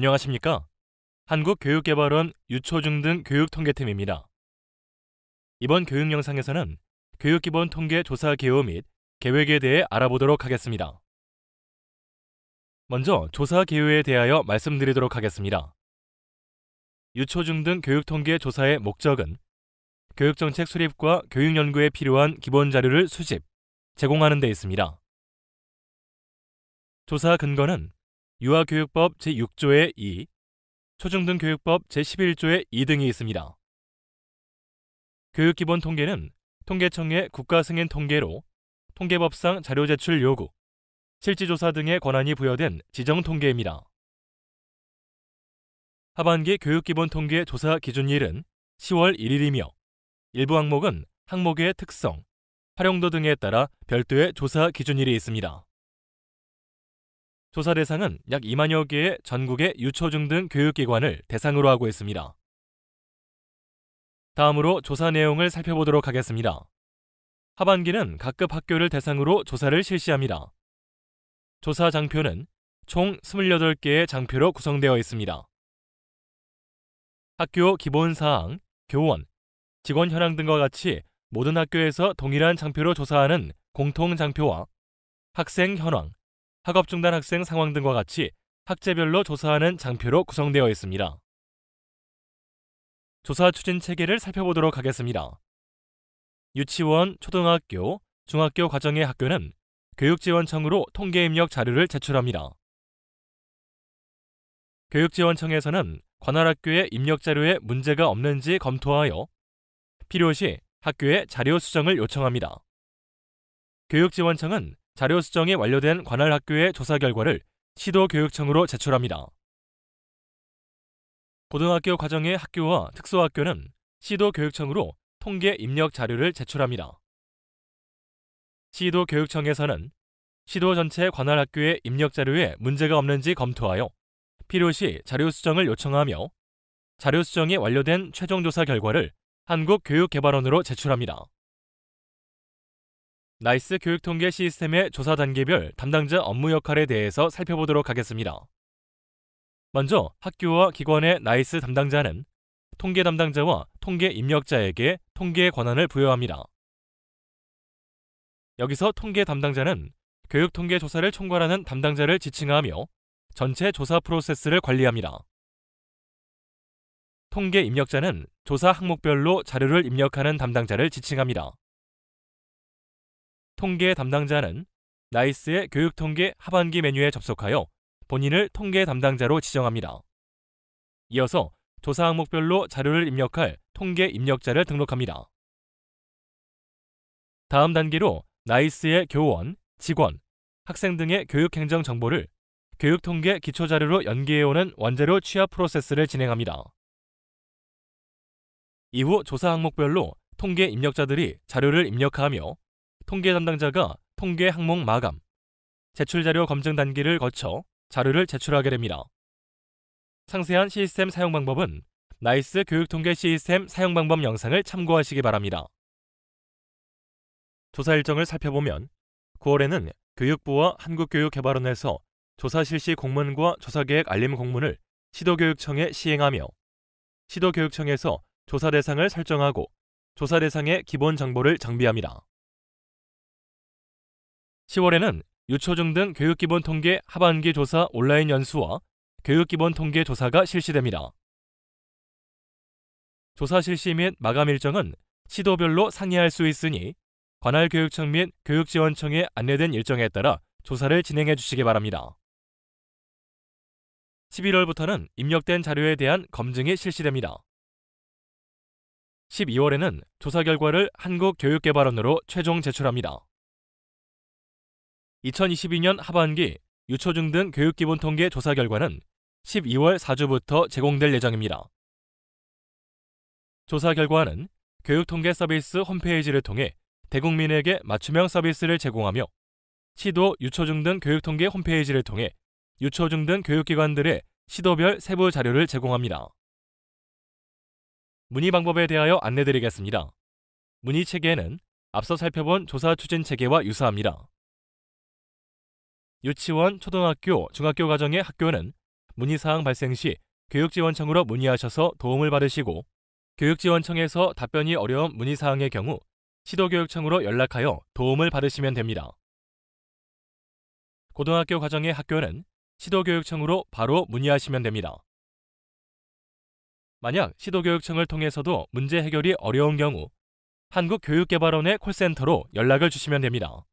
안녕하십니까? 한국교육개발원 유초중등 교육통계팀입니다. 이번 교육 영상에서는 교육기본 통계 조사 개요 및 계획에 대해 알아보도록 하겠습니다. 먼저 조사 개요에 대하여 말씀드리도록 하겠습니다. 유초중등 교육통계 조사의 목적은 교육정책 수립과 교육연구에 필요한 기본 자료를 수집, 제공하는 데 있습니다. 조사 근거는 유아교육법 제6조의 2, 초중등교육법 제11조의 2등이 있습니다. 교육기본 통계는 통계청의 국가승인 통계로 통계법상 자료 제출 요구, 실지조사 등의 권한이 부여된 지정 통계입니다. 하반기 교육기본 통계 조사 기준일은 10월 1일이며 일부 항목은 항목의 특성, 활용도 등에 따라 별도의 조사 기준일이 있습니다. 조사 대상은 약 2만여 개의 전국의 유초중 등 교육기관을 대상으로 하고 있습니다. 다음으로 조사 내용을 살펴보도록 하겠습니다. 하반기는 각급 학교를 대상으로 조사를 실시합니다. 조사 장표는 총 28개의 장표로 구성되어 있습니다. 학교 기본 사항, 교원, 직원 현황 등과 같이 모든 학교에서 동일한 장표로 조사하는 공통 장표와 학생 현황, 학업 중단 학생 상황 등과 같이 학제별로 조사하는 장표로 구성되어 있습니다. 조사 추진 체계를 살펴보도록 하겠습니다. 유치원, 초등학교, 중학교 과정의 학교는 교육지원청으로 통계 입력 자료를 제출합니다. 교육지원청에서는 관할 학교의 입력 자료에 문제가 없는지 검토하여 필요시 학교에 자료 수정을 요청합니다. 교육지원청은 자료 수정이 완료된 관할 학교의 조사 결과를 시도교육청으로 제출합니다. 고등학교 과정의 학교와 특수학교는 시도교육청으로 통계 입력 자료를 제출합니다. 시도교육청에서는 시도 전체 관할 학교의 입력 자료에 문제가 없는지 검토하여 필요시 자료 수정을 요청하며 자료 수정이 완료된 최종 조사 결과를 한국교육개발원으로 제출합니다. 나이스 교육통계 시스템의 조사 단계별 담당자 업무 역할에 대해서 살펴보도록 하겠습니다. 먼저 학교와 기관의 나이스 담당자는 통계 담당자와 통계 입력자에게 통계 권한을 부여합니다. 여기서 통계 담당자는 교육 통계 조사를 총괄하는 담당자를 지칭하며 전체 조사 프로세스를 관리합니다. 통계 입력자는 조사 항목별로 자료를 입력하는 담당자를 지칭합니다. 통계 담당자는 나이스의 교육 통계 하반기 메뉴에 접속하여 본인을 통계 담당자로 지정합니다. 이어서 조사 항목별로 자료를 입력할 통계 입력자를 등록합니다. 다음 단계로 나이스의 교원, 직원, 학생 등의 교육 행정 정보를 교육 통계 기초 자료로 연계해오는 원자료 취합 프로세스를 진행합니다. 이후 조사 항목별로 통계 입력자들이 자료를 입력하며 통계 담당자가 통계 항목 마감, 제출 자료 검증 단계를 거쳐 자료를 제출하게 됩니다. 상세한 시스템 사용 방법은 나이스 교육통계 시스템 사용 방법 영상을 참고하시기 바랍니다. 조사 일정을 살펴보면 9월에는 교육부와 한국교육개발원에서 조사 실시 공문과 조사계획 알림 공문을 시도교육청에 시행하며 시도교육청에서 조사 대상을 설정하고 조사 대상의 기본 정보를 정비합니다. 10월에는 유초중 등 교육기본 통계 하반기 조사 온라인 연수와 교육기본 통계 조사가 실시됩니다. 조사 실시 및 마감 일정은 시도별로 상의할 수 있으니 관할 교육청 및 교육지원청에 안내된 일정에 따라 조사를 진행해 주시기 바랍니다. 11월부터는 입력된 자료에 대한 검증이 실시됩니다. 12월에는 조사 결과를 한국교육개발원으로 최종 제출합니다. 2022년 하반기 유초중 등 교육기본통계 조사 결과는 12월 4주부터 제공될 예정입니다. 조사 결과는 교육통계 서비스 홈페이지를 통해 대국민에게 맞춤형 서비스를 제공하며 시도 유초중 등 교육통계 홈페이지를 통해 유초중 등 교육기관들의 시도별 세부 자료를 제공합니다. 문의 방법에 대하여 안내드리겠습니다. 문의 체계는 앞서 살펴본 조사 추진 체계와 유사합니다. 유치원, 초등학교, 중학교 과정의 학교는 문의사항 발생 시 교육지원청으로 문의하셔서 도움을 받으시고 교육지원청에서 답변이 어려운 문의사항의 경우 시도교육청으로 연락하여 도움을 받으시면 됩니다. 고등학교 과정의 학교는 시도교육청으로 바로 문의하시면 됩니다. 만약 시도교육청을 통해서도 문제 해결이 어려운 경우 한국교육개발원의 콜센터로 연락을 주시면 됩니다.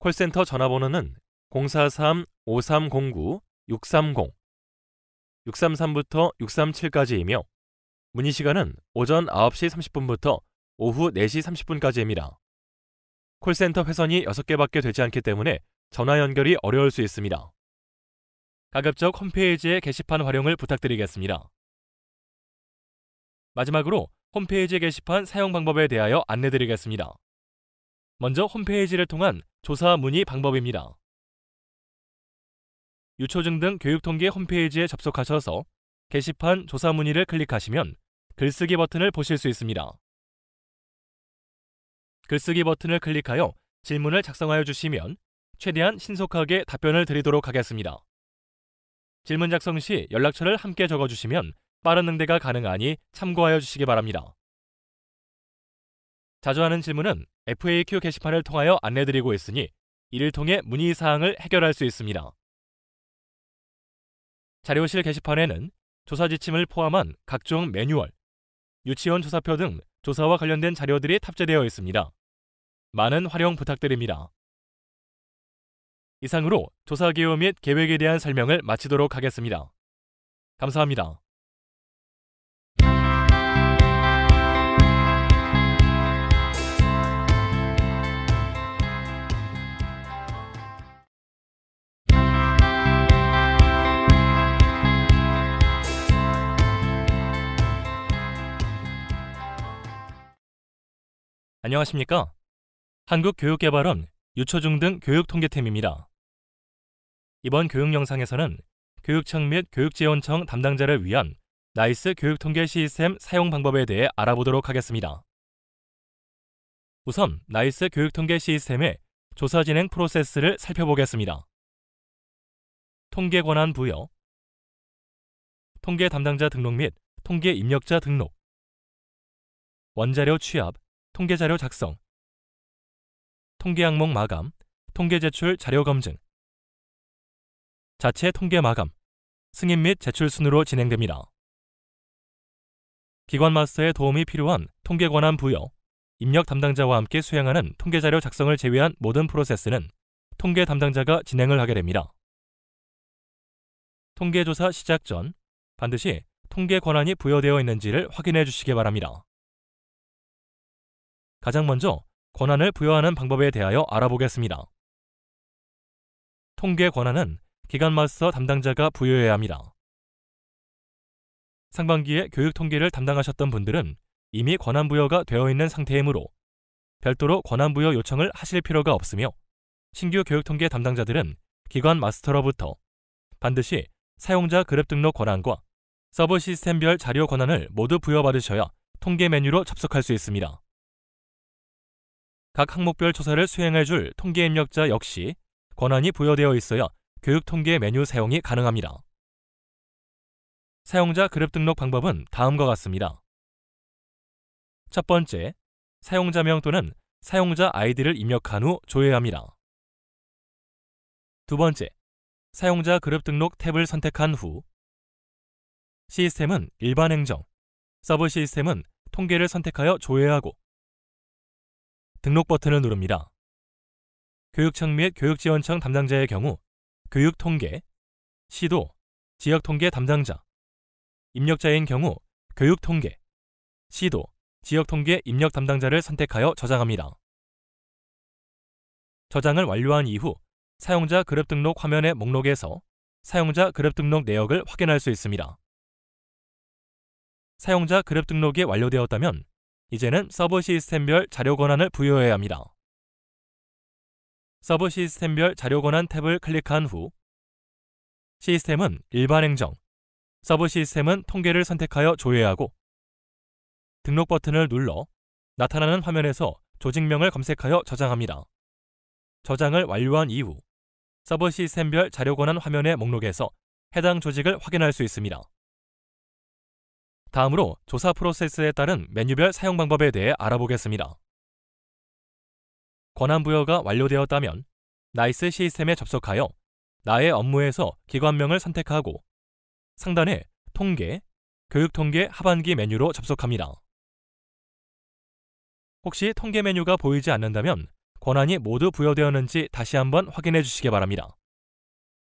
콜센터 전화번호는 043-5309-630, 633부터 637까지이며 문의 시간은 오전 9시 30분부터 오후 4시 30분까지입니다. 콜센터 회선이 6개밖에 되지 않기 때문에 전화 연결이 어려울 수 있습니다. 가급적 홈페이지의 게시판 활용을 부탁드리겠습니다. 마지막으로 홈페이지 게시판 사용 방법에 대하여 안내드리겠습니다. 먼저 홈페이지를 통한 조사 문의 방법입니다. 유초중 등 교육통계 홈페이지에 접속하셔서 게시판 조사 문의를 클릭하시면 글쓰기 버튼을 보실 수 있습니다. 글쓰기 버튼을 클릭하여 질문을 작성하여 주시면 최대한 신속하게 답변을 드리도록 하겠습니다. 질문 작성 시 연락처를 함께 적어주시면 빠른 응대가 가능하니 참고하여 주시기 바랍니다. 자주 하는 질문은 FAQ 게시판을 통하여 안내드리고 있으니 이를 통해 문의 사항을 해결할 수 있습니다. 자료실 게시판에는 조사 지침을 포함한 각종 매뉴얼, 유치원 조사표 등 조사와 관련된 자료들이 탑재되어 있습니다. 많은 활용 부탁드립니다. 이상으로 조사 개요 및 계획에 대한 설명을 마치도록 하겠습니다. 감사합니다. 안녕하십니까? 한국교육개발원 유초중 등 교육통계팀입니다. 이번 교육 영상에서는 교육청 및 교육지원청 담당자를 위한 나이스 교육통계 시스템 사용 방법에 대해 알아보도록 하겠습니다. 우선 나이스 교육통계 시스템의 조사 진행 프로세스를 살펴보겠습니다. 통계 권한 부여 통계 담당자 등록 및 통계 입력자 등록 원자료 취합 통계자료 작성, 통계 항목 마감, 통계 제출 자료 검증, 자체 통계 마감, 승인 및 제출 순으로 진행됩니다. 기관 마스터의 도움이 필요한 통계 권한 부여, 입력 담당자와 함께 수행하는 통계자료 작성을 제외한 모든 프로세스는 통계 담당자가 진행을 하게 됩니다. 통계조사 시작 전 반드시 통계 권한이 부여되어 있는지를 확인해 주시기 바랍니다. 가장 먼저 권한을 부여하는 방법에 대하여 알아보겠습니다. 통계 권한은 기관마스터 담당자가 부여해야 합니다. 상반기에 교육 통계를 담당하셨던 분들은 이미 권한 부여가 되어 있는 상태이므로 별도로 권한 부여 요청을 하실 필요가 없으며 신규 교육 통계 담당자들은 기관 마스터로부터 반드시 사용자 그룹 등록 권한과 서버 시스템별 자료 권한을 모두 부여받으셔야 통계 메뉴로 접속할 수 있습니다. 각 항목별 조사를 수행해 줄 통계 입력자 역시 권한이 부여되어 있어야 교육 통계 메뉴 사용이 가능합니다. 사용자 그룹 등록 방법은 다음과 같습니다. 첫 번째, 사용자명 또는 사용자 아이디를 입력한 후 조회합니다. 두 번째, 사용자 그룹 등록 탭을 선택한 후 시스템은 일반 행정, 서브 시스템은 통계를 선택하여 조회하고 등록 버튼을 누릅니다. 교육청 및 교육지원청 담당자의 경우 교육통계, 시도, 지역통계 담당자, 입력자인 경우 교육통계, 시도, 지역통계 입력 담당자를 선택하여 저장합니다. 저장을 완료한 이후 사용자 그룹 등록 화면의 목록에서 사용자 그룹 등록 내역을 확인할 수 있습니다. 사용자 그룹 등록이 완료되었다면 이제는 서버 시스템별 자료 권한을 부여해야 합니다. 서버 시스템별 자료 권한 탭을 클릭한 후 시스템은 일반 행정, 서버 시스템은 통계를 선택하여 조회하고 등록 버튼을 눌러 나타나는 화면에서 조직명을 검색하여 저장합니다. 저장을 완료한 이후 서버 시스템별 자료 권한 화면의 목록에서 해당 조직을 확인할 수 있습니다. 다음으로 조사 프로세스에 따른 메뉴별 사용 방법에 대해 알아보겠습니다. 권한 부여가 완료되었다면 나이스 시스템에 접속하여 나의 업무에서 기관명을 선택하고 상단에 통계, 교육통계 하반기 메뉴로 접속합니다. 혹시 통계 메뉴가 보이지 않는다면 권한이 모두 부여되었는지 다시 한번 확인해 주시기 바랍니다.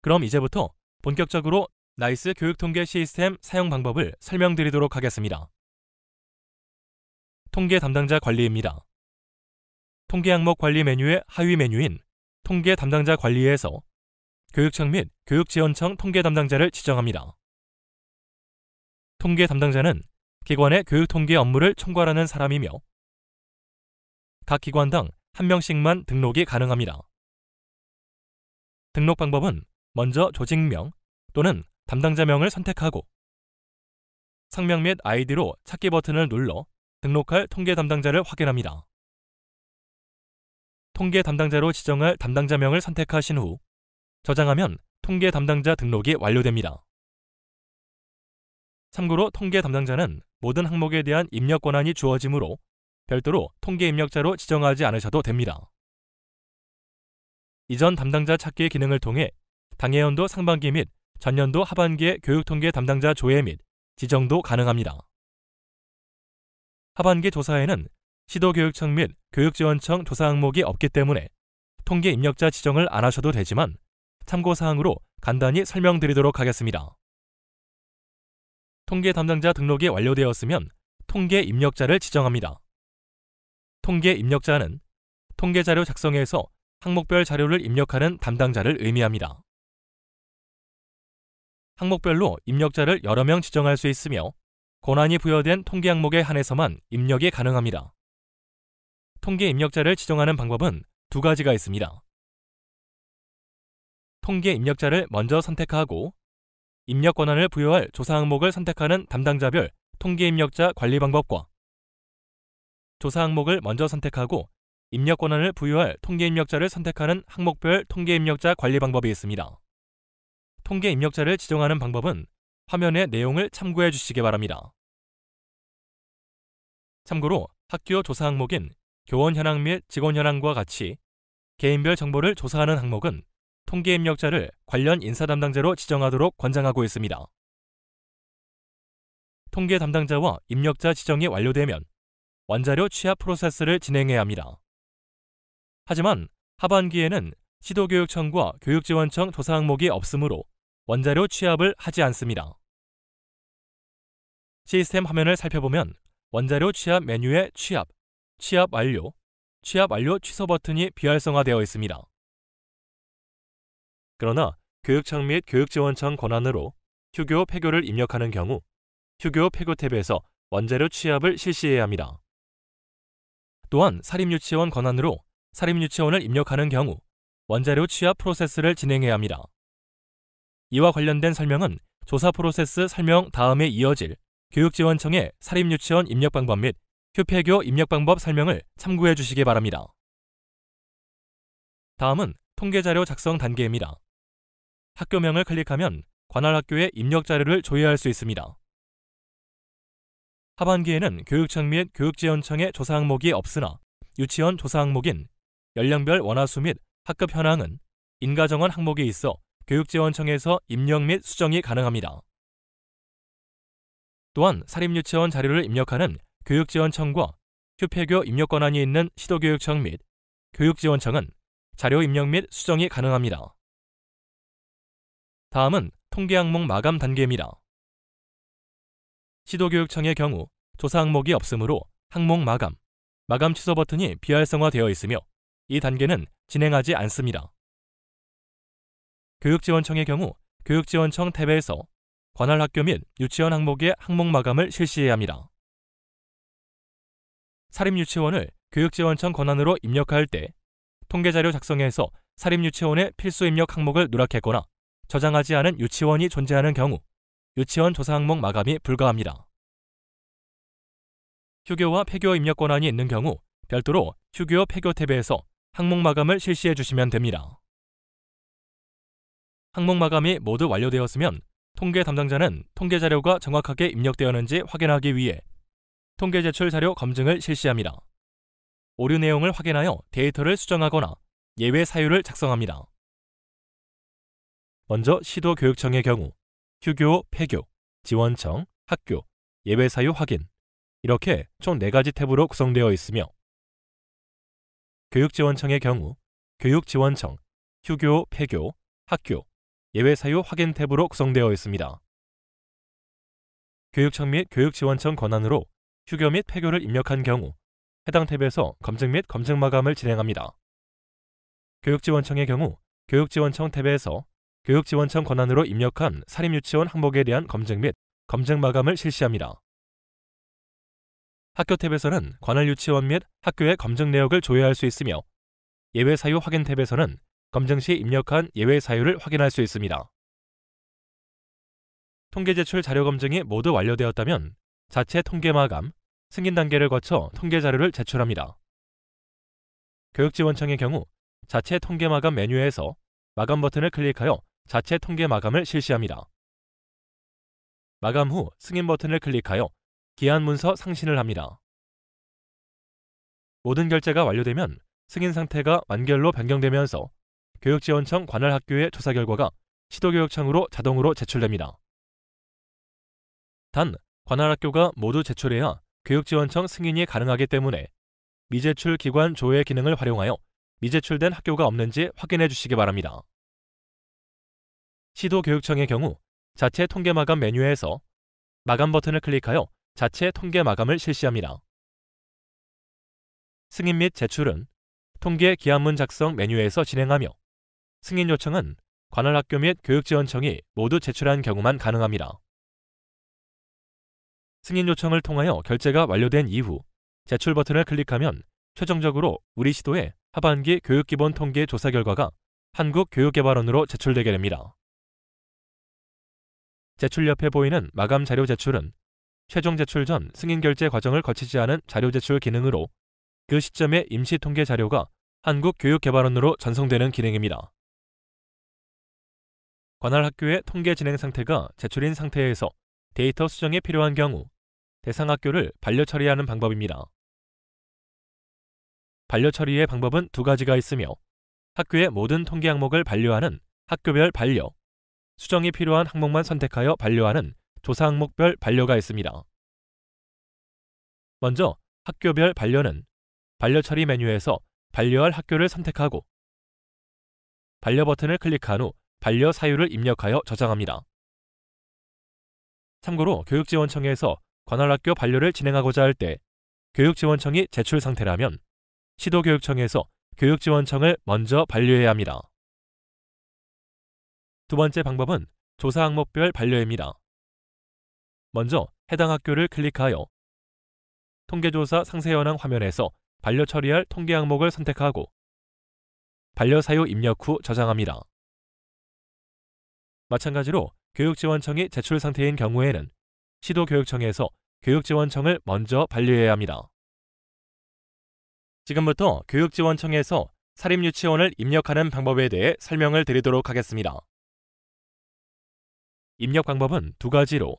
그럼 이제부터 본격적으로 나이스 교육통계 시스템 사용 방법을 설명드리도록 하겠습니다. 통계 담당자 관리입니다. 통계 항목 관리 메뉴의 하위 메뉴인 통계 담당자 관리에서 교육청 및 교육지원청 통계 담당자를 지정합니다. 통계 담당자는 기관의 교육 통계 업무를 총괄하는 사람이며 각 기관당 한 명씩만 등록이 가능합니다. 등록 방법은 먼저 조직명 또는 담당자명을 선택하고 상명 및 아이디로 찾기 버튼을 눌러 등록할 통계 담당자를 확인합니다. 통계 담당자로 지정할 담당자명을 선택하신 후 저장하면 통계 담당자 등록이 완료됩니다. 참고로 통계 담당자는 모든 항목에 대한 입력 권한이 주어지므로 별도로 통계 입력자로 지정하지 않으셔도 됩니다. 이전 담당자 찾기 기능을 통해 당해연도 상반기 및 전년도 하반기에 교육통계 담당자 조회 및 지정도 가능합니다. 하반기 조사에는 시도교육청 및 교육지원청 조사 항목이 없기 때문에 통계 입력자 지정을 안 하셔도 되지만 참고사항으로 간단히 설명드리도록 하겠습니다. 통계 담당자 등록이 완료되었으면 통계 입력자를 지정합니다. 통계 입력자는 통계자료 작성에서 항목별 자료를 입력하는 담당자를 의미합니다. 항목별로 입력자를 여러 명 지정할 수 있으며 권한이 부여된 통계 항목에 한해서만 입력이 가능합니다. 통계 입력자를 지정하는 방법은 두 가지가 있습니다. 통계 입력자를 먼저 선택하고 입력 권한을 부여할 조사 항목을 선택하는 담당자별 통계 입력자 관리 방법과 조사 항목을 먼저 선택하고 입력 권한을 부여할 통계 입력자를 선택하는 항목별 통계 입력자 관리 방법이 있습니다. 통계 입력자를 지정하는 방법은 화면의 내용을 참고해 주시기 바랍니다. 참고로 학교 조사 항목인 교원 현황 및 직원 현황과 같이 개인별 정보를 조사하는 항목은 통계 입력자를 관련 인사 담당자로 지정하도록 권장하고 있습니다. 통계 담당자와 입력자 지정이 완료되면 원자료 취합 프로세스를 진행해야 합니다. 하지만 하반기에는 시도교육청과 교육지원청 조사 항목이 없으므로 원자료 취합을 하지 않습니다. 시스템 화면을 살펴보면 원자료 취합 메뉴의 취합, 취합 완료, 취합 완료 취소 버튼이 비활성화되어 있습니다. 그러나 교육청 및 교육지원청 권한으로 휴교 폐교를 입력하는 경우 휴교 폐교 탭에서 원자료 취합을 실시해야 합니다. 또한 사립유치원 권한으로 사립유치원을 입력하는 경우 원자료 취합 프로세스를 진행해야 합니다. 이와 관련된 설명은 조사 프로세스 설명 다음에 이어질 교육지원청의 사립유치원 입력방법 및 휴폐교 입력방법 설명을 참고해 주시기 바랍니다. 다음은 통계자료 작성 단계입니다. 학교명을 클릭하면 관할 학교의 입력 자료를 조회할 수 있습니다. 하반기에는 교육청 및 교육지원청의 조사 항목이 없으나 유치원 조사 항목인 연령별 원화수 및 학급 현황은 인가정원 항목에 있어 교육지원청에서 입력 및 수정이 가능합니다. 또한 사립유치원 자료를 입력하는 교육지원청과 휴폐교 입력 권한이 있는 시도교육청 및 교육지원청은 자료 입력 및 수정이 가능합니다. 다음은 통계 항목 마감 단계입니다. 시도교육청의 경우 조사 항목이 없으므로 항목 마감, 마감 취소 버튼이 비활성화되어 있으며 이 단계는 진행하지 않습니다. 교육지원청의 경우 교육지원청 탭에서 관할 학교 및 유치원 항목의 항목 마감을 실시해야 합니다. 사립유치원을 교육지원청 권한으로 입력할 때 통계자료 작성에서 사립유치원의 필수 입력 항목을 누락했거나 저장하지 않은 유치원이 존재하는 경우 유치원 조사 항목 마감이 불가합니다. 휴교와 폐교 입력 권한이 있는 경우 별도로 휴교 폐교 탭에서 항목 마감을 실시해 주시면 됩니다. 항목 마감이 모두 완료되었으면 통계 담당자는 통계 자료가 정확하게 입력되었는지 확인하기 위해 통계 제출 자료 검증을 실시합니다. 오류 내용을 확인하여 데이터를 수정하거나 예외 사유를 작성합니다. 먼저 시도교육청의 경우 휴교, 폐교, 지원청, 학교, 예외 사유 확인 이렇게 총 4가지 탭으로 구성되어 있으며 교육지원청의 경우 교육지원청, 휴교, 폐교, 학교, 예외 사유 확인 탭으로 구성되어 있습니다. 교육청 및 교육지원청 권한으로 휴교 및 폐교를 입력한 경우 해당 탭에서 검증 및 검증 마감을 진행합니다. 교육지원청의 경우 교육지원청 탭에서 교육지원청 권한으로 입력한 사립유치원 항목에 대한 검증 및 검증 마감을 실시합니다. 학교 탭에서는 관할 유치원 및 학교의 검증 내역을 조회할 수 있으며 예외 사유 확인 탭에서는 검증 시 입력한 예외 사유를 확인할 수 있습니다. 통계 제출 자료 검증이 모두 완료되었다면 자체 통계 마감, 승인 단계를 거쳐 통계 자료를 제출합니다. 교육지원청의 경우 자체 통계 마감 메뉴에서 마감 버튼을 클릭하여 자체 통계 마감을 실시합니다. 마감 후 승인 버튼을 클릭하여 기한 문서 상신을 합니다. 모든 결제가 완료되면 승인 상태가 완결로 변경되면서 교육지원청 관할 학교의 조사 결과가 시도교육청으로 자동으로 제출됩니다. 단, 관할 학교가 모두 제출해야 교육지원청 승인이 가능하기 때문에 미제출 기관 조회 기능을 활용하여 미제출된 학교가 없는지 확인해 주시기 바랍니다. 시도교육청의 경우 자체 통계 마감 메뉴에서 마감 버튼을 클릭하여 자체 통계 마감을 실시합니다. 승인 및 제출은 통계 기한문 작성 메뉴에서 진행하며 승인 요청은 관할 학교 및 교육지원청이 모두 제출한 경우만 가능합니다. 승인 요청을 통하여 결제가 완료된 이후 제출 버튼을 클릭하면 최종적으로 우리 시도의 하반기 교육기본 통계 조사 결과가 한국교육개발원으로 제출되게 됩니다. 제출 옆에 보이는 마감 자료 제출은 최종 제출 전 승인 결제 과정을 거치지 않은 자료 제출 기능으로 그 시점의 임시 통계 자료가 한국교육개발원으로 전송되는 기능입니다. 관할 학교의 통계 진행 상태가 제출인 상태에서 데이터 수정이 필요한 경우 대상 학교를 반려 처리하는 방법입니다. 반려 처리의 방법은 두 가지가 있으며 학교의 모든 통계 항목을 반려하는 학교별 반려, 수정이 필요한 항목만 선택하여 반려하는 조사 항목별 반려가 있습니다. 먼저 학교별 반려는 반려 처리 메뉴에서 반려할 학교를 선택하고 반려 버튼을 클릭한 후 반려 사유를 입력하여 저장합니다. 참고로 교육지원청에서 관할학교 반려를 진행하고자 할 때 교육지원청이 제출 상태라면 시도교육청에서 교육지원청을 먼저 반려해야 합니다. 두 번째 방법은 조사 항목별 반려입니다. 먼저 해당 학교를 클릭하여 통계조사 상세 현황 화면에서 반려 처리할 통계 항목을 선택하고 반려 사유 입력 후 저장합니다. 마찬가지로 교육지원청이 제출 상태인 경우에는 시도교육청에서 교육지원청을 먼저 반려해야 합니다. 지금부터 교육지원청에서 사립유치원을 입력하는 방법에 대해 설명을 드리도록 하겠습니다. 입력 방법은 두 가지로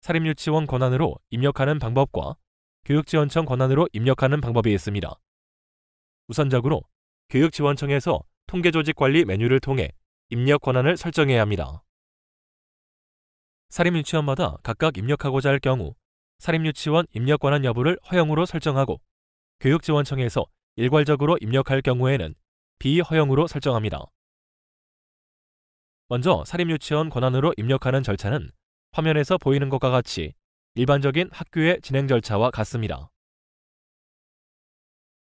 사립유치원 권한으로 입력하는 방법과 교육지원청 권한으로 입력하는 방법이 있습니다. 우선적으로 교육지원청에서 통계조직관리 메뉴를 통해 입력 권한을 설정해야 합니다. 사립유치원마다 각각 입력하고자 할 경우 사립유치원 입력 권한 여부를 허용으로 설정하고 교육지원청에서 일괄적으로 입력할 경우에는 비허용으로 설정합니다. 먼저 사립유치원 권한으로 입력하는 절차는 화면에서 보이는 것과 같이 일반적인 학교의 진행 절차와 같습니다.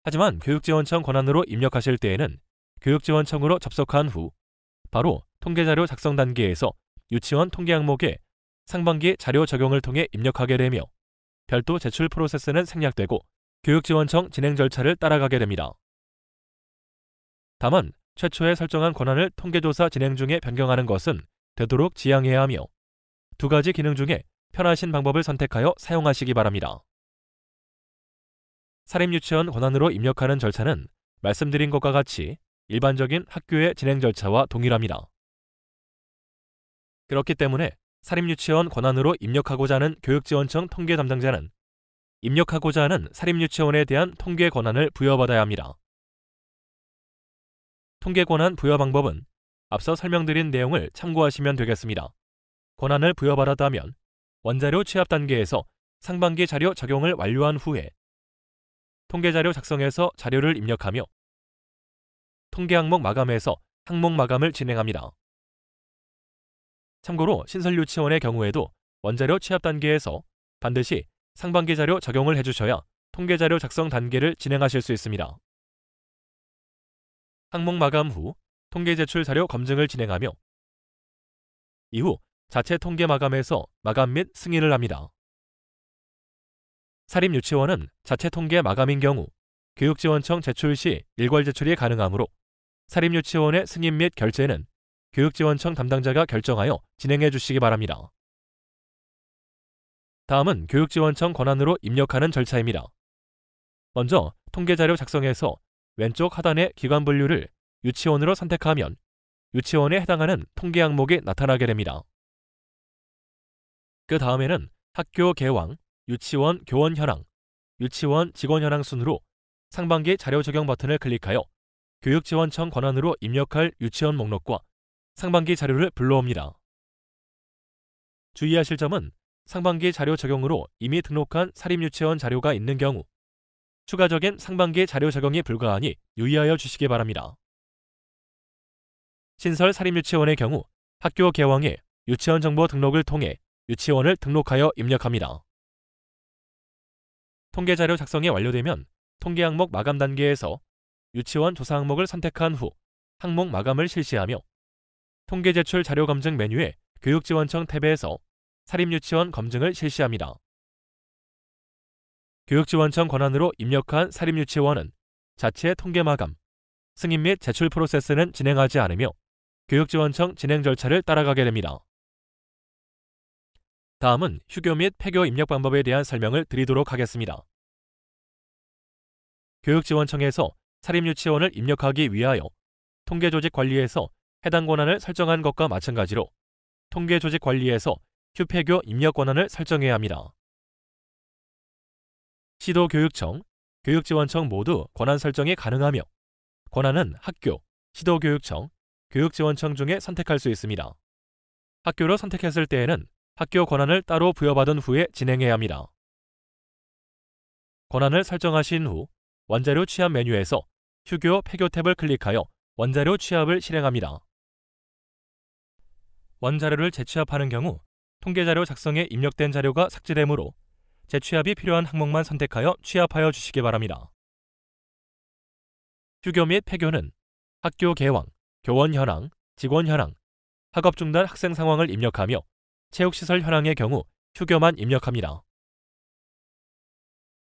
하지만 교육지원청 권한으로 입력하실 때에는 교육지원청으로 접속한 후 바로 통계자료 작성 단계에서 유치원 통계 항목에 상반기 자료 적용을 통해 입력하게 되며 별도 제출 프로세스는 생략되고 교육지원청 진행 절차를 따라가게 됩니다. 다만 최초에 설정한 권한을 통계조사 진행 중에 변경하는 것은 되도록 지양해야 하며 두 가지 기능 중에 편하신 방법을 선택하여 사용하시기 바랍니다. 사립유치원 권한으로 입력하는 절차는 말씀드린 것과 같이 일반적인 학교의 진행 절차와 동일합니다. 그렇기 때문에 사립유치원 권한으로 입력하고자 하는 교육지원청 통계 담당자는 입력하고자 하는 사립유치원에 대한 통계 권한을 부여받아야 합니다. 통계 권한 부여 방법은 앞서 설명드린 내용을 참고하시면 되겠습니다. 권한을 부여받았다면 원자료 취합 단계에서 상반기 자료 적용을 완료한 후에 통계자료 작성에서 자료를 입력하며 통계 항목 마감에서 항목 마감을 진행합니다. 참고로 신설 유치원의 경우에도 원자료 취합 단계에서 반드시 상반기 자료 적용을 해주셔야 통계자료 작성 단계를 진행하실 수 있습니다. 항목 마감 후 통계 제출 자료 검증을 진행하며 이후 자체 통계 마감에서 마감 및 승인을 합니다. 사립 유치원은 자체 통계 마감인 경우 교육지원청 제출 시 일괄 제출이 가능하므로 사립 유치원의 승인 및 결제는 교육지원청 담당자가 결정하여 진행해 주시기 바랍니다. 다음은 교육지원청 권한으로 입력하는 절차입니다. 먼저 통계자료 작성에서 왼쪽 하단의 기관 분류를 유치원으로 선택하면 유치원에 해당하는 통계 항목이 나타나게 됩니다. 그 다음에는 학교 개왕, 유치원 교원 현황, 유치원 직원 현황 순으로 상반기 자료 적용 버튼을 클릭하여 교육지원청 권한으로 입력할 유치원 목록과 상반기 자료를 불러옵니다. 주의하실 점은 상반기 자료 적용으로 이미 등록한 사립유치원 자료가 있는 경우 추가적인 상반기 자료 적용이 불가하니 유의하여 주시기 바랍니다. 신설 사립유치원의 경우 학교 개원에 유치원 정보 등록을 통해 유치원을 등록하여 입력합니다. 통계자료 작성이 완료되면 통계 항목 마감 단계에서 유치원 조사 항목을 선택한 후 항목 마감을 실시하며 통계 제출 자료 검증 메뉴에 교육지원청 탭에서 사립유치원 검증을 실시합니다. 교육지원청 권한으로 입력한 사립유치원은 자체 통계 마감, 승인 및 제출 프로세스는 진행하지 않으며 교육지원청 진행 절차를 따라가게 됩니다. 다음은 휴교 및 폐교 입력 방법에 대한 설명을 드리도록 하겠습니다. 교육지원청에서 사립유치원을 입력하기 위하여 통계조직관리에서 해당 권한을 설정한 것과 마찬가지로 통계조직 관리에서 휴폐교 입력 권한을 설정해야 합니다. 시도 교육청, 교육지원청 모두 권한 설정이 가능하며 권한은 학교, 시도 교육청, 교육지원청 중에 선택할 수 있습니다. 학교로 선택했을 때에는 학교 권한을 따로 부여받은 후에 진행해야 합니다. 권한을 설정하신 후 원자료 취합 메뉴에서 휴교 폐교 탭을 클릭하여 원자료 취합을 실행합니다. 원자료를 재취합하는 경우 통계자료 작성에 입력된 자료가 삭제되므로 재취합이 필요한 항목만 선택하여 취합하여 주시기 바랍니다. 휴교 및 폐교는 학교 개왕, 교원 현황, 직원 현황, 학업 중단 학생 상황을 입력하며 체육시설 현황의 경우 휴교만 입력합니다.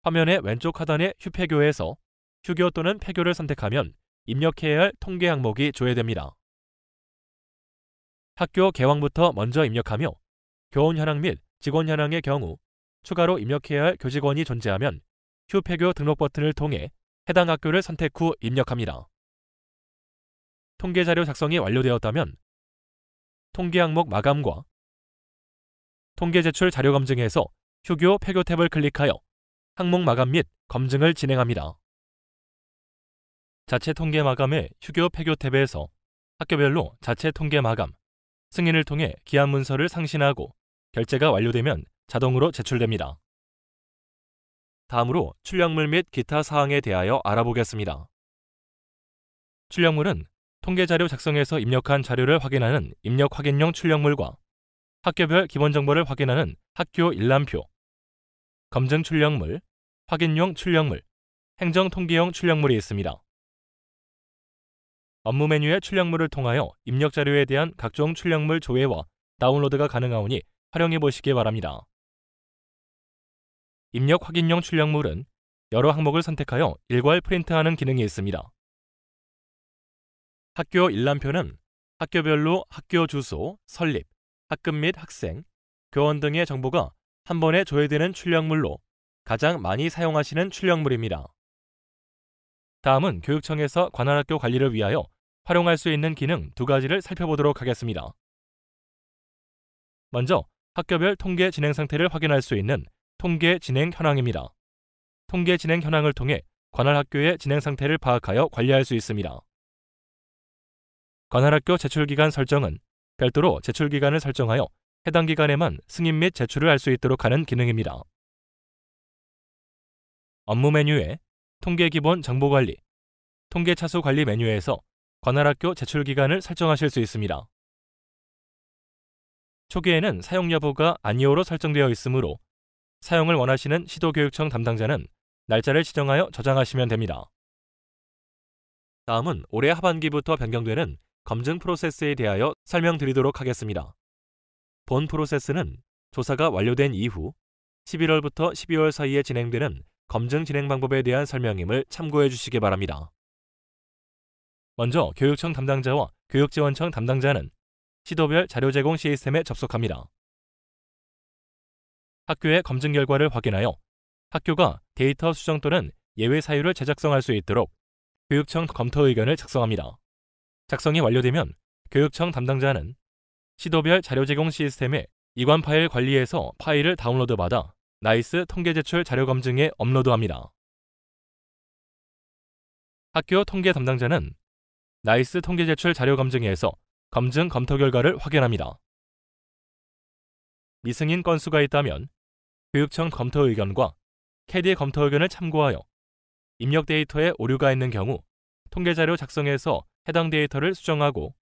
화면의 왼쪽 하단의 휴폐교에서 휴교 또는 폐교를 선택하면 입력해야 할 통계 항목이 조회됩니다. 학교 개원부터 먼저 입력하며 교원 현황 및 직원 현황의 경우 추가로 입력해야 할 교직원이 존재하면 휴폐교 등록 버튼을 통해 해당 학교를 선택 후 입력합니다. 통계 자료 작성이 완료되었다면 통계 항목 마감과 통계 제출 자료 검증에서 휴교 폐교 탭을 클릭하여 항목 마감 및 검증을 진행합니다. 자체 통계 마감의 휴교 폐교 탭에서 학교별로 자체 통계 마감, 승인을 통해 기한 문서를 상신하고 결제가 완료되면 자동으로 제출됩니다. 다음으로 출력물 및 기타 사항에 대하여 알아보겠습니다. 출력물은 통계자료 작성에서 입력한 자료를 확인하는 입력 확인용 출력물과 학교별 기본 정보를 확인하는 학교 일람표, 검증 출력물, 확인용 출력물, 행정 통계용 출력물이 있습니다. 업무 메뉴의 출력물을 통하여 입력 자료에 대한 각종 출력물 조회와 다운로드가 가능하오니 활용해 보시기 바랍니다. 입력 확인용 출력물은 여러 항목을 선택하여 일괄 프린트하는 기능이 있습니다. 학교 일람표는 학교별로 학교 주소, 설립, 학급 및 학생, 교원 등의 정보가 한 번에 조회되는 출력물로 가장 많이 사용하시는 출력물입니다. 다음은 교육청에서 관할학교 관리를 위하여 활용할 수 있는 기능 두 가지를 살펴보도록 하겠습니다. 먼저 학교별 통계 진행 상태를 확인할 수 있는 통계 진행 현황입니다. 통계 진행 현황을 통해 관할 학교의 진행 상태를 파악하여 관리할 수 있습니다. 관할 학교 제출 기간 설정은 별도로 제출 기간을 설정하여 해당 기간에만 승인 및 제출을 할 수 있도록 하는 기능입니다. 업무 메뉴에 통계 기본 정보 관리, 통계 차수 관리 메뉴에서 관할 학교 제출 기간을 설정하실 수 있습니다. 초기에는 사용 여부가 아니오로 설정되어 있으므로 사용을 원하시는 시도교육청 담당자는 날짜를 지정하여 저장하시면 됩니다. 다음은 올해 하반기부터 변경되는 검증 프로세스에 대하여 설명드리도록 하겠습니다. 본 프로세스는 조사가 완료된 이후 11월부터 12월 사이에 진행되는 검증 진행 방법에 대한 설명임을 참고해 주시기 바랍니다. 먼저 교육청 담당자와 교육지원청 담당자는 시도별 자료 제공 시스템에 접속합니다. 학교의 검증 결과를 확인하여 학교가 데이터 수정 또는 예외 사유를 재작성할 수 있도록 교육청 검토 의견을 작성합니다. 작성이 완료되면 교육청 담당자는 시도별 자료 제공 시스템에 이관 파일 관리에서 파일을 다운로드 받아 나이스 통계 제출 자료 검증에 업로드합니다. 학교 통계 담당자는 나이스 통계 제출 자료 검증에서 검증 검토 결과를 확인합니다. 미승인 건수가 있다면 교육청 검토 의견과 캐디 의 검토 의견을 참고하여 입력 데이터에 오류가 있는 경우 통계자료 작성에서 해당 데이터를 수정하고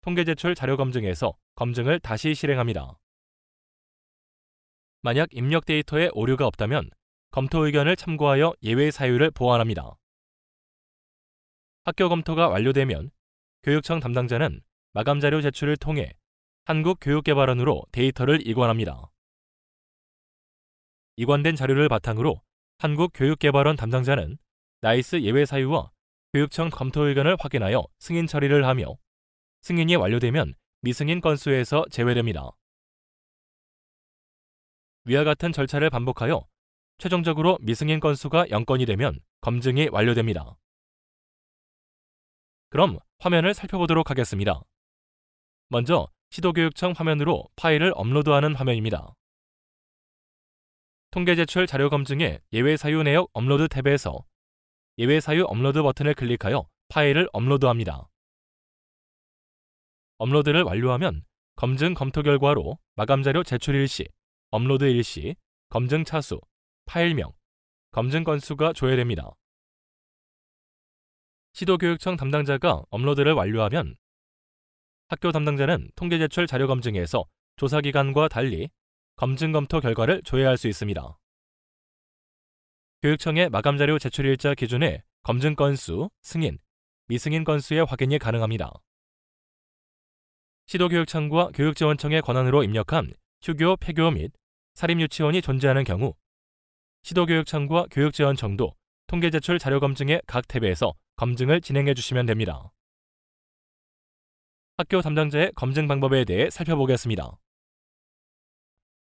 통계 제출 자료 검증에서 검증을 다시 실행합니다. 만약 입력 데이터에 오류가 없다면 검토 의견을 참고하여 예외 사유를 보완합니다. 학교 검토가 완료되면 교육청 담당자는 마감 자료 제출을 통해 한국교육개발원으로 데이터를 이관합니다. 이관된 자료를 바탕으로 한국교육개발원 담당자는 나이스 예외 사유와 교육청 검토 의견을 확인하여 승인 처리를 하며 승인이 완료되면 미승인 건수에서 제외됩니다. 위와 같은 절차를 반복하여 최종적으로 미승인 건수가 0건이 되면 검증이 완료됩니다. 그럼 화면을 살펴보도록 하겠습니다. 먼저 시도교육청 화면으로 파일을 업로드하는 화면입니다. 통계 제출 자료 검증의 예외 사유 내역 업로드 탭에서 예외 사유 업로드 버튼을 클릭하여 파일을 업로드합니다. 업로드를 완료하면 검증 검토 결과로 마감 자료 제출일 시 업로드 일시, 검증 차수, 파일명, 검증 건수가 조회됩니다. 시도교육청 담당자가 업로드를 완료하면 학교 담당자는 통계 제출 자료 검증에서 조사 기간과 달리 검증 검토 결과를 조회할 수 있습니다. 교육청의 마감 자료 제출 일자 기준에 검증 건수, 승인, 미승인 건수의 확인이 가능합니다. 시도교육청과 교육지원청의 권한으로 입력한 휴교, 폐교 및 사립유치원이 존재하는 경우 시도교육청과 교육지원 청도 통계 제출 자료 검증의 각 탭에서 검증을 진행해 주시면 됩니다. 학교 담당자의 검증 방법에 대해 살펴보겠습니다.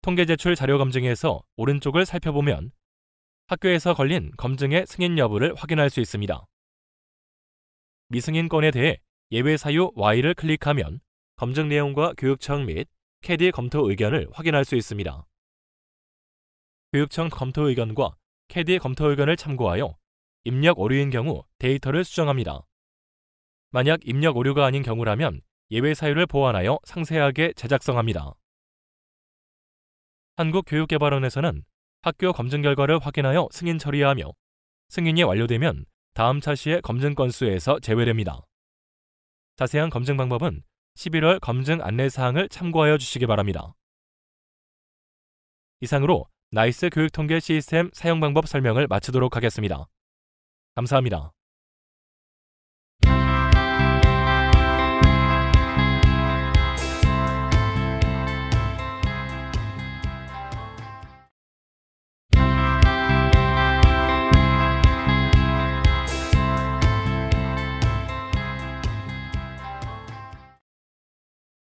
통계 제출 자료 검증에서 오른쪽을 살펴보면 학교에서 걸린 검증의 승인 여부를 확인할 수 있습니다. 미승인 권에 대해 예외 사유 Y를 클릭하면 검증 내용과 교육청 및 캐디 검토 의견을 확인할 수 있습니다. 교육청 검토 의견과 캐디의 검토 의견을 참고하여 입력 오류인 경우 데이터를 수정합니다. 만약 입력 오류가 아닌 경우라면 예외 사유를 보완하여 상세하게 재작성합니다. 한국교육개발원에서는 학교 검증 결과를 확인하여 승인 처리하며 승인이 완료되면 다음 차시의 검증 건수에서 제외됩니다. 자세한 검증 방법은 11월 검증 안내사항을 참고하여 주시기 바랍니다. 이상으로 나이스 교육 통계 시스템 사용 방법 설명을 마치도록 하겠습니다. 감사합니다.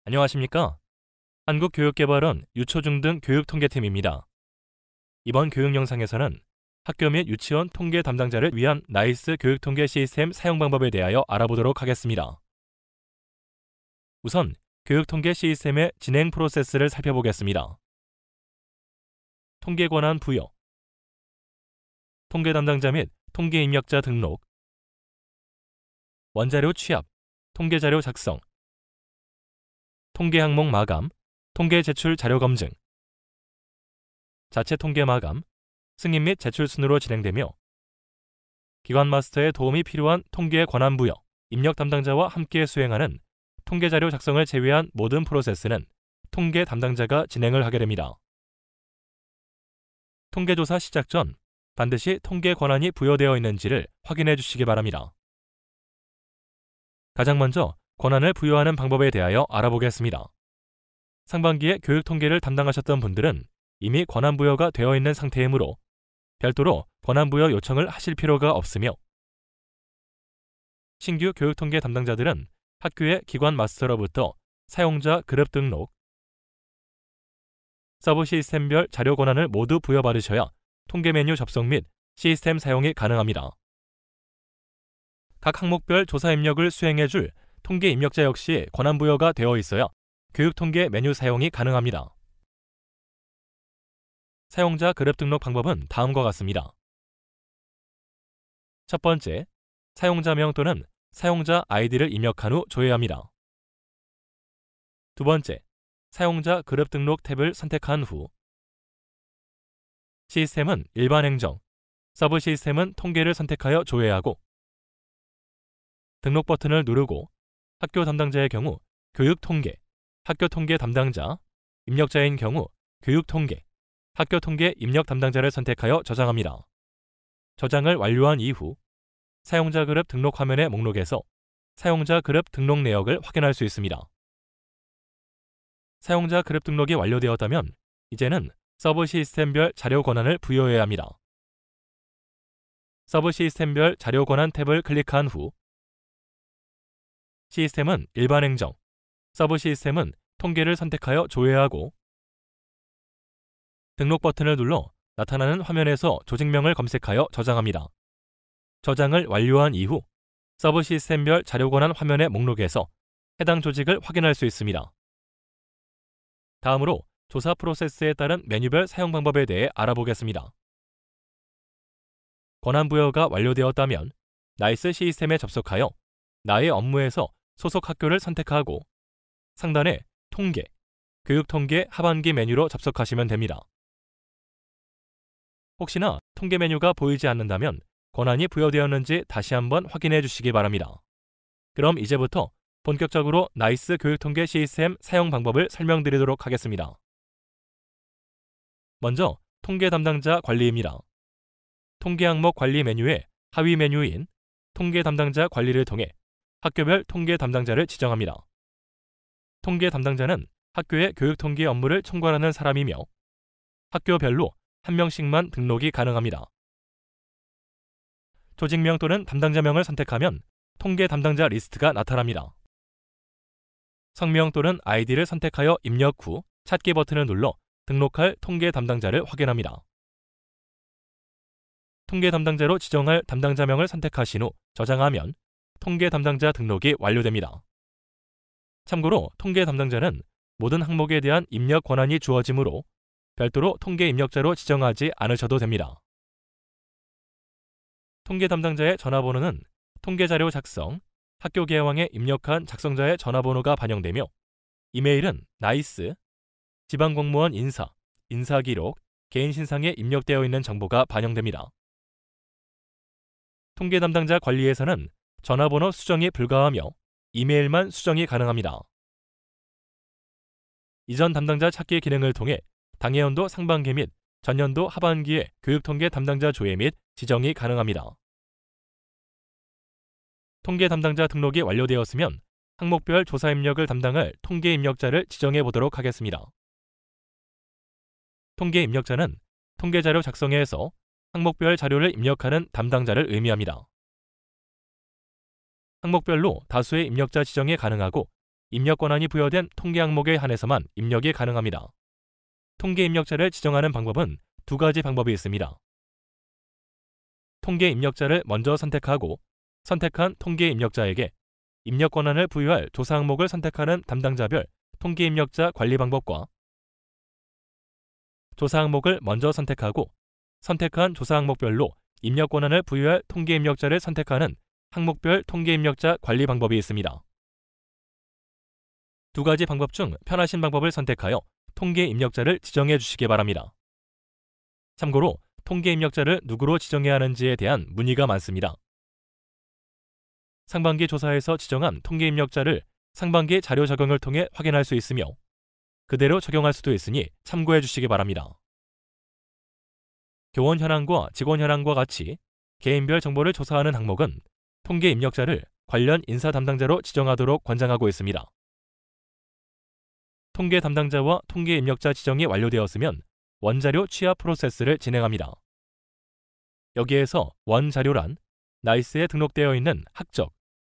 안녕하십니까? 한국교육개발원 유초중등 교육통계팀입니다. 이번 교육 영상에서는 학교 및 유치원 통계 담당자를 위한 나이스 교육 통계 시스템 사용 방법에 대하여 알아보도록 하겠습니다. 우선 교육 통계 시스템의 진행 프로세스를 살펴보겠습니다. 통계 권한 부여 통계 담당자 및 통계 입력자 등록 원자료 취합, 통계 자료 작성 통계 항목 마감, 통계 제출 자료 검증 자체 통계 마감, 승인 및 제출 순으로 진행되며 기관 마스터의 도움이 필요한 통계 권한 부여, 입력 담당자와 함께 수행하는 통계 자료 작성을 제외한 모든 프로세스는 통계 담당자가 진행을 하게 됩니다. 통계조사 시작 전 반드시 통계 권한이 부여되어 있는지를 확인해 주시기 바랍니다. 가장 먼저 권한을 부여하는 방법에 대하여 알아보겠습니다. 상반기에 교육 통계를 담당하셨던 분들은 이미 권한부여가 되어 있는 상태이므로 별도로 권한부여 요청을 하실 필요가 없으며 신규 교육통계 담당자들은 학교의 기관 마스터로부터 사용자 그룹 등록, 서브 시스템별 자료 권한을 모두 부여받으셔야 통계 메뉴 접속 및 시스템 사용이 가능합니다. 각 항목별 조사 입력을 수행해줄 통계 입력자 역시 권한 부여가 되어 있어야 교육 통계 메뉴 사용이 가능합니다. 사용자 그랩 등록 방법은 다음과 같습니다. 첫 번째, 사용자명 또는 사용자 아이디를 입력한 후 조회합니다. 두 번째, 사용자 그룹 등록 탭을 선택한 후 시스템은 일반 행정, 서브 시스템은 통계를 선택하여 조회하고 등록 버튼을 누르고 학교 담당자의 경우 교육 통계, 학교 통계 담당자, 입력자인 경우 교육 통계, 학교 통계 입력 담당자를 선택하여 저장합니다. 저장을 완료한 이후 사용자 그룹 등록 화면의 목록에서 사용자 그룹 등록 내역을 확인할 수 있습니다. 사용자 그룹 등록이 완료되었다면 이제는 서브 시스템별 자료 권한을 부여해야 합니다. 서브 시스템별 자료 권한 탭을 클릭한 후 시스템은 일반 행정, 서브 시스템은 통계를 선택하여 조회하고 등록 버튼을 눌러 나타나는 화면에서 조직명을 검색하여 저장합니다. 저장을 완료한 이후 서브 시스템별 자료 권한 화면의 목록에서 해당 조직을 확인할 수 있습니다. 다음으로 조사 프로세스에 따른 메뉴별 사용 방법에 대해 알아보겠습니다. 권한 부여가 완료되었다면 나이스 시스템에 접속하여 나의 업무에서 소속 학교를 선택하고 상단에 통계, 교육 통계 하반기 메뉴로 접속하시면 됩니다. 혹시나 통계 메뉴가 보이지 않는다면 권한이 부여되었는지 다시 한번 확인해 주시기 바랍니다. 그럼 이제부터 본격적으로 나이스 교육통계 시스템 사용 방법을 설명드리도록 하겠습니다. 먼저 통계 담당자 관리입니다. 통계 항목 관리 메뉴의 하위 메뉴인 통계 담당자 관리를 통해 학교별 통계 담당자를 지정합니다. 통계 담당자는 학교의 교육 통계 업무를 총괄하는 사람이며 학교별로 한 명씩만 등록이 가능합니다. 조직명 또는 담당자명을 선택하면 통계 담당자 리스트가 나타납니다. 성명 또는 아이디를 선택하여 입력 후 찾기 버튼을 눌러 등록할 통계 담당자를 확인합니다. 통계 담당자로 지정할 담당자명을 선택하신 후 저장하면 통계 담당자 등록이 완료됩니다. 참고로 통계 담당자는 모든 항목에 대한 입력 권한이 주어지므로 별도로 통계 입력자로 지정하지 않으셔도 됩니다. 통계 담당자의 전화번호는 통계자료 작성, 학교 개왕에 입력한 작성자의 전화번호가 반영되며 이메일은 나이스, 지방공무원 인사, 인사기록, 개인신상에 입력되어 있는 정보가 반영됩니다. 통계 담당자 관리에서는 전화번호 수정이 불가하며 이메일만 수정이 가능합니다. 이전 담당자 찾기 기능을 통해 당해연도 상반기 및 전년도 하반기에 교육통계 담당자 조회 및 지정이 가능합니다. 통계 담당자 등록이 완료되었으면 항목별 조사 입력을 담당할 통계 입력자를 지정해 보도록 하겠습니다. 통계 입력자는 통계 자료 작성에서 항목별 자료를 입력하는 담당자를 의미합니다. 항목별로 다수의 입력자 지정이 가능하고 입력 권한이 부여된 통계 항목에 한해서만 입력이 가능합니다. 통계 입력자를 지정하는 방법은 두 가지 방법이 있습니다. 통계 입력자를 먼저 선택하고 선택한 통계 입력자에게 입력 권한을 부여할 조사 항목을 선택하는 담당자별 통계 입력자 관리 방법과 조사 항목을 먼저 선택하고 선택한 조사 항목별로 입력 권한을 부여할 통계 입력자를 선택하는 항목별 통계 입력자 관리 방법이 있습니다. 두 가지 방법 중 편하신 방법을 선택하여 통계 입력자를 지정해 주시기 바랍니다. 참고로 통계 입력자를 누구로 지정해야 하는지에 대한 문의가 많습니다. 상반기 조사에서 지정한 통계 입력자를 상반기 자료 적용을 통해 확인할 수 있으며 그대로 적용할 수도 있으니 참고해 주시기 바랍니다. 교원 현황과 직원 현황과 같이 개인별 정보를 조사하는 항목은 통계 입력자를 관련 인사 담당자로 지정하도록 권장하고 있습니다. 통계 담당자와 통계 입력자 지정이 완료되었으면 원자료 취합 프로세스를 진행합니다. 여기에서 원자료란 나이스에 등록되어 있는 학적,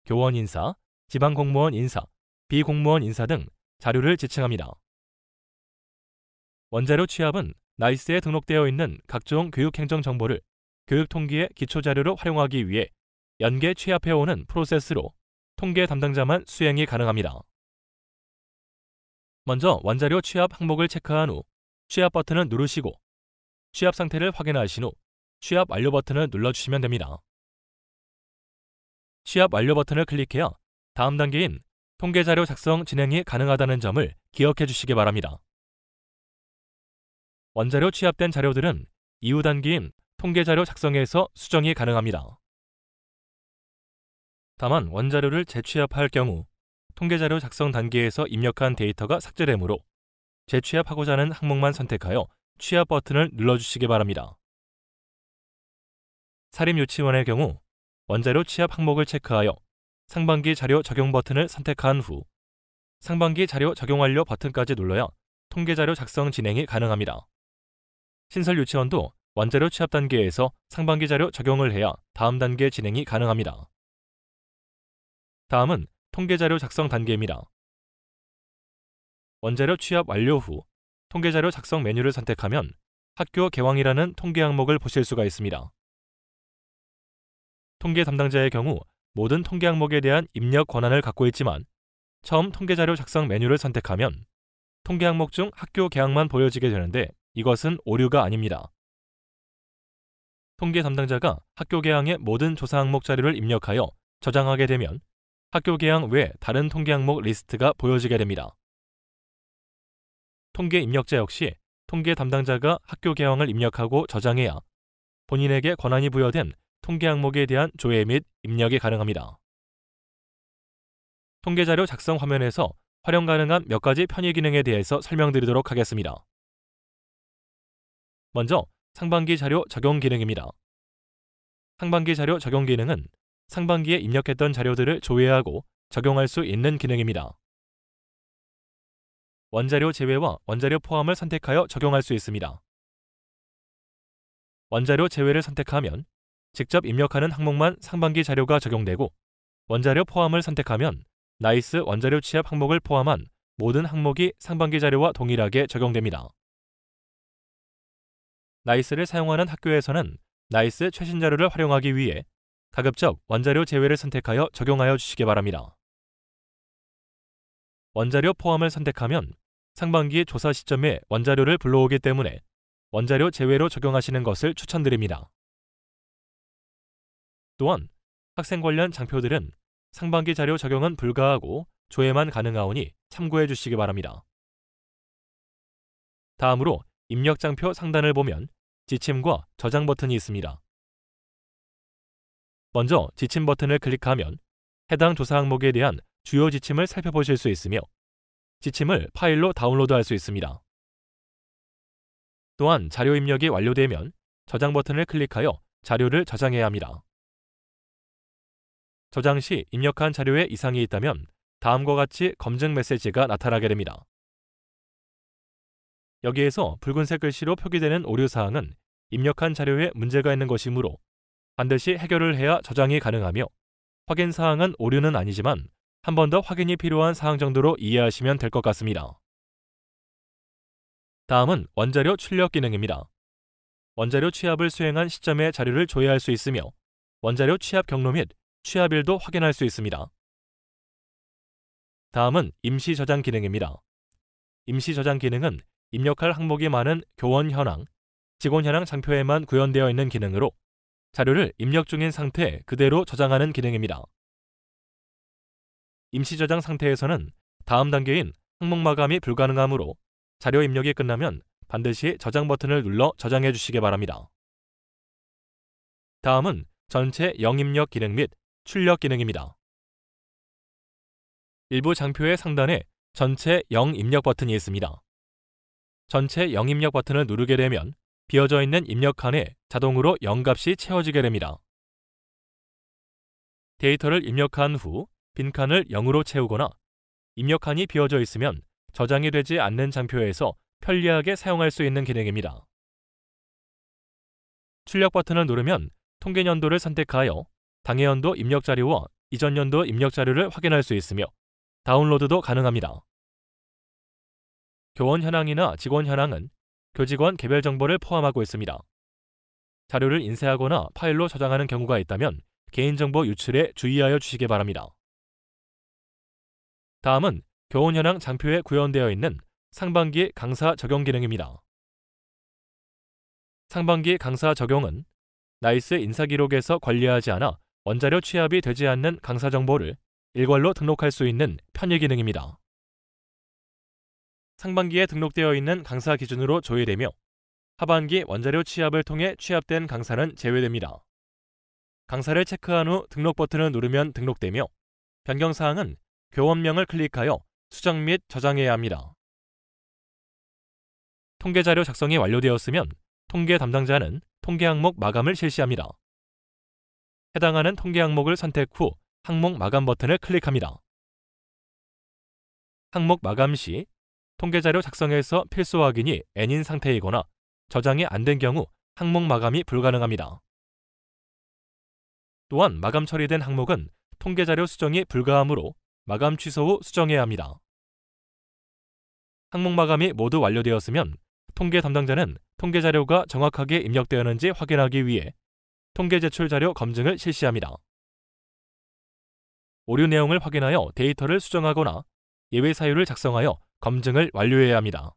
교원 인사, 지방 공무원 인사, 비공무원 인사 등 자료를 지칭합니다. 원자료 취합은 나이스에 등록되어 있는 각종 교육행정 정보를 교육통계의 기초자료로 활용하기 위해 연계 취합해오는 프로세스로 통계 담당자만 수행이 가능합니다. 먼저 원자료 취합 항목을 체크한 후 취합 버튼을 누르시고 취합 상태를 확인하신 후 취합 완료 버튼을 눌러주시면 됩니다. 취합 완료 버튼을 클릭해야 다음 단계인 통계자료 작성 진행이 가능하다는 점을 기억해 주시기 바랍니다. 원자료 취합된 자료들은 이후 단계인 통계자료 작성에서 수정이 가능합니다. 다만 원자료를 재취합할 경우 통계자료 작성 단계에서 입력한 데이터가 삭제되므로 재취합하고자 하는 항목만 선택하여 취합 버튼을 눌러주시기 바랍니다. 사립유치원의 경우 원자료 취합 항목을 체크하여 상반기 자료 적용 버튼을 선택한 후 상반기 자료 적용 완료 버튼까지 눌러야 통계자료 작성 진행이 가능합니다. 신설 유치원도 원자료 취합 단계에서 상반기 자료 적용을 해야 다음 단계 진행이 가능합니다. 다음은 통계자료 작성 단계입니다. 원자료 취합 완료 후 통계자료 작성 메뉴를 선택하면 학교 개왕이라는 통계 항목을 보실 수가 있습니다. 통계 담당자의 경우 모든 통계 항목에 대한 입력 권한을 갖고 있지만 처음 통계자료 작성 메뉴를 선택하면 통계 항목 중 학교 개항만 보여지게 되는데 이것은 오류가 아닙니다. 통계 담당자가 학교 개항의 모든 조사 항목 자료를 입력하여 저장하게 되면 학교 개항 외 다른 통계 항목 리스트가 보여지게 됩니다. 통계 입력자 역시 통계 담당자가 학교 개항을 입력하고 저장해야 본인에게 권한이 부여된 통계 항목에 대한 조회 및 입력이 가능합니다. 통계 자료 작성 화면에서 활용 가능한 몇 가지 편의 기능에 대해서 설명드리도록 하겠습니다. 먼저 상반기 자료 적용 기능입니다. 상반기 자료 적용 기능은 상반기에 입력했던 자료들을 조회하고 적용할 수 있는 기능입니다. 원자료 제외와 원자료 포함을 선택하여 적용할 수 있습니다. 원자료 제외를 선택하면 직접 입력하는 항목만 상반기 자료가 적용되고 원자료 포함을 선택하면 나이스 원자료 취합 항목을 포함한 모든 항목이 상반기 자료와 동일하게 적용됩니다. 나이스를 사용하는 학교에서는 나이스 최신 자료를 활용하기 위해 가급적 원자료 제외를 선택하여 적용하여 주시기 바랍니다. 원자료 포함을 선택하면 상반기 조사 시점에 원자료를 불러오기 때문에 원자료 제외로 적용하시는 것을 추천드립니다. 또한 학생 관련 장표들은 상반기 자료 적용은 불가하고 조회만 가능하오니 참고해 주시기 바랍니다. 다음으로 입력장표 상단을 보면 지침과 저장 버튼이 있습니다. 먼저 지침 버튼을 클릭하면 해당 조사 항목에 대한 주요 지침을 살펴보실 수 있으며 지침을 파일로 다운로드할 수 있습니다. 또한 자료 입력이 완료되면 저장 버튼을 클릭하여 자료를 저장해야 합니다. 저장 시 입력한 자료에 이상이 있다면 다음과 같이 검증 메시지가 나타나게 됩니다. 여기에서 붉은색 글씨로 표기되는 오류 사항은 입력한 자료에 문제가 있는 것이므로 반드시 해결을 해야 저장이 가능하며 확인 사항은 오류는 아니지만 한 번 더 확인이 필요한 사항 정도로 이해하시면 될 것 같습니다. 다음은 원자료 출력 기능입니다. 원자료 취합을 수행한 시점의 자료를 조회할 수 있으며 원자료 취합 경로 및 취합일도 확인할 수 있습니다. 다음은 임시 저장 기능입니다. 임시 저장 기능은 입력할 항목이 많은 교원 현황, 직원 현황 장표에만 구현되어 있는 기능으로 자료를 입력 중인 상태 그대로 저장하는 기능입니다. 임시 저장 상태에서는 다음 단계인 항목 마감이 불가능하므로 자료 입력이 끝나면 반드시 저장 버튼을 눌러 저장해 주시기 바랍니다. 다음은 전체 영입력 기능 및 출력 기능입니다. 일부 장표의 상단에 전체 영입력 버튼이 있습니다. 전체 영입력 버튼을 누르게 되면 비어져 있는 입력칸에 자동으로 0값이 채워지게 됩니다. 데이터를 입력한 후 빈칸을 0으로 채우거나 입력칸이 비어져 있으면 저장이 되지 않는 장표에서 편리하게 사용할 수 있는 기능입니다. 출력 버튼을 누르면 통계 년도를 선택하여 당해 연도 입력 자료와 이전 연도 입력 자료를 확인할 수 있으며 다운로드도 가능합니다. 교원 현황이나 직원 현황은 교직원 개별 정보를 포함하고 있습니다. 자료를 인쇄하거나 파일로 저장하는 경우가 있다면 개인정보 유출에 주의하여 주시기 바랍니다. 다음은 교원 현황 장표에 구현되어 있는 상반기 강사 적용 기능입니다. 상반기 강사 적용은 나이스 인사 기록에서 관리하지 않아 원자료 취합이 되지 않는 강사 정보를 일괄로 등록할 수 있는 편의 기능입니다. 상반기에 등록되어 있는 강사 기준으로 조회되며 하반기 원자료 취합을 통해 취합된 강사는 제외됩니다. 강사를 체크한 후 등록 버튼을 누르면 등록되며 변경사항은 교원명을 클릭하여 수정 및 저장해야 합니다. 통계자료 작성이 완료되었으면 통계 담당자는 통계 항목 마감을 실시합니다. 해당하는 통계 항목을 선택 후 항목 마감 버튼을 클릭합니다. 항목 마감 시 통계자료 작성에서 필수 확인이 N인 상태이거나 저장이 안 된 경우 항목 마감이 불가능합니다. 또한 마감 처리된 항목은 통계자료 수정이 불가하므로 마감 취소 후 수정해야 합니다. 항목 마감이 모두 완료되었으면 통계 담당자는 통계 자료가 정확하게 입력되었는지 확인하기 위해 통계 제출 자료 검증을 실시합니다. 오류 내용을 확인하여 데이터를 수정하거나 예외 사유를 작성하여 검증을 완료해야 합니다.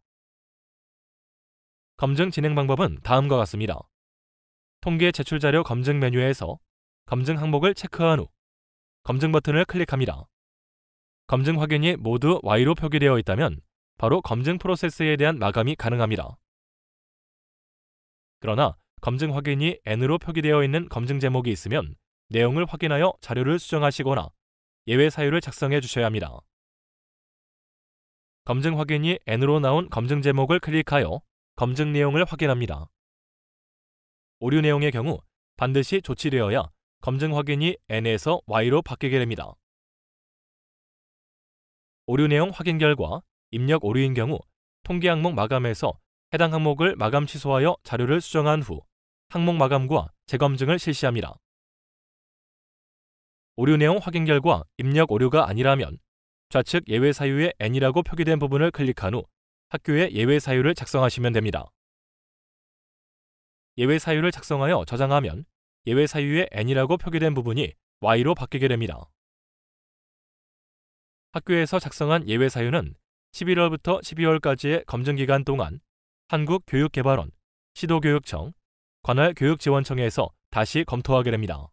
검증 진행 방법은 다음과 같습니다. 통계 제출 자료 검증 메뉴에서 검증 항목을 체크한 후 검증 버튼을 클릭합니다. 검증 확인이 모두 Y로 표기되어 있다면 바로 검증 프로세스에 대한 마감이 가능합니다. 그러나 검증 확인이 N으로 표기되어 있는 검증 제목이 있으면 내용을 확인하여 자료를 수정하시거나 예외 사유를 작성해 주셔야 합니다. 검증 확인이 n으로 나온 검증 제목을 클릭하여 검증 내용을 확인합니다. 오류 내용의 경우 반드시 조치되어야 검증 확인이 n에서 y로 바뀌게 됩니다. 오류 내용 확인 결과 입력 오류인 경우 통계 항목 마감에서 해당 항목을 마감 취소하여 자료를 수정한 후 항목 마감과 재검증을 실시합니다. 오류 내용 확인 결과 입력 오류가 아니라면 좌측 예외 사유의 n이라고 표기된 부분을 클릭한 후 학교의 예외 사유를 작성하시면 됩니다. 예외 사유를 작성하여 저장하면 예외 사유의 n이라고 표기된 부분이 y로 바뀌게 됩니다. 학교에서 작성한 예외 사유는 11월부터 12월까지의 검증 기간 동안 한국교육개발원, 시도교육청, 관할 교육지원청에서 다시 검토하게 됩니다.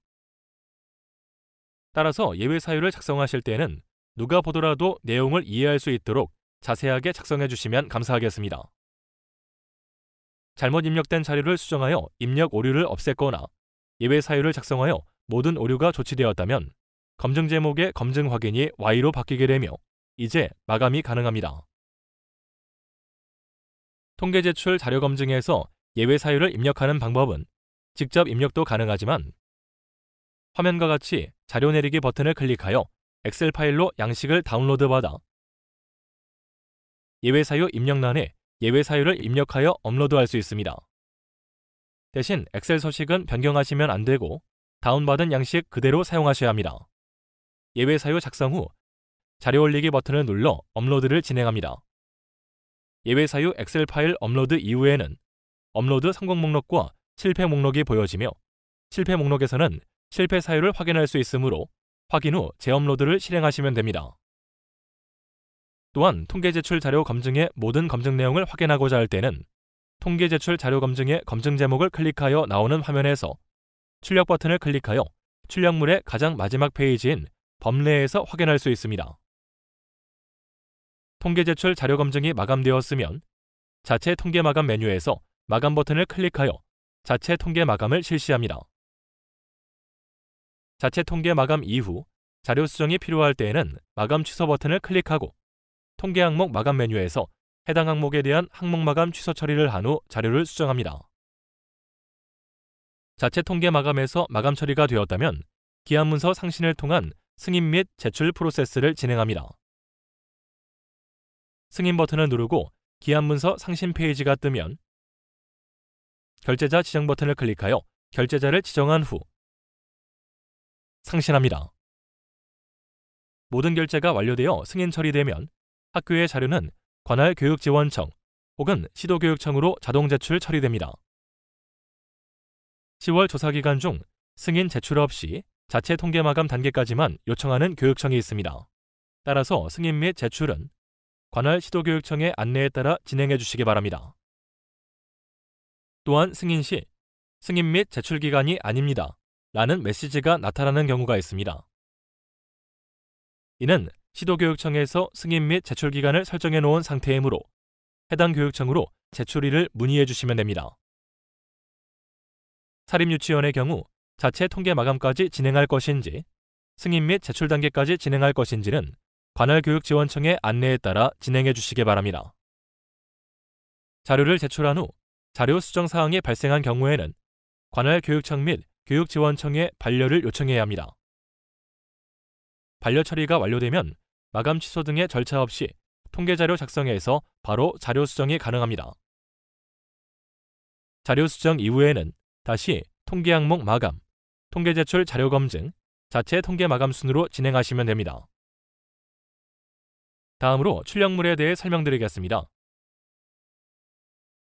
따라서 예외 사유를 작성하실 때는 누가 보더라도 내용을 이해할 수 있도록 자세하게 작성해 주시면 감사하겠습니다. 잘못 입력된 자료를 수정하여 입력 오류를 없앴거나 예외 사유를 작성하여 모든 오류가 조치되었다면 검증 제목의 검증 확인이 Y로 바뀌게 되며 이제 마감이 가능합니다. 통계 제출 자료 검증에서 예외 사유를 입력하는 방법은 직접 입력도 가능하지만 화면과 같이 자료 내리기 버튼을 클릭하여 엑셀 파일로 양식을 다운로드 받아 예외 사유 입력란에 예외 사유를 입력하여 업로드할 수 있습니다. 대신 엑셀 서식은 변경하시면 안 되고 다운받은 양식 그대로 사용하셔야 합니다. 예외 사유 작성 후 자료 올리기 버튼을 눌러 업로드를 진행합니다. 예외 사유 엑셀 파일 업로드 이후에는 업로드 성공 목록과 실패 목록이 보여지며 실패 목록에서는 실패 사유를 확인할 수 있으므로 확인 후 재업로드를 실행하시면 됩니다. 또한 통계 제출 자료 검증의 모든 검증 내용을 확인하고자 할 때는 통계 제출 자료 검증의 검증 제목을 클릭하여 나오는 화면에서 출력 버튼을 클릭하여 출력물의 가장 마지막 페이지인 범례에서 확인할 수 있습니다. 통계 제출 자료 검증이 마감되었으면 자체 통계 마감 메뉴에서 마감 버튼을 클릭하여 자체 통계 마감을 실시합니다. 자체 통계 마감 이후 자료 수정이 필요할 때에는 마감 취소 버튼을 클릭하고 통계 항목 마감 메뉴에서 해당 항목에 대한 항목 마감 취소 처리를 한 후 자료를 수정합니다. 자체 통계 마감에서 마감 처리가 되었다면 기한 문서 상신을 통한 승인 및 제출 프로세스를 진행합니다. 승인 버튼을 누르고 기한 문서 상신 페이지가 뜨면 결제자 지정 버튼을 클릭하여 결제자를 지정한 후 상실합니다 모든 결제가 완료되어 승인 처리되면 학교의 자료는 관할 교육지원청 혹은 시도교육청으로 자동 제출 처리됩니다. 10월 조사기간 중 승인 제출 없이 자체 통계 마감 단계까지만 요청하는 교육청이 있습니다. 따라서 승인 및 제출은 관할 시도교육청의 안내에 따라 진행해 주시기 바랍니다. 또한 승인 시 승인 및 제출 기간이 아닙니다. 라는 메시지가 나타나는 경우가 있습니다. 이는 시도교육청에서 승인 및 제출 기간을 설정해 놓은 상태이므로 해당 교육청으로 제출일을 문의해 주시면 됩니다. 사립유치원의 경우 자체 통계 마감까지 진행할 것인지 승인 및 제출 단계까지 진행할 것인지는 관할 교육지원청의 안내에 따라 진행해 주시기 바랍니다. 자료를 제출한 후 자료 수정 사항이 발생한 경우에는 관할 교육청 및 교육지원청에 반려를 요청해야 합니다. 반려 처리가 완료되면 마감 취소 등의 절차 없이 통계자료 작성해서 바로 자료 수정이 가능합니다. 자료 수정 이후에는 다시 통계 항목 마감, 통계 제출 자료 검증, 자체 통계 마감 순으로 진행하시면 됩니다. 다음으로 출력물에 대해 설명드리겠습니다.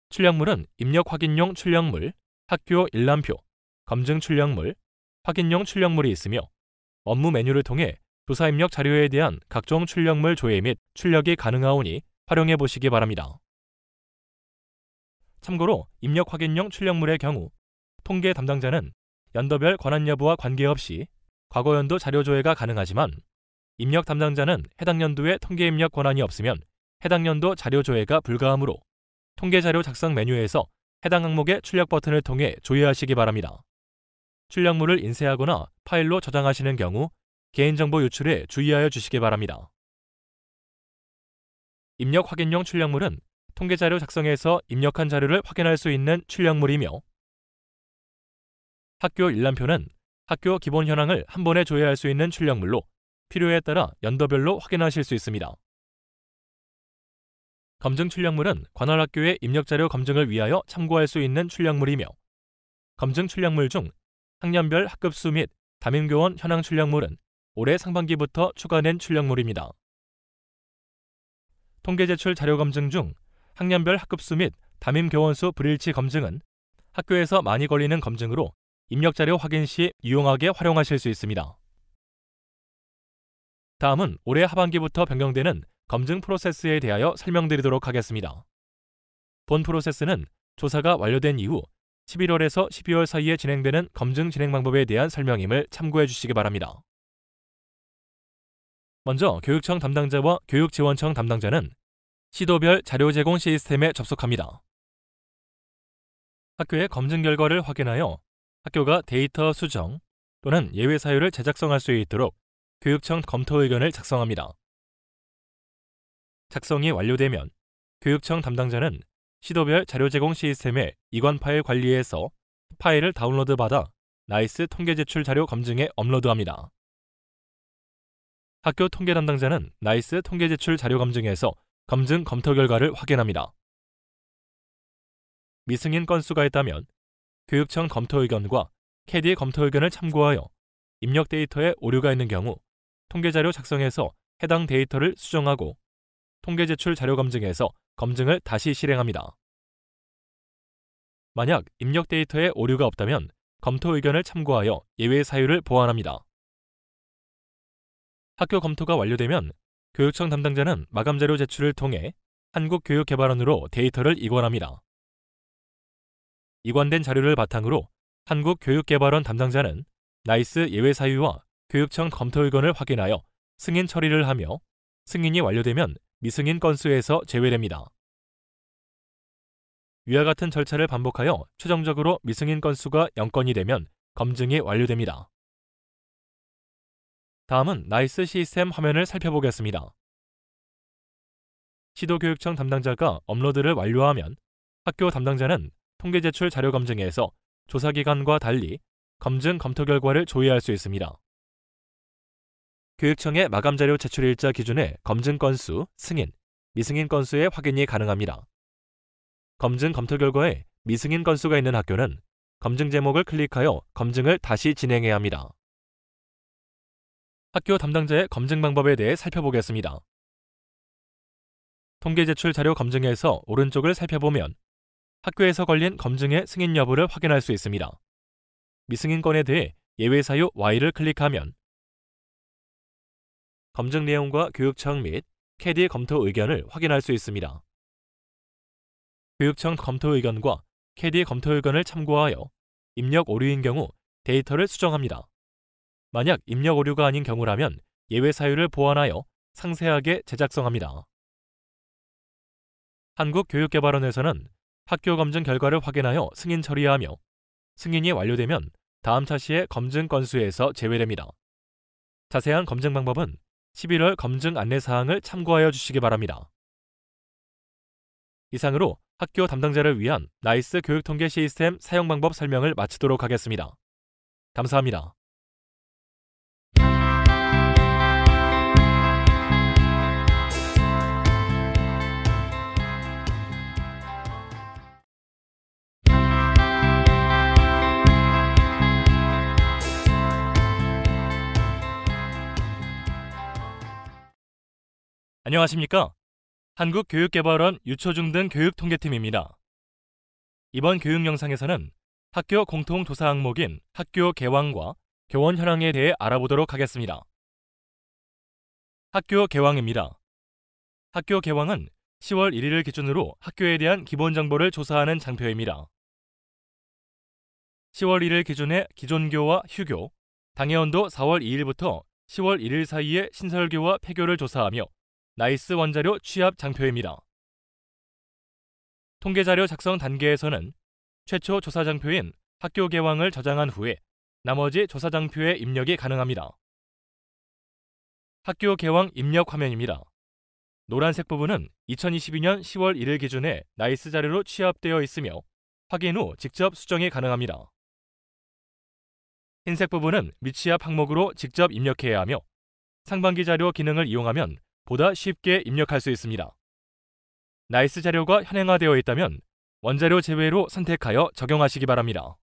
출력물은 입력 확인용 출력물, 학교 일람표, 검증 출력물, 확인용 출력물이 있으며 업무 메뉴를 통해 조사 입력 자료에 대한 각종 출력물 조회 및 출력이 가능하오니 활용해 보시기 바랍니다. 참고로 입력 확인용 출력물의 경우 통계 담당자는 연도별 권한 여부와 관계없이 과거 연도 자료 조회가 가능하지만 입력 담당자는 해당 연도에 통계 입력 권한이 없으면 해당 연도 자료 조회가 불가하므로 통계 자료 작성 메뉴에서 해당 항목의 출력 버튼을 통해 조회하시기 바랍니다. 출력물을 인쇄하거나 파일로 저장하시는 경우 개인정보 유출에 주의하여 주시기 바랍니다. 입력 확인용 출력물은 통계자료 작성에서 입력한 자료를 확인할 수 있는 출력물이며 학교 일람표는 학교 기본 현황을 한 번에 조회할 수 있는 출력물로 필요에 따라 연도별로 확인하실 수 있습니다. 검증 출력물은 관할 학교의 입력자료 검증을 위하여 참고할 수 있는 출력물이며 검증 출력물 중 학년별 학급수 및 담임교원 현황 출력물은 올해 상반기부터 추가된 출력물입니다. 통계 제출 자료 검증 중 학년별 학급수 및 담임 교원수 불일치 검증은 학교에서 많이 걸리는 검증으로 입력 자료 확인 시 유용하게 활용하실 수 있습니다. 다음은 올해 하반기부터 변경되는 검증 프로세스에 대하여 설명드리도록 하겠습니다. 본 프로세스는 조사가 완료된 이후 11월에서 12월 사이에 진행되는 검증 진행 방법에 대한 설명임을 참고해 주시기 바랍니다. 먼저 교육청 담당자와 교육지원청 담당자는 시도별 자료 제공 시스템에 접속합니다. 학교의 검증 결과를 확인하여 학교가 데이터 수정 또는 예외 사유를 재작성할 수 있도록 교육청 검토 의견을 작성합니다. 작성이 완료되면 교육청 담당자는 시도별 자료 제공 시스템의 이관 파일 관리에서 파일을 다운로드 받아 나이스 통계 제출 자료 검증에 업로드합니다. 학교 통계 담당자는 나이스 통계 제출 자료 검증에서 검증 검토 결과를 확인합니다. 미승인 건수가 있다면 교육청 검토 의견과 캐디 검토 의견을 참고하여 입력 데이터에 오류가 있는 경우 통계자료 작성해서 해당 데이터를 수정하고 통계 제출 자료 검증에서 검증을 다시 실행합니다. 만약 입력 데이터에 오류가 없다면 검토 의견을 참고하여 예외 사유를 보완합니다. 학교 검토가 완료되면 교육청 담당자는 마감 자료 제출을 통해 한국교육개발원으로 데이터를 이관합니다. 이관된 자료를 바탕으로 한국교육개발원 담당자는 나이스 예외 사유와 교육청 검토 의견을 확인하여 승인 처리를 하며 승인이 완료되면 미승인 건수에서 제외됩니다. 위와 같은 절차를 반복하여 최종적으로 미승인 건수가 0건이 되면 검증이 완료됩니다. 다음은 나이스 시스템 화면을 살펴보겠습니다. 시도교육청 담당자가 업로드를 완료하면 학교 담당자는 통계 제출 자료 검증에서 조사기관과 달리 검증 검토 결과를 조회할 수 있습니다. 교육청의 마감자료 제출 일자 기준에 검증 건수, 승인, 미승인 건수의 확인이 가능합니다. 검증 검토 결과에 미승인 건수가 있는 학교는 검증 제목을 클릭하여 검증을 다시 진행해야 합니다. 학교 담당자의 검증 방법에 대해 살펴보겠습니다. 통계 제출 자료 검증에서 오른쪽을 살펴보면 학교에서 걸린 검증의 승인 여부를 확인할 수 있습니다. 미승인 건에 대해 예외 사유 Y를 클릭하면 검증 내용과 교육청 및 캐디 검토 의견을 확인할 수 있습니다. 교육청 검토 의견과 캐디 검토 의견을 참고하여 입력 오류인 경우 데이터를 수정합니다. 만약 입력 오류가 아닌 경우라면 예외 사유를 보완하여 상세하게 제작성합니다. 한국교육개발원에서는 학교 검증 결과를 확인하여 승인 처리하며 승인이 완료되면 다음 차시의 검증 건수에서 제외됩니다. 자세한 검증 방법은 11월 검증 안내사항을 참고하여 주시기 바랍니다. 이상으로 학교 담당자를 위한 나이스 교육통계 시스템 사용방법 설명을 마치도록 하겠습니다. 감사합니다. 안녕하십니까? 한국교육개발원 유초중 등 교육통계팀입니다. 이번 교육 영상에서는 학교 공통 조사 항목인 학교 개왕과 교원 현황에 대해 알아보도록 하겠습니다. 학교 개왕입니다. 학교 개왕은 10월 1일을 기준으로 학교에 대한 기본 정보를 조사하는 장표입니다. 10월 1일 기준의 기존교와 휴교, 당해원도 4월 2일부터 10월 1일 사이에 신설교와 폐교를 조사하며 나이스 원자료 취합 장표입니다. 통계자료 작성 단계에서는 최초 조사장표인 학교 개왕을 저장한 후에 나머지 조사장표의 입력이 가능합니다. 학교 개왕 입력 화면입니다. 노란색 부분은 2022년 10월 1일 기준에 나이스 자료로 취합되어 있으며 확인 후 직접 수정이 가능합니다. 흰색 부분은 미취합 항목으로 직접 입력해야 하며 상반기 자료 기능을 이용하면 보다 쉽게 입력할 수 있습니다. 나이스 자료가 현행화되어 있다면 원자료 제외로 선택하여 적용하시기 바랍니다.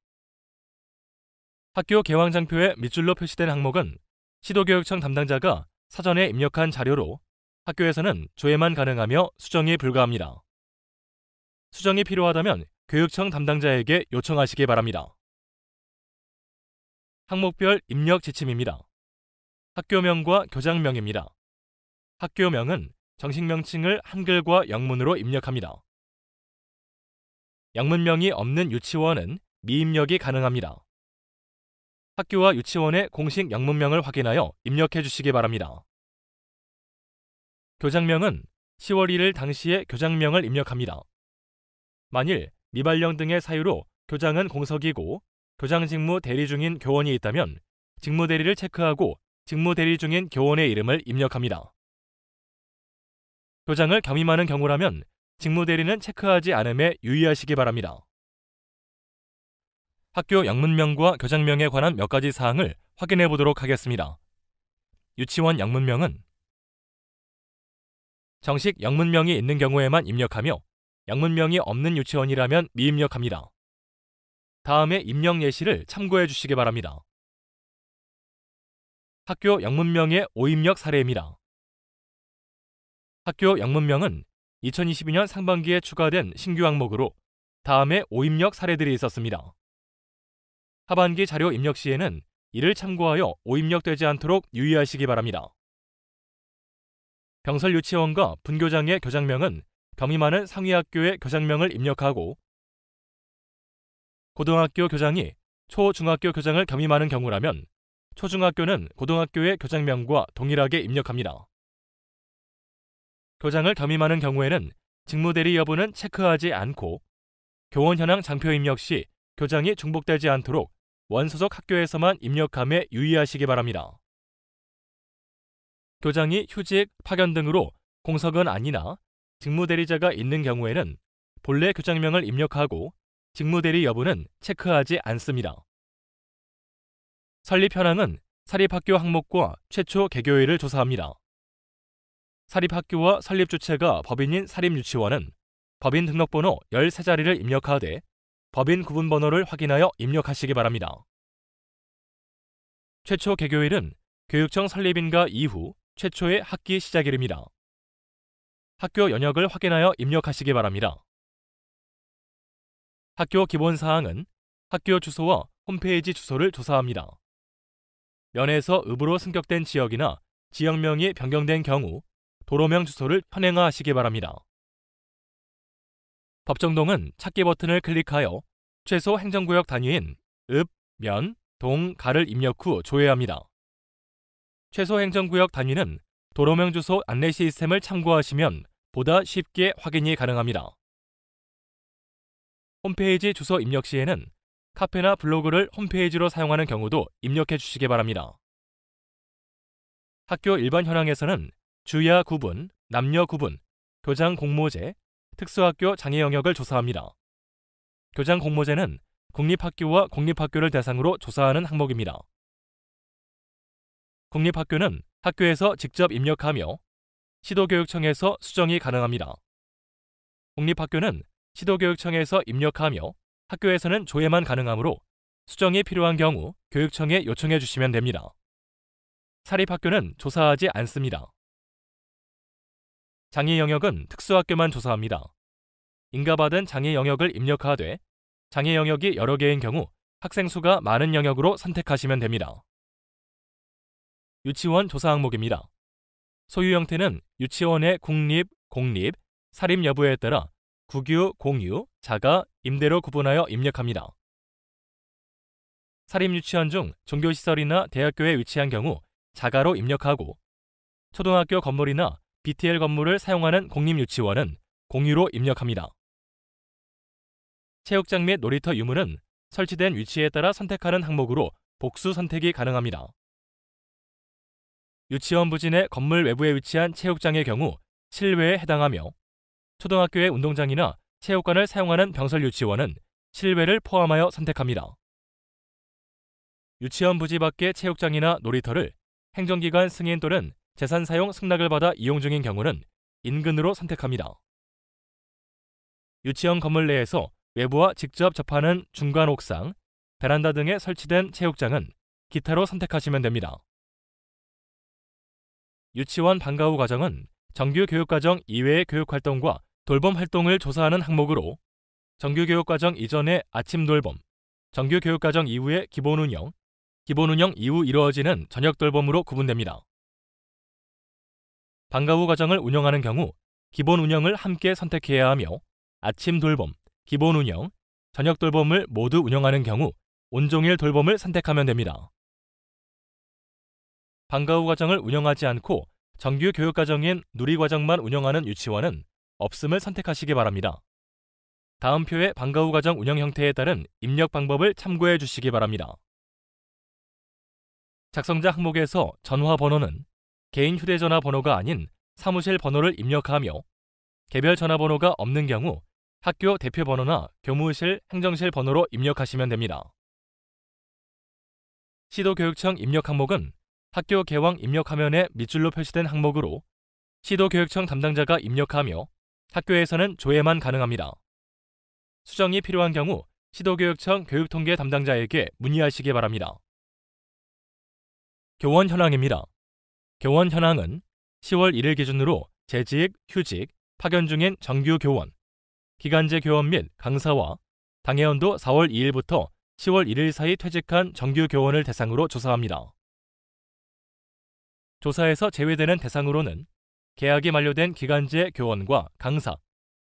학교 개왕장표에 밑줄로 표시된 항목은 시도교육청 담당자가 사전에 입력한 자료로 학교에서는 조회만 가능하며 수정이 불가합니다. 수정이 필요하다면 교육청 담당자에게 요청하시기 바랍니다. 항목별 입력 지침입니다. 학교명과 교장명입니다. 학교명은 정식 명칭을 한글과 영문으로 입력합니다. 영문명이 없는 유치원은 미입력이 가능합니다. 학교와 유치원의 공식 영문명을 확인하여 입력해 주시기 바랍니다. 교장명은 10월 1일 당시의 교장명을 입력합니다. 만일 미발령 등의 사유로 교장은 공석이고 교장 직무 대리 중인 교원이 있다면 직무 대리를 체크하고 직무 대리 중인 교원의 이름을 입력합니다. 교장을겸임하는 경우라면 직무대리는 체크하지 않음에 유의하시기 바랍니다. 학교 영문명과 교장명에 관한 몇 가지 사항을 확인해 보도록 하겠습니다. 유치원 영문명은 정식 영문명이 있는 경우에만 입력하며 영문명이 없는 유치원이라면 미입력합니다. 다음에 입력 예시를 참고해 주시기 바랍니다. 학교 영문명의 오입력 사례입니다. 학교 영문명은 2022년 상반기에 추가된 신규 항목으로 다음에 오입력 사례들이 있었습니다. 하반기 자료 입력 시에는 이를 참고하여 오입력되지 않도록 유의하시기 바랍니다. 병설 유치원과 분교장의 교장명은 경이 많은 상위학교의 교장명을 입력하고 고등학교 교장이 초중학교 교장을 겸임하는 경우라면 초중학교는 고등학교의 교장명과 동일하게 입력합니다. 도장을 겸임하는 경우에는 직무대리 여부는 체크하지 않고 교원 현황 장표 입력 시 교장이 중복되지 않도록 원소속 학교에서만 입력함에 유의하시기 바랍니다. 교장이 휴직, 파견 등으로 공석은 아니나 직무대리자가 있는 경우에는 본래 교장명을 입력하고 직무대리 여부는 체크하지 않습니다. 설립 현황은 사립학교 항목과 최초 개교일을 조사합니다. 사립학교와 설립주체가 법인인 사립유치원은 법인 등록번호 13자리를 입력하되 법인 구분번호를 확인하여 입력하시기 바랍니다. 최초 개교일은 교육청 설립인가 이후 최초의 학기 시작일입니다. 학교 연역을 확인하여 입력하시기 바랍니다. 학교 기본 사항은 학교 주소와 홈페이지 주소를 조사합니다. 면에서 읍으로 승격된 지역이나 지역명이 변경된 경우 도로명 주소를 현행화하시기 바랍니다. 법정동은 찾기 버튼을 클릭하여 최소 행정구역 단위인 읍, 면, 동, 가를 입력 후 조회합니다. 최소 행정구역 단위는 도로명 주소 안내 시스템을 참고하시면 보다 쉽게 확인이 가능합니다. 홈페이지 주소 입력 시에는 카페나 블로그를 홈페이지로 사용하는 경우도 입력해 주시기 바랍니다. 학교 일반 현황에서는 주야 구분, 남녀 구분, 교장 공모제, 특수학교 장애 영역을 조사합니다. 교장 공모제는 국립학교와 공립학교를 대상으로 조사하는 항목입니다. 국립학교는 학교에서 직접 입력하며 시도교육청에서 수정이 가능합니다. 국립학교는 시도교육청에서 입력하며 학교에서는 조회만 가능하므로 수정이 필요한 경우 교육청에 요청해 주시면 됩니다. 사립학교는 조사하지 않습니다. 장애 영역은 특수학교만 조사합니다. 인가받은 장애 영역을 입력하되 장애 영역이 여러 개인 경우 학생 수가 많은 영역으로 선택하시면 됩니다. 유치원 조사 항목입니다. 소유 형태는 유치원의 국립, 공립, 사립 여부에 따라 국유, 공유, 자가, 임대로 구분하여 입력합니다. 사립유치원 중 종교시설이나 대학교에 위치한 경우 자가로 입력하고 초등학교 건물이나 BTL 건물을 사용하는 공립유치원은 공유로 입력합니다. 체육장 및 놀이터 유무는 설치된 위치에 따라 선택하는 항목으로 복수 선택이 가능합니다. 유치원 부진의 건물 외부에 위치한 체육장의 경우 실외에 해당하며 초등학교의 운동장이나 체육관을 사용하는 병설 유치원은 실외를 포함하여 선택합니다. 유치원 부지 밖의 체육장이나 놀이터를 행정기관 승인 또는 재산 사용 승낙을 받아 이용 중인 경우는 인근으로 선택합니다. 유치원 건물 내에서 외부와 직접 접하는 중간 옥상, 베란다 등에 설치된 체육장은 기타로 선택하시면 됩니다. 유치원 방과 후 과정은 정규 교육과정 이외의 교육활동과 돌봄 활동을 조사하는 항목으로 정규 교육과정 이전의 아침 돌봄, 정규 교육과정 이후의 기본 운영, 기본 운영 이후 이루어지는 저녁 돌봄으로 구분됩니다. 방과후 과정을 운영하는 경우 기본 운영을 함께 선택해야 하며 아침 돌봄, 기본 운영, 저녁 돌봄을 모두 운영하는 경우 온종일 돌봄을 선택하면 됩니다. 방과후 과정을 운영하지 않고 정규 교육 과정인 누리 과정만 운영하는 유치원은 없음을 선택하시기 바랍니다. 다음 표에 방과후 과정 운영 형태에 따른 입력 방법을 참고해 주시기 바랍니다. 작성자 항목에서 전화 번호는 개인 휴대전화 번호가 아닌 사무실 번호를 입력하며 개별 전화번호가 없는 경우 학교 대표 번호나 교무실, 행정실 번호로 입력하시면 됩니다. 시도교육청 입력 항목은 학교 개왕 입력 화면에 밑줄로 표시된 항목으로 시도교육청 담당자가 입력하며 학교에서는 조회만 가능합니다. 수정이 필요한 경우 시도교육청 교육통계 담당자에게 문의하시기 바랍니다. 교원 현황입니다. 교원 현황은 10월 1일 기준으로 재직, 휴직, 파견 중인 정규 교원, 기간제 교원 및 강사와 당해원도 4월 2일부터 10월 1일 사이 퇴직한 정규 교원을 대상으로 조사합니다. 조사에서 제외되는 대상으로는 계약이 만료된 기간제 교원과 강사,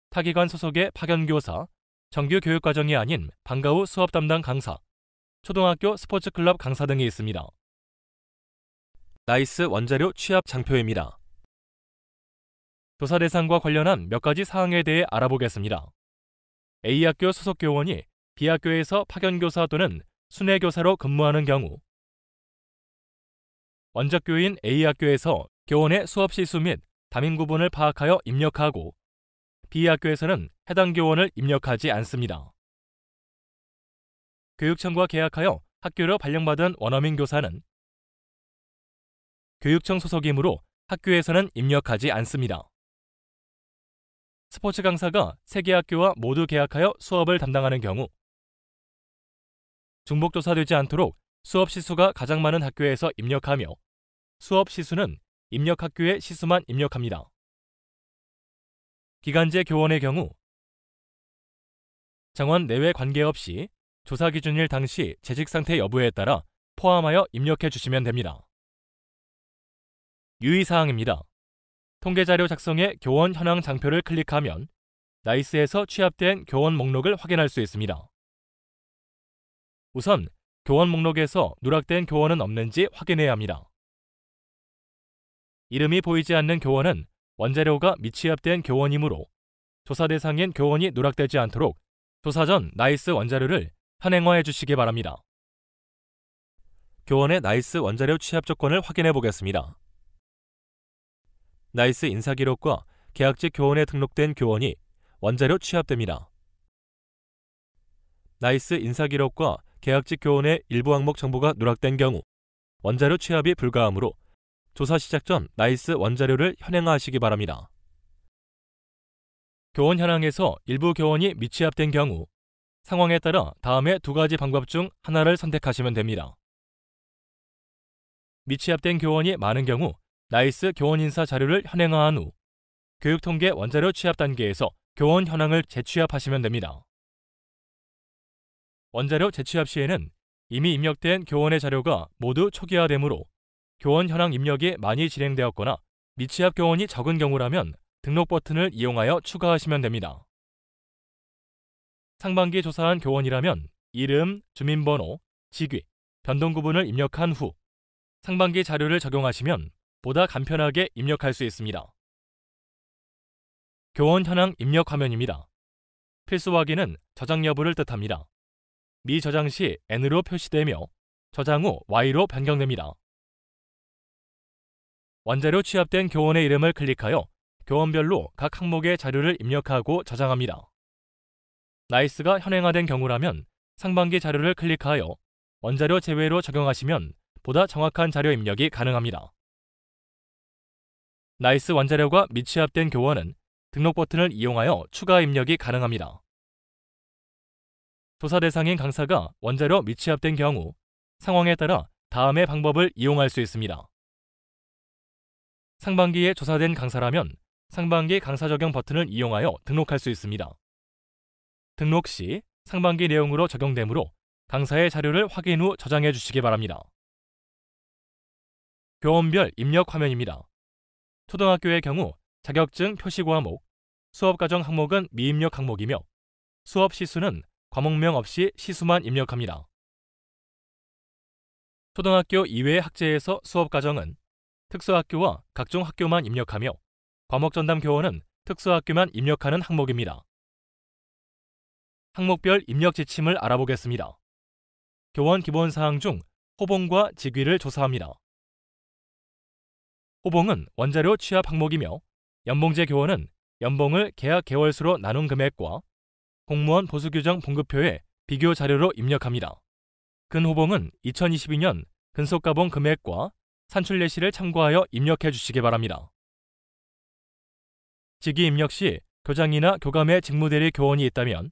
타기관 소속의 파견교사, 정규 교육과정이 아닌 방과 후 수업 담당 강사, 초등학교 스포츠클럽 강사 등이 있습니다. 나이스 원자료 취합 장표입니다. 조사 대상과 관련한 몇 가지 사항에 대해 알아보겠습니다. A학교 소속 교원이 B학교에서 파견교사 또는 순회교사로 근무하는 경우 원작교인 A학교에서 교원의 수업 시수 및 담임 구분을 파악하여 입력하고 B학교에서는 해당 교원을 입력하지 않습니다. 교육청과 계약하여 학교로 발령받은 원어민 교사는 교육청 소속이므로 학교에서는 입력하지 않습니다. 스포츠 강사가 세 개 학교와 모두 계약하여 수업을 담당하는 경우 중복조사되지 않도록 수업 시수가 가장 많은 학교에서 입력하며 수업 시수는 입력 학교의 시수만 입력합니다. 기간제 교원의 경우 정원 내외 관계없이 조사 기준일 당시 재직 상태 여부에 따라 포함하여 입력해 주시면 됩니다. 유의사항입니다. 통계자료 작성에 교원 현황 장표를 클릭하면 나이스에서 취합된 교원 목록을 확인할 수 있습니다. 우선 교원 목록에서 누락된 교원은 없는지 확인해야 합니다. 이름이 보이지 않는 교원은 원자료가 미취합된 교원이므로 조사 대상인 교원이 누락되지 않도록 조사 전 나이스 원자료를 현행화해 주시기 바랍니다. 교원의 나이스 원자료 취합 조건을 확인해 보겠습니다. 나이스 인사 기록과 계약직 교원에 등록된 교원이 원자료 취합됩니다. 나이스 인사 기록과 계약직 교원의 일부 항목 정보가 누락된 경우 원자료 취합이 불가하므로 조사 시작 전 나이스 원자료를 현행화하시기 바랍니다. 교원 현황에서 일부 교원이 미취합된 경우 상황에 따라 다음에 두 가지 방법 중 하나를 선택하시면 됩니다. 미취합된 교원이 많은 경우 나이스 교원 인사 자료를 현행화한 후 교육통계 원자료 취합 단계에서 교원 현황을 재취합하시면 됩니다. 원자료 재취합 시에는 이미 입력된 교원의 자료가 모두 초기화되므로 교원 현황 입력이 많이 진행되었거나 미취합 교원이 적은 경우라면 등록 버튼을 이용하여 추가하시면 됩니다. 상반기 조사한 교원이라면 이름, 주민번호, 직위, 변동 구분을 입력한 후 상반기 자료를 적용하시면 보다 간편하게 입력할 수 있습니다. 교원 현황 입력 화면입니다. 필수 확인은 저장 여부를 뜻합니다. 미저장 시 N으로 표시되며 저장 후 Y로 변경됩니다. 원자료 취합된 교원의 이름을 클릭하여 교원별로 각 항목의 자료를 입력하고 저장합니다. 나이스가 현행화된 경우라면 상반기 자료를 클릭하여 원자료 제외로 적용하시면 보다 정확한 자료 입력이 가능합니다. 나이스 원자료가 미취합된 교원은 등록 버튼을 이용하여 추가 입력이 가능합니다. 조사 대상인 강사가 원자료 미취합된 경우 상황에 따라 다음의 방법을 이용할 수 있습니다. 상반기에 조사된 강사라면 상반기 강사 적용 버튼을 이용하여 등록할 수 있습니다. 등록 시 상반기 내용으로 적용되므로 강사의 자료를 확인 후 저장해 주시기 바랍니다. 교원별 입력 화면입니다. 초등학교의 경우 자격증 표시 과목, 수업 과정 항목은 미입력 항목이며 수업 시수는 과목명 없이 시수만 입력합니다. 초등학교 이외의 학제에서 수업 과정은 특수학교와 각종 학교만 입력하며 과목 전담 교원은 특수학교만 입력하는 항목입니다. 항목별 입력 지침을 알아보겠습니다. 교원 기본 사항 중 호봉과 직위를 조사합니다. 호봉은 원자료 취합 항목이며 연봉제 교원은 연봉을 계약 개월수로 나눈 금액과 공무원 보수규정 봉급표에 비교 자료로 입력합니다. 근호봉은 2022년 근속가봉 금액과 산출 예시를 참고하여 입력해 주시기 바랍니다. 직위 입력 시 교장이나 교감의 직무대리 교원이 있다면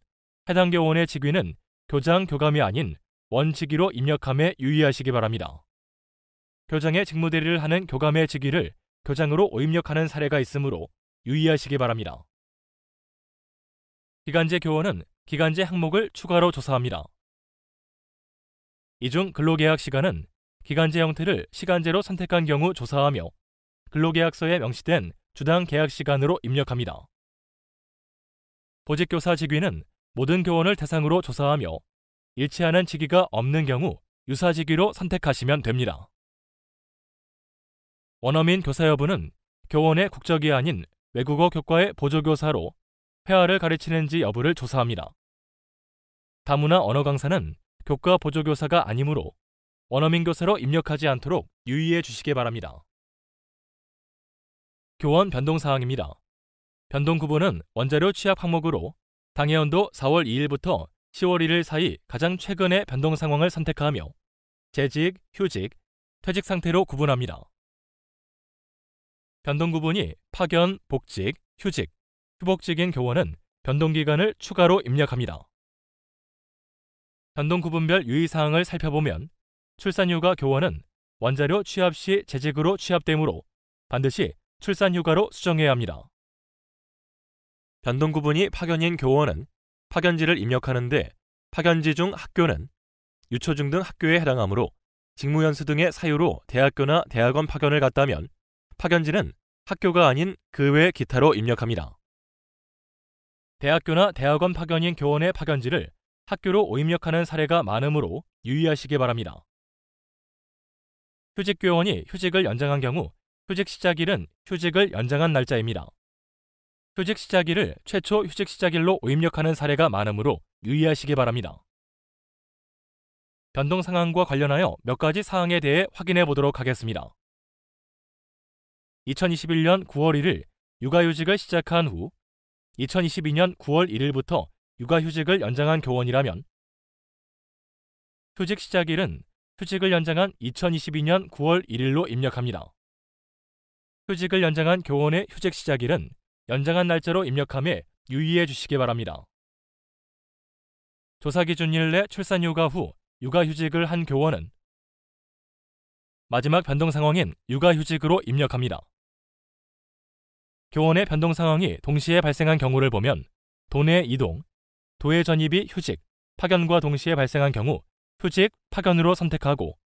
해당 교원의 직위는 교장 교감이 아닌 원직위로 입력함에 유의하시기 바랍니다. 교장의 직무대리를 하는 교감의 직위를 교장으로 오입력하는 사례가 있으므로 유의하시기 바랍니다. 기간제 교원은 기간제 항목을 추가로 조사합니다. 이 중 근로계약 시간은 기간제 형태를 시간제로 선택한 경우 조사하며 근로계약서에 명시된 주당 계약 시간으로 입력합니다. 보직교사 직위는 모든 교원을 대상으로 조사하며 일치하는 직위가 없는 경우 유사 직위로 선택하시면 됩니다. 원어민 교사 여부는 교원의 국적이 아닌 외국어 교과의 보조교사로 회화를 가르치는지 여부를 조사합니다. 다문화 언어 강사는 교과 보조교사가 아니므로 원어민 교사로 입력하지 않도록 유의해 주시기 바랍니다. 교원 변동 사항입니다. 변동 구분은 원자료 취합 항목으로 당해연도 4월 2일부터 10월 1일 사이 가장 최근의 변동 상황을 선택하며 재직, 휴직, 퇴직 상태로 구분합니다. 변동 구분이 파견, 복직, 휴직, 휴복직인 교원은 변동 기간을 추가로 입력합니다. 변동 구분별 유의사항을 살펴보면 출산휴가 교원은 원자료 취합 시 재직으로 취합되므로 반드시 출산휴가로 수정해야 합니다. 변동 구분이 파견인 교원은 파견지를 입력하는데 파견지 중 학교는 유초중 등 학교에 해당하므로 직무연수 등의 사유로 대학교나 대학원 파견을 갔다면 파견지는 학교가 아닌 그 외 기타로 입력합니다. 대학교나 대학원 파견인 교원의 파견지를 학교로 오입력하는 사례가 많으므로 유의하시기 바랍니다. 휴직 교원이 휴직을 연장한 경우 휴직 시작일은 휴직을 연장한 날짜입니다. 휴직 시작일을 최초 휴직 시작일로 오입력하는 사례가 많으므로 유의하시기 바랍니다. 변동 상황과 관련하여 몇 가지 사항에 대해 확인해 보도록 하겠습니다. 2021년 9월 1일 육아휴직을 시작한 후 2022년 9월 1일부터 육아휴직을 연장한 교원이라면 휴직 시작일은 휴직을 연장한 2022년 9월 1일로 입력합니다. 휴직을 연장한 교원의 휴직 시작일은 연장한 날짜로 입력함에 유의해 주시기 바랍니다. 조사 기준일 내 출산휴가 후 육아휴직을 한 교원은 마지막 변동 상황인 육아휴직으로 입력합니다. 교원의 변동 상황이 동시에 발생한 경우를 보면 도내 이동, 도의 전입이 휴직, 파견과 동시에 발생한 경우 휴직, 파견으로 선택하고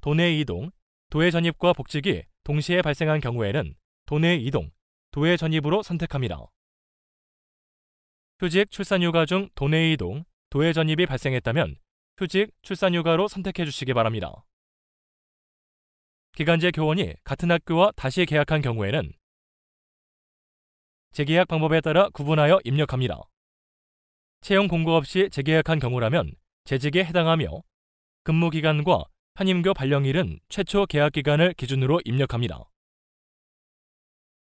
도내 이동, 도의 전입과 복직이 동시에 발생한 경우에는 도내 이동, 도의 전입으로 선택합니다. 휴직, 출산휴가 중 도내 이동, 도의 전입이 발생했다면 휴직, 출산휴가로 선택해 주시기 바랍니다. 기간제 교원이 같은 학교와 다시 계약한 경우에는 재계약 방법에 따라 구분하여 입력합니다. 채용 공고 없이 재계약한 경우라면 재직에 해당하며 근무 기간과 한임교 발령일은 최초 계약 기간을 기준으로 입력합니다.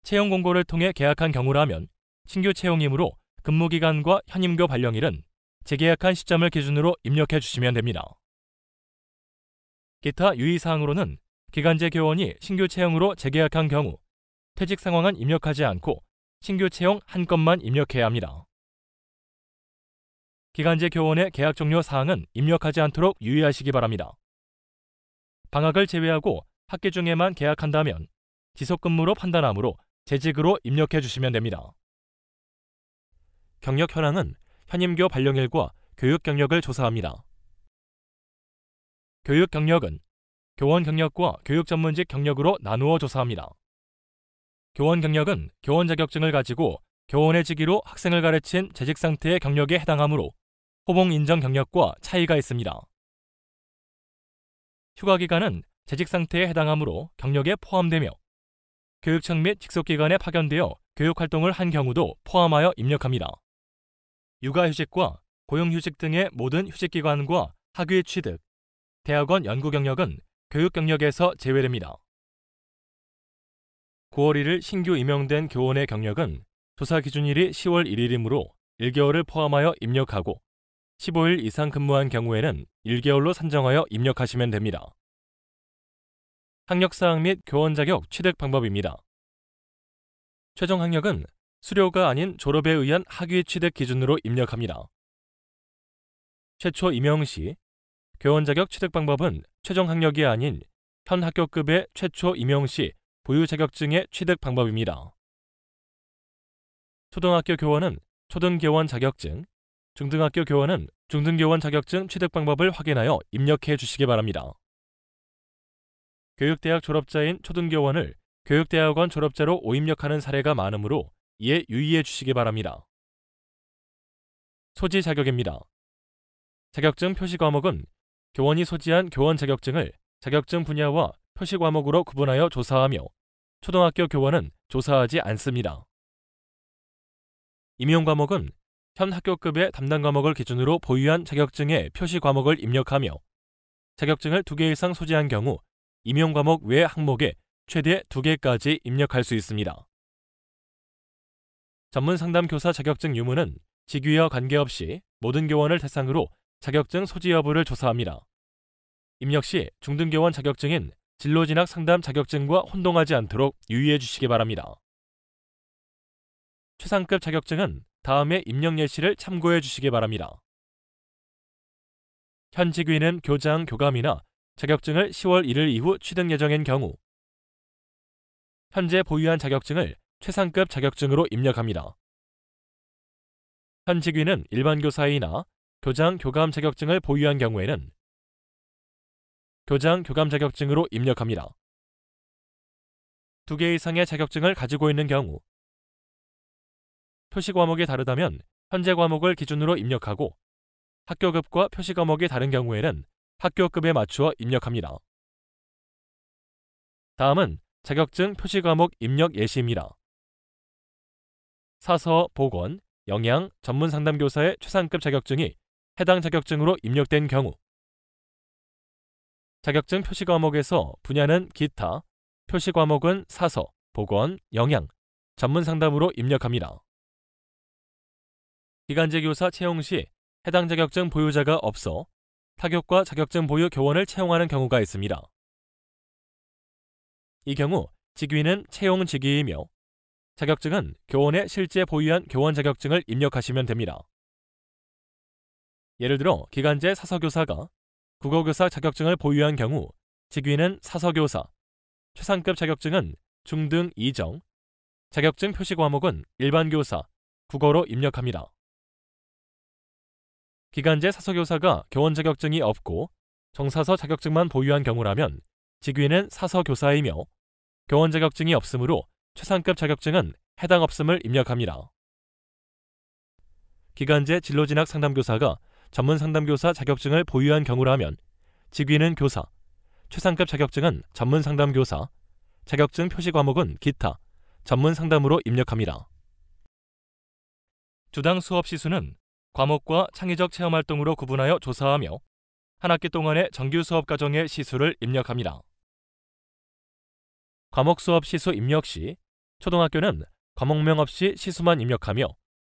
채용 공고를 통해 계약한 경우라면 신규 채용이므로 근무 기간과 현임교 발령일은 재계약한 시점을 기준으로 입력해 주시면 됩니다. 기타 유의사항으로는 기간제 교원이 신규 채용으로 재계약한 경우 퇴직 상황은 입력하지 않고 신규 채용 한 건만 입력해야 합니다. 기간제 교원의 계약 종료 사항은 입력하지 않도록 유의하시기 바랍니다. 방학을 제외하고 학기 중에만 계약한다면 지속근무로 판단하므로 재직으로 입력해 주시면 됩니다. 경력 현황은 현임교 발령일과 교육 경력을 조사합니다. 교육 경력은 교원 경력과 교육 전문직 경력으로 나누어 조사합니다. 교원 경력은 교원 자격증을 가지고 교원의 직위로 학생을 가르친 재직 상태의 경력에 해당하므로 호봉 인정 경력과 차이가 있습니다. 휴가 기간은 재직 상태에 해당하므로 경력에 포함되며 교육청 및 직속 기관에 파견되어 교육 활동을 한 경우도 포함하여 입력합니다. 육아휴직과 고용휴직 등의 모든 휴직기관과 학위 취득, 대학원 연구 경력은 교육 경력에서 제외됩니다. 9월 1일 신규 임명된 교원의 경력은 조사 기준일이 10월 1일이므로 1개월을 포함하여 입력하고 15일 이상 근무한 경우에는 1개월로 산정하여 입력하시면 됩니다. 학력사항 및 교원 자격 취득 방법입니다. 최종 학력은 수료가 아닌 졸업에 의한 학위 취득 기준으로 입력합니다. 최초 임용 시 교원 자격 취득 방법은 최종 학력이 아닌 현 학교급의 최초 임용 시 보유 자격증의 취득 방법입니다. 초등학교 교원은 초등교원 자격증, 중등학교 교원은 중등교원 자격증 취득 방법을 확인하여 입력해 주시기 바랍니다. 교육대학 졸업자인 초등교원을 교육대학원 졸업자로 오입력하는 사례가 많으므로 이에 유의해 주시기 바랍니다. 소지 자격입니다. 자격증 표시 과목은 교원이 소지한 교원 자격증을 자격증 분야와 표시 과목으로 구분하여 조사하며 초등학교 교원은 조사하지 않습니다. 임용 과목은 현 학교급의 담당 과목을 기준으로 보유한 자격증의 표시 과목을 입력하며 자격증을 2개 이상 소지한 경우 임용 과목 외 항목에 최대 2개까지 입력할 수 있습니다. 전문 상담 교사 자격증 유무는 직위와 관계없이 모든 교원을 대상으로 자격증 소지 여부를 조사합니다. 입력 시 중등교원 자격증인 진로진학 상담 자격증과 혼동하지 않도록 유의해 주시기 바랍니다. 최상급 자격증은 다음에 입력 예시를 참고해 주시기 바랍니다. 현 직위는 교장, 교감이나 자격증을 10월 1일 이후 취득 예정인 경우 현재 보유한 자격증을 최상급 자격증으로 입력합니다. 현 직위는 일반 교사이나 교장 교감 자격증을 보유한 경우에는 교장 교감 자격증으로 입력합니다. 두 개 이상의 자격증을 가지고 있는 경우 표시 과목이 다르다면 현재 과목을 기준으로 입력하고 학교급과 표시 과목이 다른 경우에는 학교급에 맞추어 입력합니다. 다음은 자격증 표시 과목 입력 예시입니다. 사서, 보건, 영양, 전문상담교사의 최상급 자격증이 해당 자격증으로 입력된 경우 자격증 표시 과목에서 분야는 기타, 표시 과목은 사서, 보건, 영양, 전문 상담으로 입력합니다. 기간제 교사 채용 시 해당 자격증 보유자가 없어 타격과 자격증 보유 교원을 채용하는 경우가 있습니다. 이 경우 직위는 채용 직위이며 자격증은 교원의 실제 보유한 교원 자격증을 입력하시면 됩니다. 예를 들어 기간제 사서교사가 국어교사 자격증을 보유한 경우 직위는 사서교사, 최상급 자격증은 중등 2정, 자격증 표시 과목은 일반교사, 국어로 입력합니다. 기간제 사서교사가 교원 자격증이 없고 정사서 자격증만 보유한 경우라면 직위는 사서교사이며 교원 자격증이 없으므로 최상급 자격증은 해당 없음을 입력합니다. 기간제 진로진학 상담교사가 전문 상담교사 자격증을 보유한 경우라면 직위는 교사, 최상급 자격증은 전문 상담교사, 자격증 표시 과목은 기타, 전문 상담으로 입력합니다. 주당 수업 시수는 과목과 창의적 체험 활동으로 구분하여 조사하며 한 학기 동안의 정규 수업 과정의 시수를 입력합니다. 과목 수업 시수 입력 시 초등학교는 과목명 없이 시수만 입력하며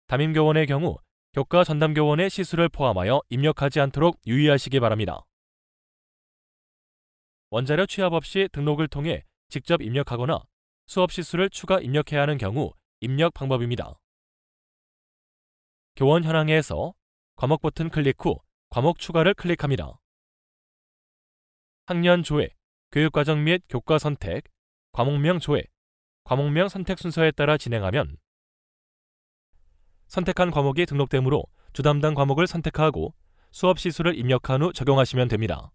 담임교원의 경우 교과 전담교원의 시수를 포함하여 입력하지 않도록 유의하시기 바랍니다. 원자료 취합 없이 등록을 통해 직접 입력하거나 수업 시수를 추가 입력해야 하는 경우 입력 방법입니다. 교원 현황에서 과목 버튼 클릭 후 과목 추가를 클릭합니다. 학년 조회, 교육과정 및 교과 선택, 과목명 조회, 과목명 선택 순서에 따라 진행하면 선택한 과목이 등록되므로 주담당 과목을 선택하고 수업 시수를 입력한 후 적용하시면 됩니다.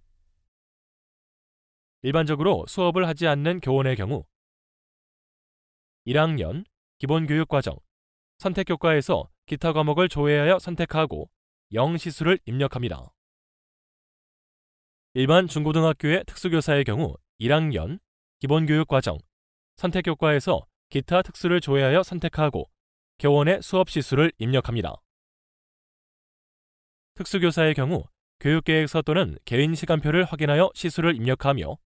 일반적으로 수업을 하지 않는 교원의 경우 1학년 기본교육과정 선택교과에서 기타 과목을 조회하여 선택하고 0 시수를 입력합니다. 일반 중고등학교의 특수교사의 경우 1학년 기본교육과정 선택교과에서 기타 특수를 조회하여 선택하고 교원의 수업 시수를 입력합니다. 특수교사의 경우 교육계획서 또는 개인 시간표를 확인하여 시수를 입력하며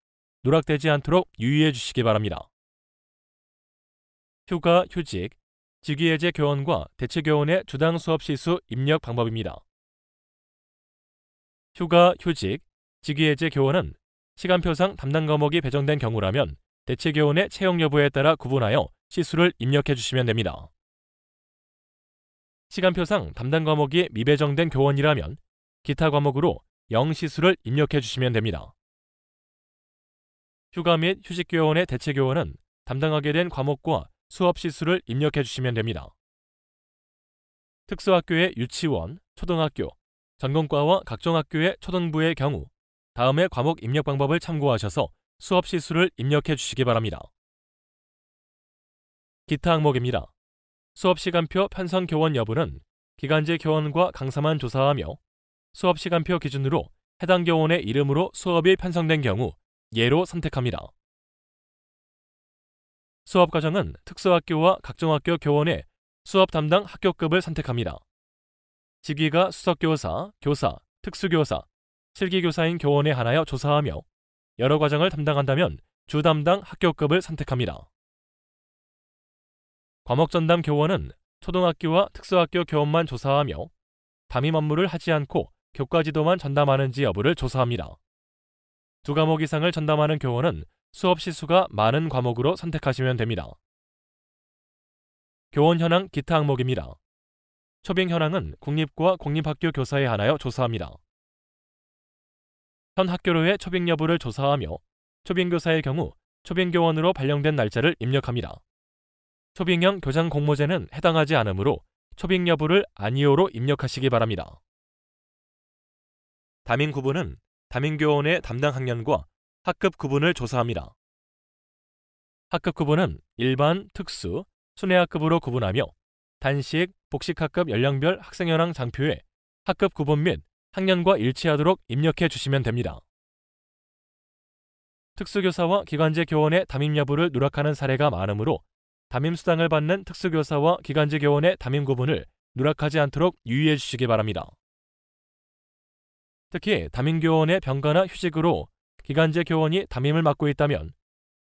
누락되지 않도록 유의해 주시기 바랍니다. 휴가, 휴직, 직위해제 교원과 대체교원의 주당 수업 시수 입력 방법입니다. 휴가, 휴직, 직위해제 교원은 시간표상 담당 과목이 배정된 경우라면 대체교원의 채용 여부에 따라 구분하여 시수를 입력해 주시면 됩니다. 시간표상 담당 과목이 미배정된 교원이라면 기타 과목으로 영시수를 입력해 주시면 됩니다. 휴가 및 휴직교원의 대체교원은 담당하게 된 과목과 수업시수를 입력해 주시면 됩니다. 특수학교의 유치원, 초등학교, 전공과와 각종 학교의 초등부의 경우 다음의 과목 입력 방법을 참고하셔서 수업시수를 입력해 주시기 바랍니다. 기타 항목입니다. 수업시간표 편성 교원 여부는 기간제 교원과 강사만 조사하며 수업시간표 기준으로 해당 교원의 이름으로 수업이 편성된 경우 예로 선택합니다. 수업과정은 특수학교와 각종 학교 교원의 수업 담당 학교급을 선택합니다. 직위가 수석교사, 교사, 특수교사, 실기교사인 교원에 한하여 조사하며 여러 과정을 담당한다면 주담당 학교급을 선택합니다. 과목전담 교원은 초등학교와 특수학교 교원만 조사하며 담임 업무를 하지 않고 교과 지도만 전담하는지 여부를 조사합니다. 두 과목 이상을 전담하는 교원은 수업 시수가 많은 과목으로 선택하시면 됩니다. 교원 현황 기타 항목입니다. 초빙 현황은 국립과 공립학교 교사에 한하여 조사합니다. 현 학교로의 초빙 여부를 조사하며 초빙 교사의 경우 초빙 교원으로 발령된 날짜를 입력합니다. 초빙형 교장 공모제는 해당하지 않으므로 초빙 여부를 아니오로 입력하시기 바랍니다. 담임 구분은 담임교원의 담당 학년과 학급 구분을 조사합니다. 학급 구분은 일반, 특수, 순회학급으로 구분하며 단식, 복식학급 연령별 학생연황 장표에 학급 구분 및 학년과 일치하도록 입력해 주시면 됩니다. 특수교사와 기간제 교원의 담임 여부를 누락하는 사례가 많으므로 담임 수당을 받는 특수교사와 기간제 교원의 담임 구분을 누락하지 않도록 유의해 주시기 바랍니다. 특히 담임 교원의 병가나 휴직으로 기간제 교원이 담임을 맡고 있다면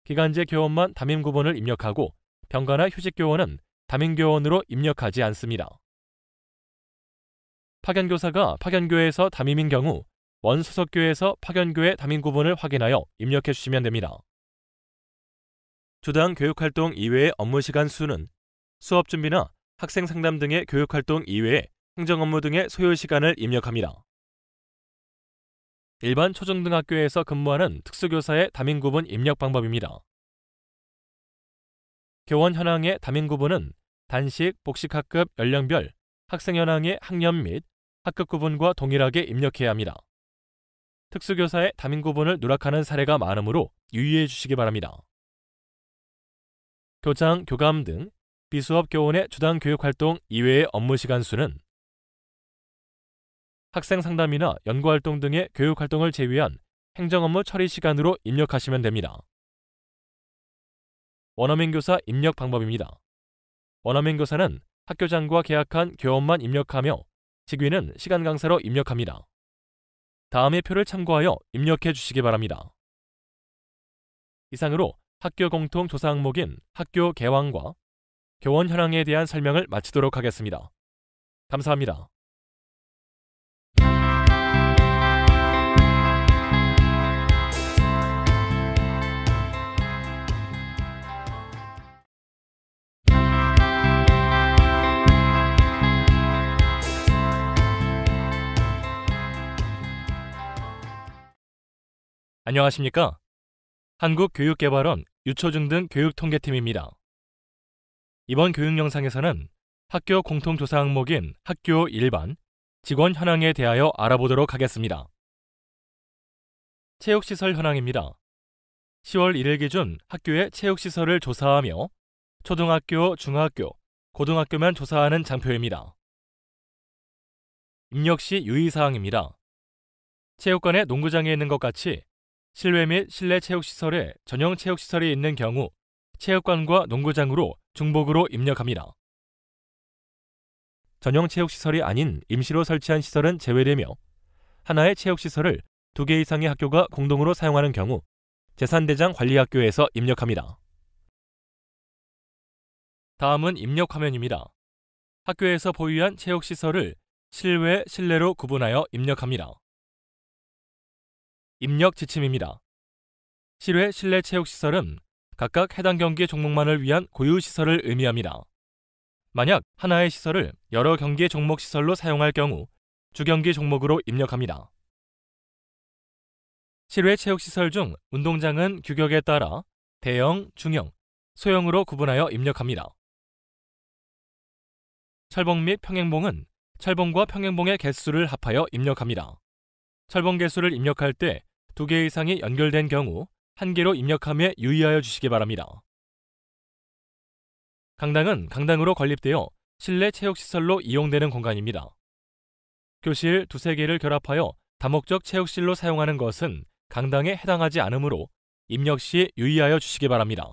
기간제 교원만 담임 구분을 입력하고 병가나 휴직 교원은 담임 교원으로 입력하지 않습니다. 파견교사가 파견교에서 담임인 경우 원소속교에서 파견교의 담임 구분을 확인하여 입력해 주시면 됩니다. 주당 교육활동 이외의 업무 시간 수는 수업 준비나 학생 상담 등의 교육활동 이외에 행정 업무 등의 소요 시간을 입력합니다. 일반 초중등학교에서 근무하는 특수교사의 담임 구분 입력 방법입니다. 교원 현황의 담임 구분은 단식, 복식학급, 연령별, 학생 현황의 학년 및 학급 구분과 동일하게 입력해야 합니다. 특수교사의 담임 구분을 누락하는 사례가 많으므로 유의해 주시기 바랍니다. 교장, 교감 등 비수업 교원의 주당 교육 활동 이외의 업무 시간 수는 학생 상담이나 연구 활동 등의 교육 활동을 제외한 행정 업무 처리 시간으로 입력하시면 됩니다. 원어민 교사 입력 방법입니다. 원어민 교사는 학교장과 계약한 교원만 입력하며 직위는 시간 강사로 입력합니다. 다음의 표를 참고하여 입력해 주시기 바랍니다. 이상으로 학교 공통 조사 항목인 학교 개황과 교원 현황에 대한 설명을 마치도록 하겠습니다. 감사합니다. 안녕하십니까? 한국교육개발원 유초중 등 교육통계팀입니다. 이번 교육 영상에서는 학교 공통조사 항목인 학교 일반, 직원 현황에 대하여 알아보도록 하겠습니다. 체육시설 현황입니다. 10월 1일 기준 학교의 체육시설을 조사하며 초등학교, 중학교, 고등학교만 조사하는 장표입니다. 입력 시 유의사항입니다. 체육관의 농구장에 있는 것 같이 실외 및 실내 체육시설에 전용 체육시설이 있는 경우 체육관과 농구장으로 중복으로 입력합니다. 전용 체육시설이 아닌 임시로 설치한 시설은 제외되며 하나의 체육시설을 두 개 이상의 학교가 공동으로 사용하는 경우 재산대장 관리학교에서 입력합니다. 다음은 입력 화면입니다. 학교에서 보유한 체육시설을 실외, 실내로 구분하여 입력합니다. 입력 지침입니다. 실외 실내 체육시설은 각각 해당 경기 종목만을 위한 고유 시설을 의미합니다. 만약 하나의 시설을 여러 경기 종목 시설로 사용할 경우 주경기 종목으로 입력합니다. 실외 체육시설 중 운동장은 규격에 따라 대형, 중형, 소형으로 구분하여 입력합니다. 철봉 및 평행봉은 철봉과 평행봉의 개수를 합하여 입력합니다. 철봉 개수를 입력할 때 두 개 이상이 연결된 경우 한 개로 입력함에 유의하여 주시기 바랍니다. 강당은 강당으로 건립되어 실내 체육시설로 이용되는 공간입니다. 교실 두 세 개를 결합하여 다목적 체육실로 사용하는 것은 강당에 해당하지 않으므로 입력 시 유의하여 주시기 바랍니다.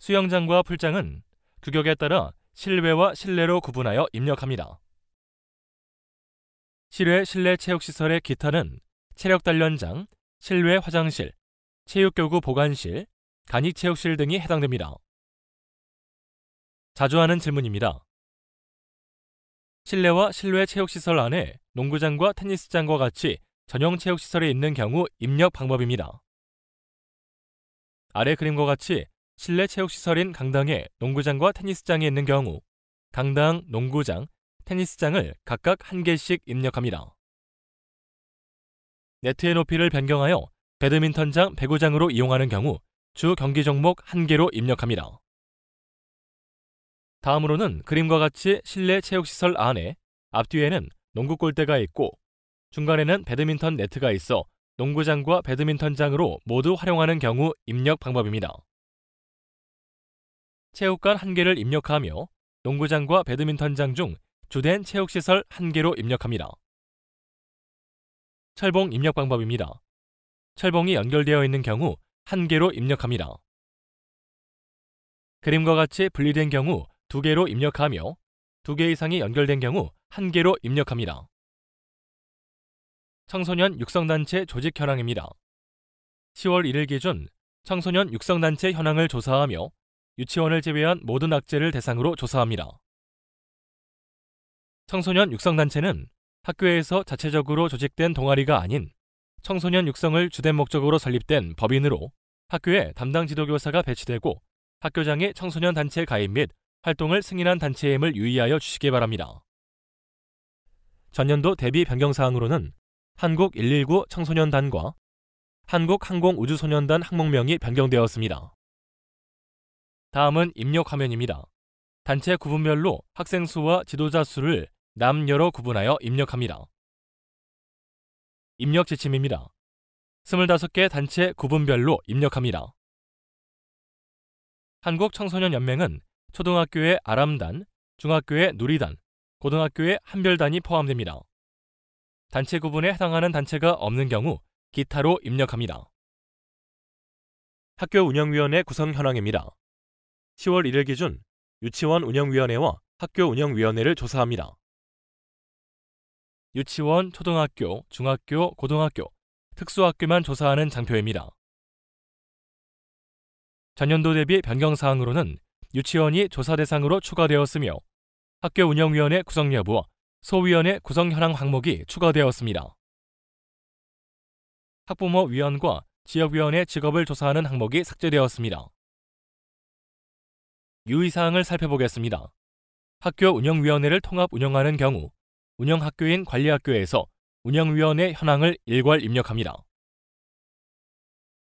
수영장과 풀장은 규격에 따라 실외와 실내로 구분하여 입력합니다. 실외 실내 체육시설의 기타는 체력단련장, 실외 화장실, 체육교구 보관실, 간이체육실 등이 해당됩니다. 자주 하는 질문입니다. 실내와 실외 체육시설 안에 농구장과 테니스장과 같이 전용 체육시설이 있는 경우 입력 방법입니다. 아래 그림과 같이 실내 체육시설인 강당에 농구장과 테니스장이 있는 경우 강당, 농구장, 테니스장을 각각 한 개씩 입력합니다. 네트의 높이를 변경하여 배드민턴장, 배구장으로 이용하는 경우 주 경기 종목 한개로 입력합니다. 다음으로는 그림과 같이 실내 체육시설 안에 앞뒤에는 농구 골대가 있고 중간에는 배드민턴 네트가 있어 농구장과 배드민턴장으로 모두 활용하는 경우 입력 방법입니다. 체육관 한개를 입력하며 농구장과 배드민턴장 중 주된 체육시설 1개로 입력합니다. 철봉 입력 방법입니다. 철봉이 연결되어 있는 경우 1개로 입력합니다. 그림과 같이 분리된 경우 2개로 입력하며 2개 이상이 연결된 경우 1개로 입력합니다. 청소년 육성단체 조직 현황입니다. 10월 1일 기준 청소년 육성단체 현황을 조사하며 유치원을 제외한 모든 악재를 대상으로 조사합니다. 청소년 육성단체는 학교에서 자체적으로 조직된 동아리가 아닌 청소년 육성을 주된 목적으로 설립된 법인으로 학교에 담당 지도교사가 배치되고 학교장의 청소년 단체 가입 및 활동을 승인한 단체임을 유의하여 주시기 바랍니다. 전년도 대비 변경 사항으로는 한국 119 청소년단과 한국 항공우주소년단 항목명이 변경되었습니다. 다음은 입력 화면입니다. 단체 구분별로 학생 수와 지도자 수를 남녀로 구분하여 입력합니다. 입력 지침입니다. 25개 단체 구분별로 입력합니다. 한국청소년연맹은 초등학교의 아람단, 중학교의 누리단, 고등학교의 한별단이 포함됩니다. 단체 구분에 해당하는 단체가 없는 경우 기타로 입력합니다. 학교 운영위원회 구성 현황입니다. 10월 1일 기준 유치원 운영위원회와 학교 운영위원회를 조사합니다. 유치원, 초등학교, 중학교, 고등학교, 특수학교만 조사하는 장표입니다. 전년도 대비 변경사항으로는 유치원이 조사 대상으로 추가되었으며 학교 운영위원회 구성 여부와 소위원회 구성 현황 항목이 추가되었습니다. 학부모 위원과 지역위원회 직업을 조사하는 항목이 삭제되었습니다. 유의사항을 살펴보겠습니다. 학교 운영위원회를 통합 운영하는 경우 운영학교인 관리학교에서 운영위원회 현황을 일괄 입력합니다.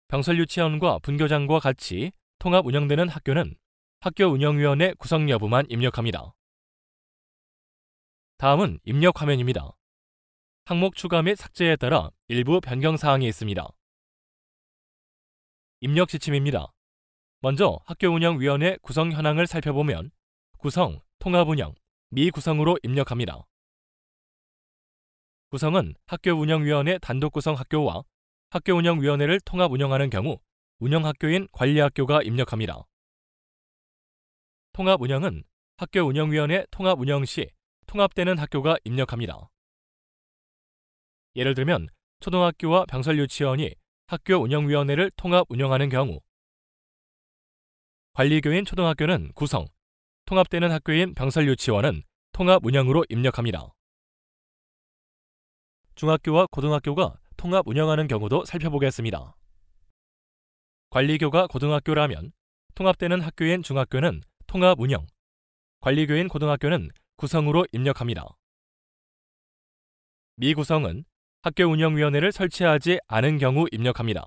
병설유치원과 분교장과 같이 통합 운영되는 학교는 학교 운영위원회 구성 여부만 입력합니다. 다음은 입력 화면입니다. 항목 추가 및 삭제에 따라 일부 변경 사항이 있습니다. 입력 지침입니다. 먼저 학교 운영위원회 구성 현황을 살펴보면 구성, 통합 운영, 미구성으로 입력합니다. 구성은 학교운영위원회 단독 구성 학교와 학교운영위원회를 통합 운영하는 경우 운영학교인 관리학교가 입력합니다. 통합운영은 학교운영위원회 통합운영 시 통합되는 학교가 입력합니다. 예를 들면 초등학교와 병설유치원이 학교운영위원회를 통합 운영하는 경우 관리교인 초등학교는 구성, 통합되는 학교인 병설유치원은 통합 운영으로 입력합니다. 중학교와 고등학교가 통합 운영하는 경우도 살펴보겠습니다. 관리교가 고등학교라면 통합되는 학교인 중학교는 통합 운영, 관리교인 고등학교는 구성으로 입력합니다. 미구성은 학교 운영위원회를 설치하지 않은 경우 입력합니다.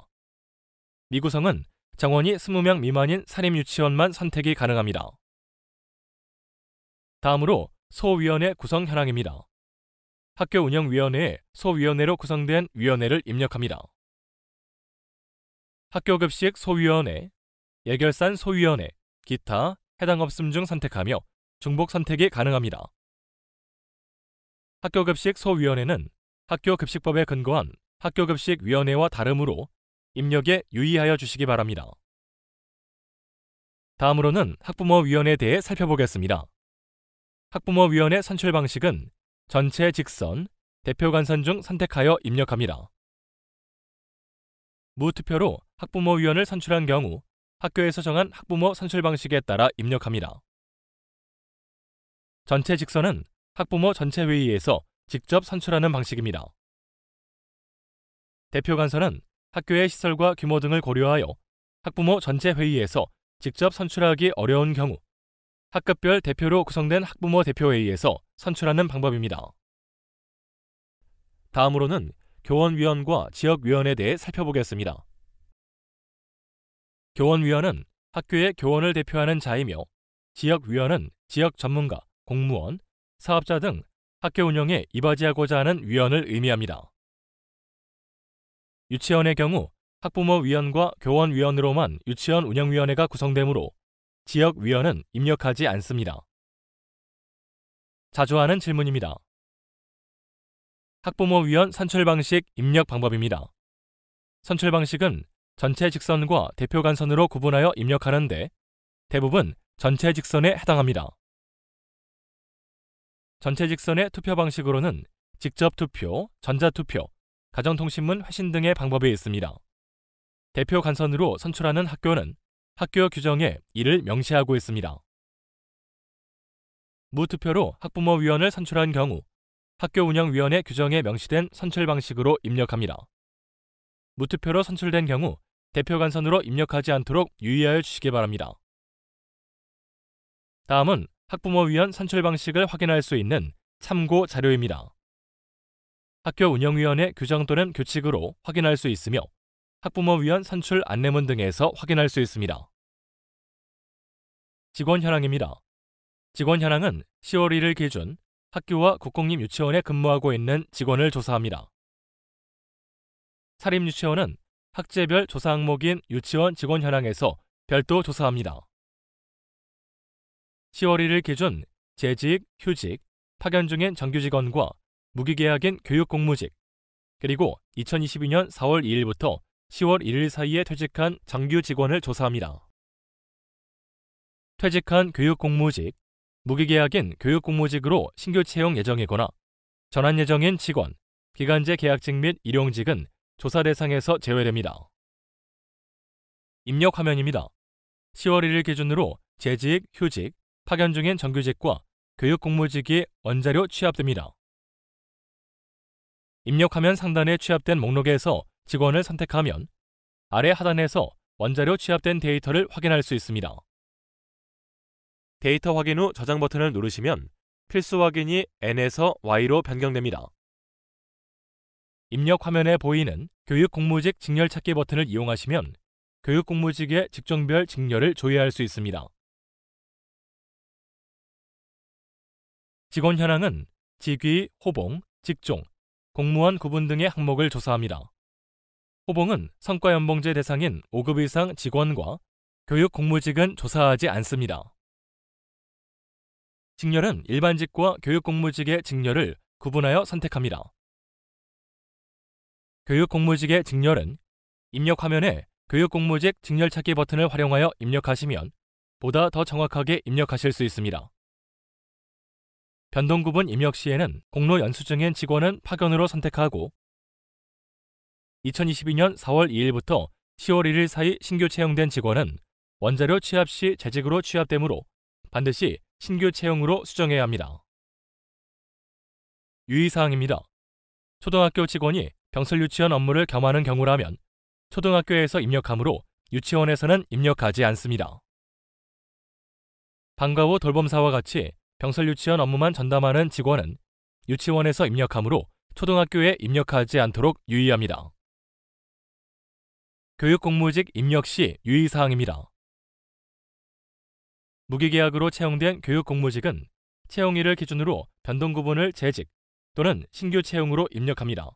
미구성은 정원이 20명 미만인 사립유치원만 선택이 가능합니다. 다음으로 소위원회 구성 현황입니다. 학교 운영위원회에 소위원회로 구성된 위원회를 입력합니다. 학교급식 소위원회, 예결산 소위원회, 기타, 해당 업종 중 선택하며 중복 선택이 가능합니다. 학교급식 소위원회는 학교급식법에 근거한 학교급식위원회와 다름으로 입력에 유의하여 주시기 바랍니다. 다음으로는 학부모위원회에 대해 살펴보겠습니다. 학부모위원회 선출 방식은 전체 직선, 대표 간선 중 선택하여 입력합니다. 무투표로 학부모위원을 선출한 경우 학교에서 정한 학부모 선출 방식에 따라 입력합니다. 전체 직선은 학부모 전체 회의에서 직접 선출하는 방식입니다. 대표 간선은 학교의 시설과 규모 등을 고려하여 학부모 전체 회의에서 직접 선출하기 어려운 경우 학급별 대표로 구성된 학부모 대표회의에서 선출하는 방법입니다. 다음으로는 교원위원과 지역위원에 대해 살펴보겠습니다. 교원위원은 학교의 교원을 대표하는 자이며 지역위원은 지역 전문가, 공무원, 사업자 등 학교 운영에 이바지하고자 하는 위원을 의미합니다. 유치원의 경우 학부모 위원과 교원 위원으로만 유치원 운영위원회가 구성되므로 지역위원은 입력하지 않습니다. 자주 하는 질문입니다. 학부모 위원 선출 방식 입력 방법입니다. 선출 방식은 전체 직선과 대표 간선으로 구분하여 입력하는데 대부분 전체 직선에 해당합니다. 전체 직선의 투표 방식으로는 직접 투표, 전자투표, 가정통신문 회신 등의 방법이 있습니다. 대표 간선으로 선출하는 학교는 학교 규정에 이를 명시하고 있습니다. 무투표로 학부모위원을 선출한 경우 학교 운영위원회 규정에 명시된 선출 방식으로 입력합니다. 무투표로 선출된 경우 대표 간선으로 입력하지 않도록 유의하여 주시기 바랍니다. 다음은 학부모위원 선출 방식을 확인할 수 있는 참고 자료입니다. 학교 운영위원회 규정 또는 규칙으로 확인할 수 있으며 학부모 위원 산출 안내문 등에서 확인할 수 있습니다. 직원 현황입니다. 직원 현황은 10월 1일 기준 학교와 국공립 유치원에 근무하고 있는 직원을 조사합니다. 사립 유치원은 학제별 조사 항목인 유치원 직원 현황에서 별도 조사합니다. 10월 1일 기준 재직, 휴직, 파견 중인 정규직원과 무기계약인 교육공무직, 그리고 2022년 4월 2일부터 10월 1일 사이에 퇴직한 장규 직원을 조사합니다. 퇴직한 교육공무직, 무기계약인 교육공무직으로 신규 채용 예정이거나 전환 예정인 직원, 기간제 계약직 및 일용직은 조사 대상에서 제외됩니다. 입력 화면입니다. 10월 1일 기준으로 재직, 휴직, 파견 중인 정규직과 교육공무직이 원자료 취합됩니다. 입력 화면 상단에 취합된 목록에서 직원을 선택하면 아래 하단에서 원자료 취합된 데이터를 확인할 수 있습니다. 데이터 확인 후 저장 버튼을 누르시면 필수 확인이 N에서 Y로 변경됩니다. 입력 화면에 보이는 교육 공무직 직렬 찾기 버튼을 이용하시면 교육 공무직의 직종별 직렬을 조회할 수 있습니다. 직원 현황은 직위, 호봉, 직종, 공무원 구분 등의 항목을 조사합니다. 호봉은 성과연봉제 대상인 5급 이상 직원과 교육 공무직은 조사하지 않습니다. 직렬은 일반직과 교육 공무직의 직렬을 구분하여 선택합니다. 교육 공무직의 직렬은 입력 화면에 교육 공무직 직렬 찾기 버튼을 활용하여 입력하시면 보다 더 정확하게 입력하실 수 있습니다. 변동 구분 입력 시에는 공로 연수증인 직원은 파견으로 선택하고 2022년 4월 2일부터 10월 1일 사이 신규 채용된 직원은 원자료 취합 시 재직으로 취합되므로 반드시 신규 채용으로 수정해야 합니다. 유의사항입니다. 초등학교 직원이 병설 유치원 업무를 겸하는 경우라면 초등학교에서 입력하므로 유치원에서는 입력하지 않습니다. 방과후 돌봄사와 같이 병설 유치원 업무만 전담하는 직원은 유치원에서 입력하므로 초등학교에 입력하지 않도록 유의합니다. 교육공무직 입력 시 유의사항입니다. 무기계약으로 채용된 교육공무직은 채용일을 기준으로 변동 구분을 재직 또는 신규 채용으로 입력합니다.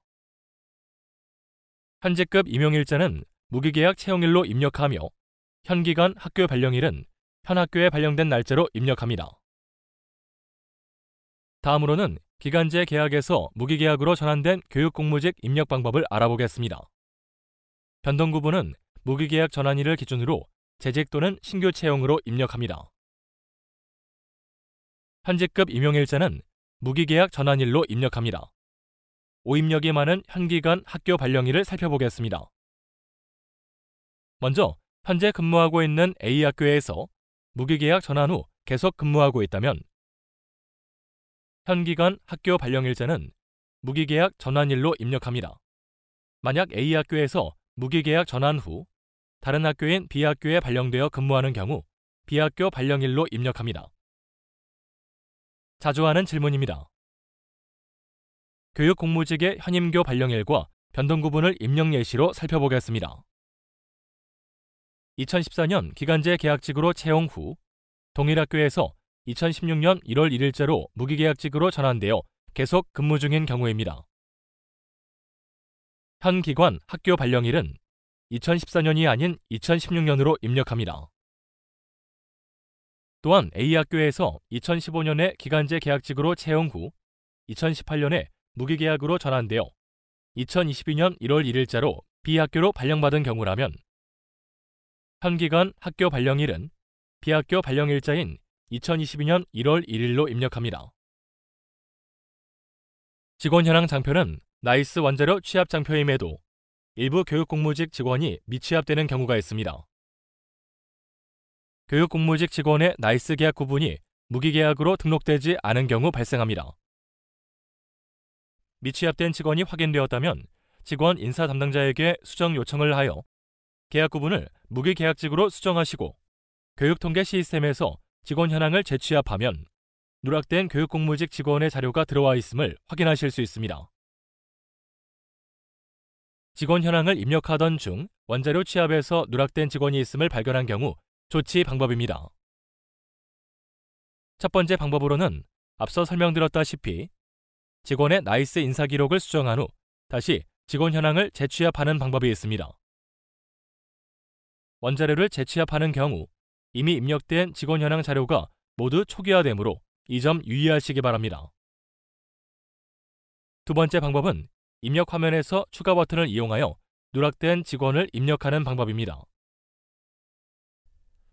현재급 임용일자는 무기계약 채용일로 입력하며 현기간 학교 발령일은 현 학교에 발령된 날짜로 입력합니다. 다음으로는 기간제 계약에서 무기계약으로 전환된 교육공무직 입력 방법을 알아보겠습니다. 변동구분은 무기계약 전환일을 기준으로 재직 또는 신규 채용으로 입력합니다. 현직급 임용일자는 무기계약 전환일로 입력합니다. 오입력이 많은 현기간 학교 발령일을 살펴보겠습니다. 먼저 현재 근무하고 있는 A 학교에서 무기계약 전환 후 계속 근무하고 있다면 현기간 학교 발령일자는 무기계약 전환일로 입력합니다. 만약 A 학교에서 무기계약 전환 후 다른 학교인 B학교에 발령되어 근무하는 경우 B학교 발령일로 입력합니다. 자주 하는 질문입니다. 교육 공무직의 현임교 발령일과 변동 구분을 입력 예시로 살펴보겠습니다. 2014년 기간제 계약직으로 채용 후 동일 학교에서 2016년 1월 1일자로 무기계약직으로 전환되어 계속 근무 중인 경우입니다. 현 기관 학교 발령일은 2014년이 아닌 2016년으로 입력합니다. 또한 A 학교에서 2015년에 기간제 계약직으로 채용 후 2018년에 무기계약으로 전환되어 2022년 1월 1일자로 B 학교로 발령받은 경우라면 현기관 학교 발령일은 B 학교 발령일자인 2022년 1월 1일로 입력합니다. 직원 현황 장표는 나이스 원자료 취합 장표임에도 일부 교육 공무직 직원이 미취합되는 경우가 있습니다. 교육 공무직 직원의 나이스 계약 구분이 무기계약으로 등록되지 않은 경우 발생합니다. 미취합된 직원이 확인되었다면 직원 인사 담당자에게 수정 요청을 하여 계약 구분을 무기계약직으로 수정하시고 교육통계 시스템에서 직원 현황을 재취합하면 누락된 교육공무직 직원의 자료가 들어와 있음을 확인하실 수 있습니다. 직원 현황을 입력하던 중 원자료 취합에서 누락된 직원이 있음을 발견한 경우 조치 방법입니다. 첫 번째 방법으로는 앞서 설명드렸다시피 직원의 나이스 인사 기록을 수정한 후 다시 직원 현황을 재취합하는 방법이 있습니다. 원자료를 재취합하는 경우 이미 입력된 직원 현황 자료가 모두 초기화되므로 이 점 유의하시기 바랍니다. 두 번째 방법은 입력 화면에서 추가 버튼을 이용하여 누락된 직원을 입력하는 방법입니다.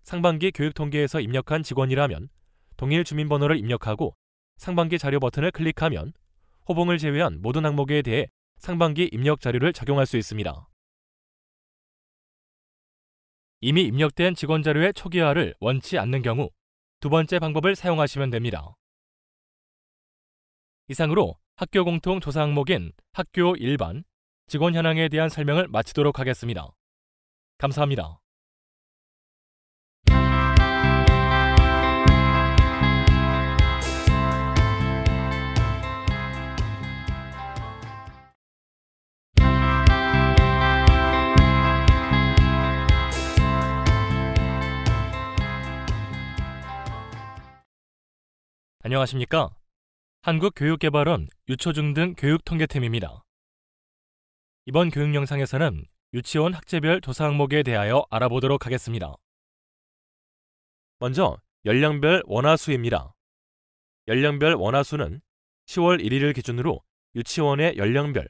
상반기 교육 통계에서 입력한 직원이라면 동일 주민번호를 입력하고 상반기 자료 버튼을 클릭하면 호봉을 제외한 모든 항목에 대해 상반기 입력 자료를 적용할 수 있습니다. 이미 입력된 직원 자료의 초기화를 원치 않는 경우 두 번째 방법을 사용하시면 됩니다. 이상으로 학교 공통 조사 항목인 학교 일반, 직원 현황에 대한 설명을 마치도록 하겠습니다. 감사합니다. 안녕하십니까? 한국교육개발원 유초중 등 교육통계팀입니다. 이번 교육 영상에서는 유치원 학제별 조사 항목에 대하여 알아보도록 하겠습니다. 먼저 연령별 원화수입니다. 연령별 원화수는 10월 1일을 기준으로 유치원의 연령별,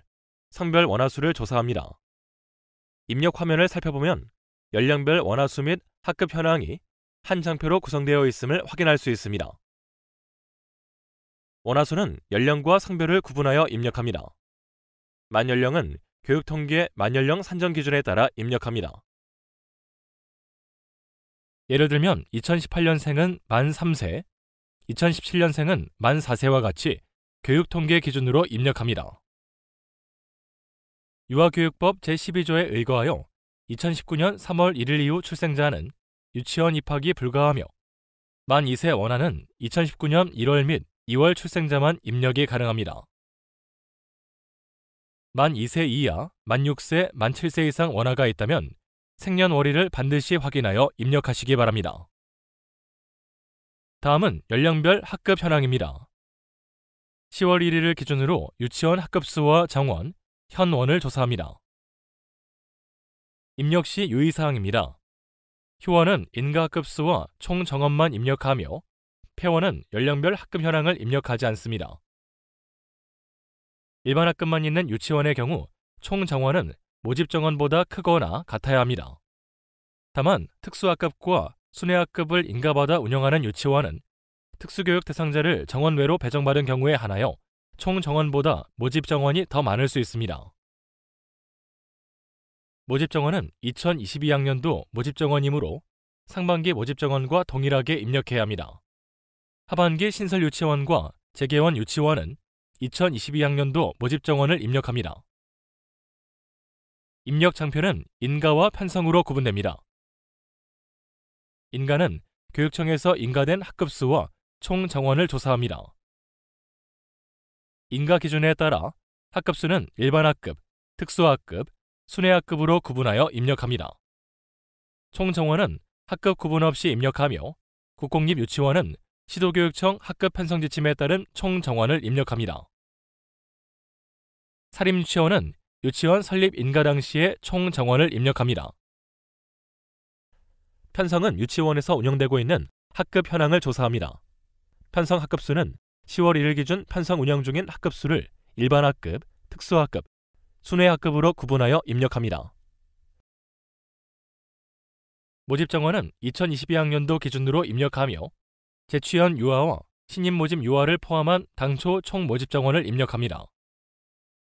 성별 원화수를 조사합니다. 입력 화면을 살펴보면 연령별 원화수 및 학급 현황이 한 장표로 구성되어 있음을 확인할 수 있습니다. 원화수는 연령과 성별을 구분하여 입력합니다. 만연령은 교육통계 만연령 산정 기준에 따라 입력합니다. 예를 들면 2018년생은 만 3세, 2017년생은 만 4세와 같이 교육통계 기준으로 입력합니다. 유아교육법 제12조에 의거하여 2019년 3월 1일 이후 출생자는 유치원 입학이 불가하며 만 2세 원하는 2019년 1월 및 2월 출생자만 입력이 가능합니다. 만 2세 이하, 만 6세, 만 7세 이상 원아가 있다면 생년월일을 반드시 확인하여 입력하시기 바랍니다. 다음은 연령별 학급 현황입니다. 10월 1일을 기준으로 유치원 학급수와 정원, 현원을 조사합니다. 입력 시 유의사항입니다. 휴원은 인가학급수와 총 정원만 입력하며 폐원은 연령별 학급 현황을 입력하지 않습니다. 일반 학급만 있는 유치원의 경우 총 정원은 모집 정원보다 크거나 같아야 합니다. 다만 특수학급과 순회학급을 인가받아 운영하는 유치원은 특수교육 대상자를 정원 외로 배정받은 경우에 하나여 총 정원보다 모집 정원이 더 많을 수 있습니다. 모집 정원은 2022학년도 모집 정원이므로 상반기 모집 정원과 동일하게 입력해야 합니다. 하반기 신설 유치원과 재개원 유치원은 2022학년도 모집 정원을 입력합니다. 입력 장표는 인가와 편성으로 구분됩니다. 인가는 교육청에서 인가된 학급 수와 총 정원을 조사합니다. 인가 기준에 따라 학급 수는 일반 학급, 특수학급, 순회학급으로 구분하여 입력합니다. 총 정원은 학급 구분 없이 입력하며 국공립 유치원은 시도교육청 학급 편성 지침에 따른 총 정원을 입력합니다. 사립유치원은 유치원 설립 인가 당시의 총 정원을 입력합니다. 편성은 유치원에서 운영되고 있는 학급 현황을 조사합니다. 편성 학급 수는 10월 1일 기준 편성 운영 중인 학급 수를 일반 학급, 특수학급, 순회 학급으로 구분하여 입력합니다. 모집 정원은 2022학년도 기준으로 입력하며 재취현 유아와 신입 모집 유아를 포함한 당초 총 모집 정원을 입력합니다.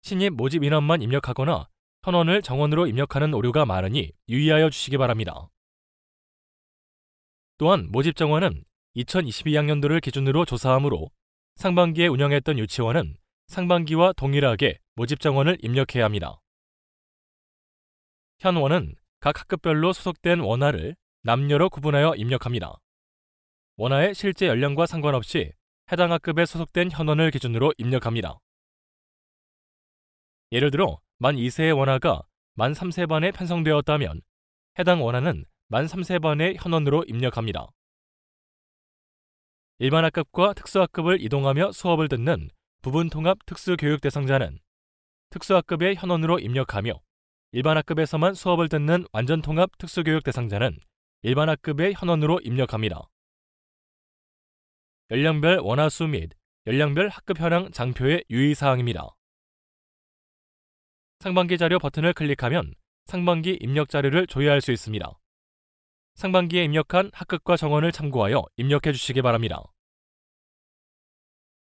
신입 모집 인원만 입력하거나 선원을 정원으로 입력하는 오류가 많으니 유의하여 주시기 바랍니다. 또한 모집 정원은 2022학년도를 기준으로 조사하므로 상반기에 운영했던 유치원은 상반기와 동일하게 모집 정원을 입력해야 합니다. 현원은 각 학급별로 소속된 원화를 남녀로 구분하여 입력합니다. 원화의 실제 연령과 상관없이 해당 학급에 소속된 현원을 기준으로 입력합니다. 예를 들어 만 2세의 원화가 만 3세 반에 편성되었다면 해당 원화는 만 3세 반의 현원으로 입력합니다. 일반 학급과 특수학급을 이동하며 수업을 듣는 부분통합 특수교육 대상자는 특수학급의 현원으로 입력하며 일반 학급에서만 수업을 듣는 완전통합 특수교육 대상자는 일반 학급의 현원으로 입력합니다. 연령별 원화수 및 연령별 학급 현황 장표의 유의사항입니다. 상반기 자료 버튼을 클릭하면 상반기 입력 자료를 조회할 수 있습니다. 상반기에 입력한 학급과 정원을 참고하여 입력해 주시기 바랍니다.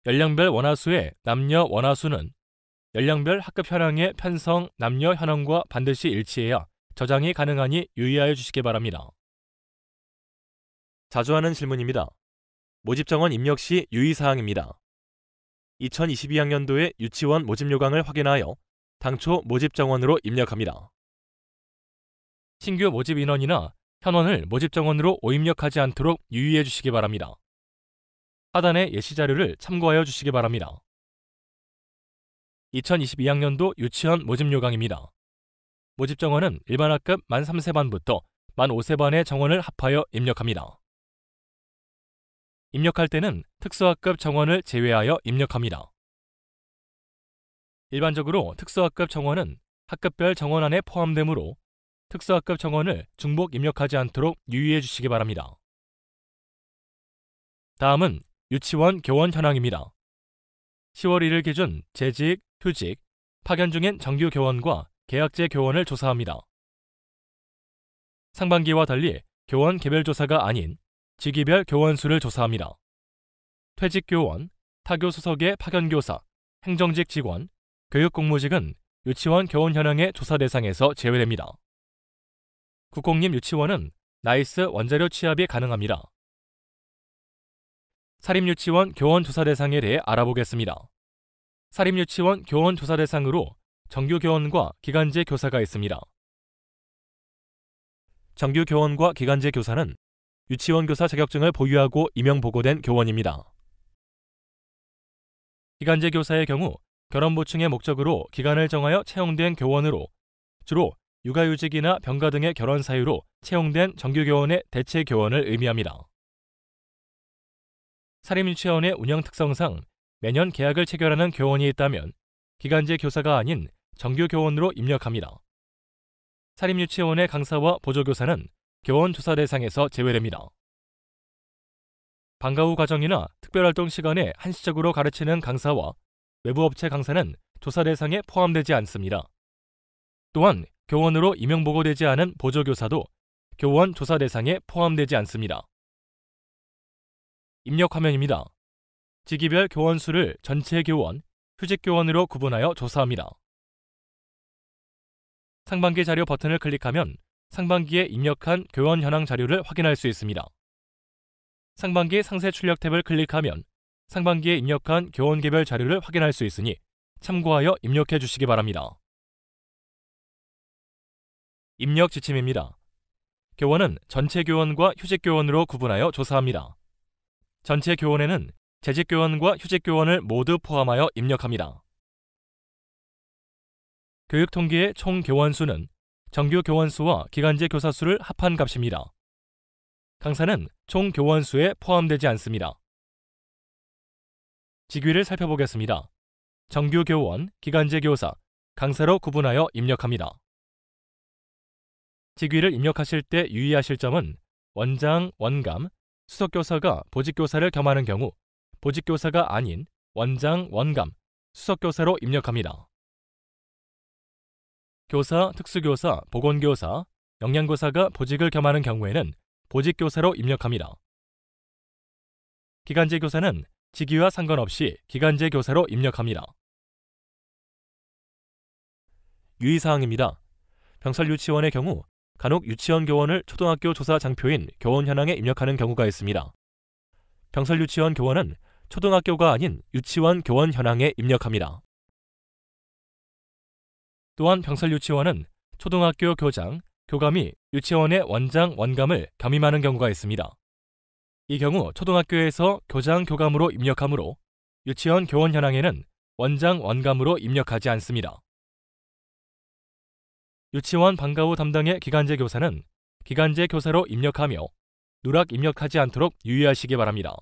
연령별 원화수의 남녀 원화수는 연령별 학급 현황의 편성 남녀 현황과 반드시 일치해야 저장이 가능하니 유의하여 주시기 바랍니다. 자주 하는 질문입니다. 모집정원 입력 시 유의사항입니다. 2022학년도에 유치원 모집 요강을 확인하여 당초 모집정원으로 입력합니다. 신규 모집 인원이나 현원을 모집정원으로 오입력하지 않도록 유의해 주시기 바랍니다. 하단의 예시 자료를 참고하여 주시기 바랍니다. 2022학년도 유치원 모집 요강입니다. 모집 정원은 일반 학급 만 3세 반부터 만 5세 반의 정원을 합하여 입력합니다. 입력할 때는 특수학급 정원을 제외하여 입력합니다. 일반적으로 특수학급 정원은 학급별 정원 안에 포함되므로 특수학급 정원을 중복 입력하지 않도록 유의해 주시기 바랍니다. 다음은 유치원 교원 현황입니다. 10월 1일 기준 재직, 휴직, 파견 중인 정규 교원과 계약제 교원을 조사합니다. 상반기와 달리 교원 개별 조사가 아닌 직위별 교원 수를 조사합니다. 퇴직 교원, 타교 수석의 파견 교사, 행정직 직원, 교육 공무직은 유치원 교원 현황의 조사 대상에서 제외됩니다. 국공립 유치원은 나이스 원자료 취합이 가능합니다. 사립유치원 교원 조사 대상에 대해 알아보겠습니다. 사립유치원 교원 조사 대상으로 정규 교원과 기간제 교사가 있습니다. 정규 교원과 기간제 교사는 유치원 교사 자격증을 보유하고 임용 보고된 교원입니다. 기간제 교사의 경우 결혼 보충의 목적으로 기간을 정하여 채용된 교원으로 주로 육아휴직이나 병가 등의 결혼 사유로 채용된 정규 교원의 대체 교원을 의미합니다. 사립유치원의 운영 특성상 매년 계약을 체결하는 교원이 있다면 기간제 교사가 아닌 정규 교원으로 입력합니다. 사립유치원의 강사와 보조교사는 교원조사 대상에서 제외됩니다. 방과 후 과정이나 특별활동 시간에 한시적으로 가르치는 강사와 외부업체 강사는 조사 대상에 포함되지 않습니다. 또한 교원으로 임명보고되지 않은 보조교사도 교원 조사 대상에 포함되지 않습니다. 입력 화면입니다. 직위별 교원 수를 전체 교원, 휴직 교원으로 구분하여 조사합니다. 상반기 자료 버튼을 클릭하면 상반기에 입력한 교원 현황 자료를 확인할 수 있습니다. 상반기 상세 출력 탭을 클릭하면 상반기에 입력한 교원 개별 자료를 확인할 수 있으니 참고하여 입력해 주시기 바랍니다. 입력 지침입니다. 교원은 전체 교원과 휴직 교원으로 구분하여 조사합니다. 전체 교원에는 재직 교원과 휴직 교원을 모두 포함하여 입력합니다. 교육 통계의 총 교원 수는 정규 교원수와 기간제 교사 수를 합한 값입니다. 강사는 총 교원수에 포함되지 않습니다. 직위를 살펴보겠습니다. 정규 교원, 기간제 교사, 강사로 구분하여 입력합니다. 직위를 입력하실 때 유의하실 점은 원장, 원감, 수석교사가 보직교사를 겸하는 경우 보직교사가 아닌 원장, 원감, 수석교사로 입력합니다. 교사, 특수교사, 보건교사, 영양교사가 보직을 겸하는 경우에는 보직교사로 입력합니다. 기간제 교사는 직위와 상관없이 기간제 교사로 입력합니다. 유의사항입니다. 병설 유치원의 경우 간혹 유치원 교원을 초등학교 조사 장표인 교원 현황에 입력하는 경우가 있습니다. 병설 유치원 교원은 초등학교가 아닌 유치원 교원 현황에 입력합니다. 또한 병설유치원은 초등학교 교장, 교감이 유치원의 원장, 원감을 겸임하는 경우가 있습니다. 이 경우 초등학교에서 교장, 교감으로 입력하므로 유치원 교원 현황에는 원장, 원감으로 입력하지 않습니다. 유치원 방과 후 담당의 기간제 교사는 기간제 교사로 입력하며 누락 입력하지 않도록 유의하시기 바랍니다.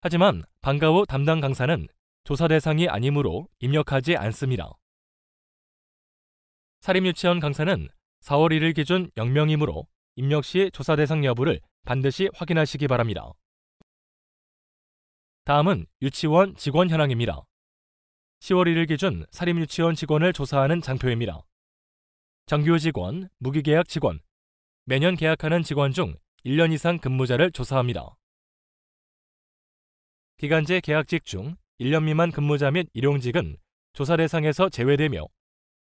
하지만 방과 후 담당 강사는 조사 대상이 아니므로 입력하지 않습니다. 사립유치원 강사는 4월 1일 기준 0명이므로 입력 시 조사 대상 여부를 반드시 확인하시기 바랍니다. 다음은 유치원 직원 현황입니다. 10월 1일 기준 사립유치원 직원을 조사하는 장표입니다. 정규 직원, 무기계약 직원, 매년 계약하는 직원 중 1년 이상 근무자를 조사합니다. 기간제 계약직 중 1년 미만 근무자 및 일용직은 조사 대상에서 제외되며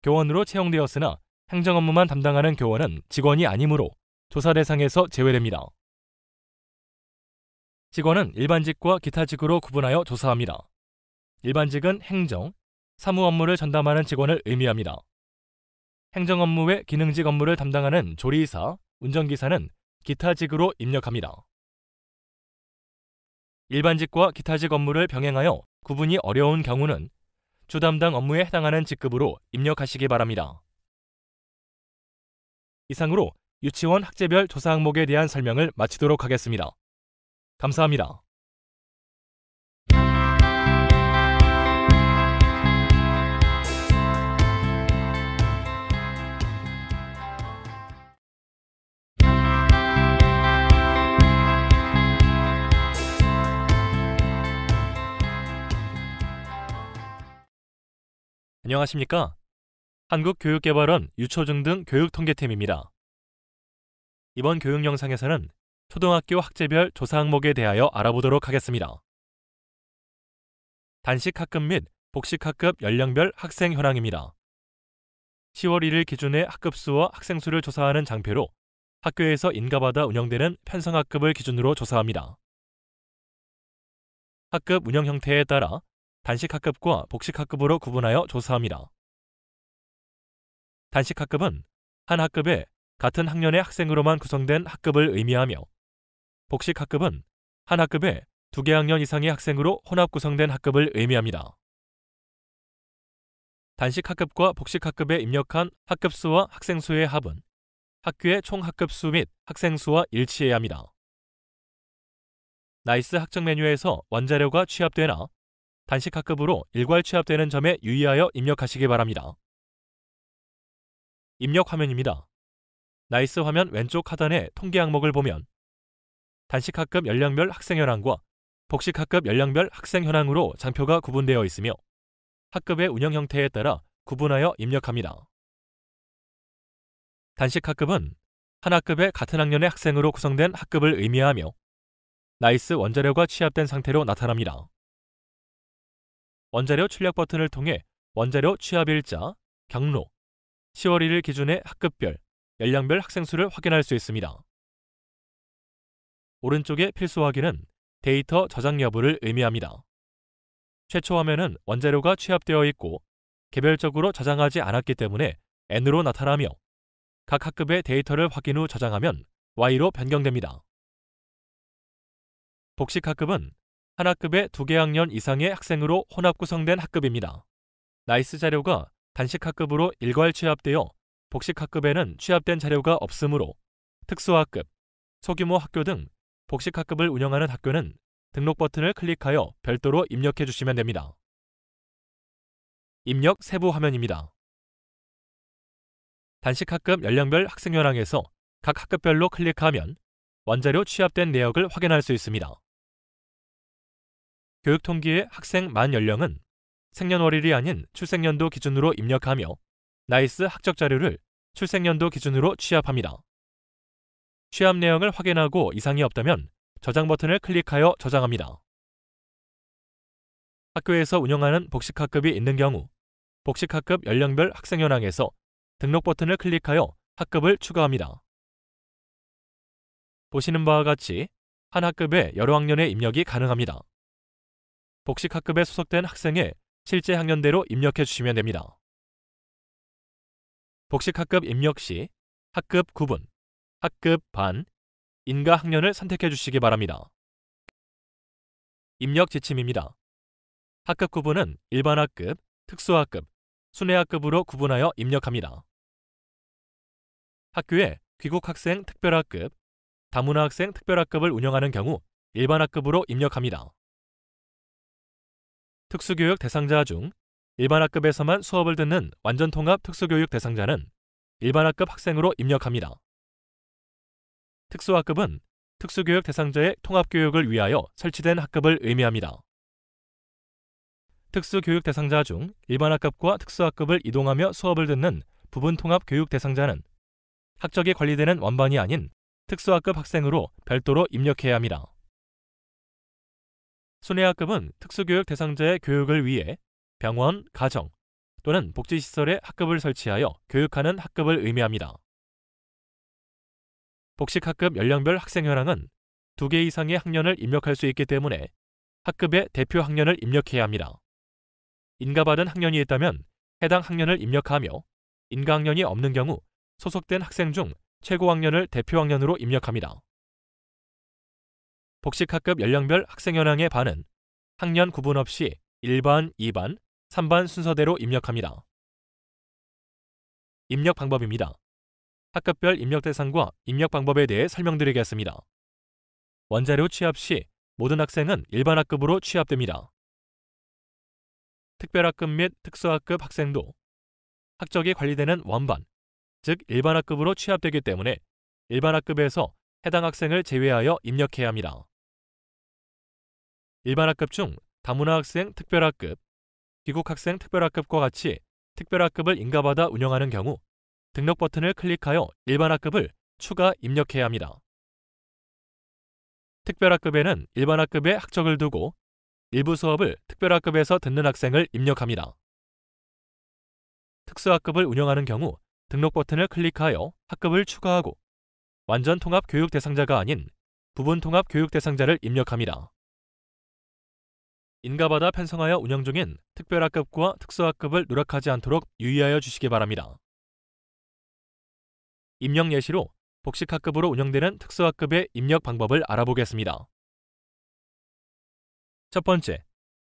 교원으로 채용되었으나 행정 업무만 담당하는 교원은 직원이 아니므로 조사 대상에서 제외됩니다. 직원은 일반직과 기타직으로 구분하여 조사합니다. 일반직은 행정, 사무 업무를 전담하는 직원을 의미합니다. 행정 업무 외 기능직 업무를 담당하는 조리사, 운전기사는 기타직으로 입력합니다. 일반직과 기타직 업무를 병행하여 구분이 어려운 경우는 주담당 업무에 해당하는 직급으로 입력하시기 바랍니다. 이상으로 유치원 학제별 조사 항목에 대한 설명을 마치도록 하겠습니다. 감사합니다. 안녕하십니까? 한국교육개발원 유초중 등 교육통계팀입니다. 이번 교육 영상에서는 초등학교 학제별 조사 항목에 대하여 알아보도록 하겠습니다. 단식학급 및 복식학급 연령별 학생 현황입니다. 10월 1일 기준의 학급수와 학생수를 조사하는 장표로 학교에서 인가받아 운영되는 편성학급을 기준으로 조사합니다. 학급 운영 형태에 따라 단식학급과 복식학급으로 구분하여 조사합니다. 단식학급은 한 학급에 같은 학년의 학생으로만 구성된 학급을 의미하며 복식학급은 한 학급에 두 개 학년 이상의 학생으로 혼합 구성된 학급을 의미합니다. 단식학급과 복식학급에 입력한 학급수와 학생수의 합은 학교의 총 학급수 및 학생수와 일치해야 합니다. 나이스 학적 메뉴에서 원자료가 취합되나 단식 학급으로 일괄 취합되는 점에 유의하여 입력하시기 바랍니다. 입력 화면입니다. 나이스 화면 왼쪽 하단의 통계 항목을 보면 단식 학급 연령별 학생 현황과 복식 학급 연령별 학생 현황으로 장표가 구분되어 있으며 학급의 운영 형태에 따라 구분하여 입력합니다. 단식 학급은 한학급의 같은 학년의 학생으로 구성된 학급을 의미하며 나이스 원자료가 취합된 상태로 나타납니다. 원자료 출력 버튼을 통해 원자료 취합 일자, 경로, 10월 1일 기준의 학급별, 연령별 학생 수를 확인할 수 있습니다. 오른쪽의 필수 확인은 데이터 저장 여부를 의미합니다. 최초 화면은 원자료가 취합되어 있고 개별적으로 저장하지 않았기 때문에 N으로 나타나며 각 학급의 데이터를 확인 후 저장하면 Y로 변경됩니다. 복식학급은 한 학급에 2개 학년 이상의 학생으로 혼합 구성된 학급입니다. 나이스 자료가 단식 학급으로 일괄 취합되어 복식 학급에는 취합된 자료가 없으므로 특수학급, 소규모 학교 등 복식 학급을 운영하는 학교는 등록 버튼을 클릭하여 별도로 입력해 주시면 됩니다. 입력 세부 화면입니다. 단식 학급 연령별 학생 현황에서 각 학급별로 클릭하면 원자료 취합된 내역을 확인할 수 있습니다. 교육통기의 학생 만 연령은 생년월일이 아닌 출생년도 기준으로 입력하며 나이스 학적 자료를 출생년도 기준으로 취합합니다. 취합 내용을 확인하고 이상이 없다면 저장 버튼을 클릭하여 저장합니다. 학교에서 운영하는 복식학급이 있는 경우 복식학급 연령별 학생 현황에서 등록 버튼을 클릭하여 학급을 추가합니다. 보시는 바와 같이 한 학급에 여러 학년의 입력이 가능합니다. 복식학급에 소속된 학생의 실제 학년대로 입력해 주시면 됩니다. 복식학급 입력 시 학급 구분, 학급 반, 인가 학년을 선택해 주시기 바랍니다. 입력 지침입니다. 학급 구분은 일반 학급, 특수학급, 순회학급으로 구분하여 입력합니다. 학교에 귀국 학생 특별학급, 다문화 학생 특별학급을 운영하는 경우 일반 학급으로 입력합니다. 특수교육 대상자 중 일반학급에서만 수업을 듣는 완전통합 특수교육 대상자는 일반학급 학생으로 입력합니다. 특수학급은 특수교육 대상자의 통합교육을 위하여 설치된 학급을 의미합니다. 특수교육 대상자 중 일반학급과 특수학급을 이동하며 수업을 듣는 부분통합교육 대상자는 학적이 관리되는 원반이 아닌 특수학급 학생으로 별도로 입력해야 합니다. 순회학급은 특수교육 대상자의 교육을 위해 병원, 가정 또는 복지시설에 학급을 설치하여 교육하는 학급을 의미합니다. 복식학급 연령별 학생현황은2개 이상의 학년을 입력할 수 있기 때문에 학급의 대표 학년을 입력해야 합니다. 인가받은 학년이 있다면 해당 학년을 입력하며 인가학년이 없는 경우 소속된 학생 중 최고 학년을 대표 학년으로 입력합니다. 복식학급 연령별 학생 현황의 반은 학년 구분 없이 1반, 2반, 3반 순서대로 입력합니다. 입력 방법입니다. 학급별 입력 대상과 입력 방법에 대해 설명드리겠습니다. 원자료 취합 시 모든 학생은 일반 학급으로 취합됩니다. 특별학급 및 특수학급 학생도 학적이 관리되는 원반, 즉 일반 학급으로 취합되기 때문에 일반 학급에서 해당 학생을 제외하여 입력해야 합니다. 일반학급 중 다문화학생 특별학급, 귀국학생 특별학급과 같이 특별학급을 인가받아 운영하는 경우 등록 버튼을 클릭하여 일반학급을 추가 입력해야 합니다. 특별학급에는 일반학급의 학적을 두고 일부 수업을 특별학급에서 듣는 학생을 입력합니다. 특수학급을 운영하는 경우 등록 버튼을 클릭하여 학급을 추가하고 완전 통합 교육 대상자가 아닌 부분 통합 교육 대상자를 입력합니다. 인가받아 편성하여 운영 중인 특별학급과 특수학급을 누락하지 않도록 유의하여 주시기 바랍니다. 입력 예시로 복식학급으로 운영되는 특수학급의 입력 방법을 알아보겠습니다. 첫 번째,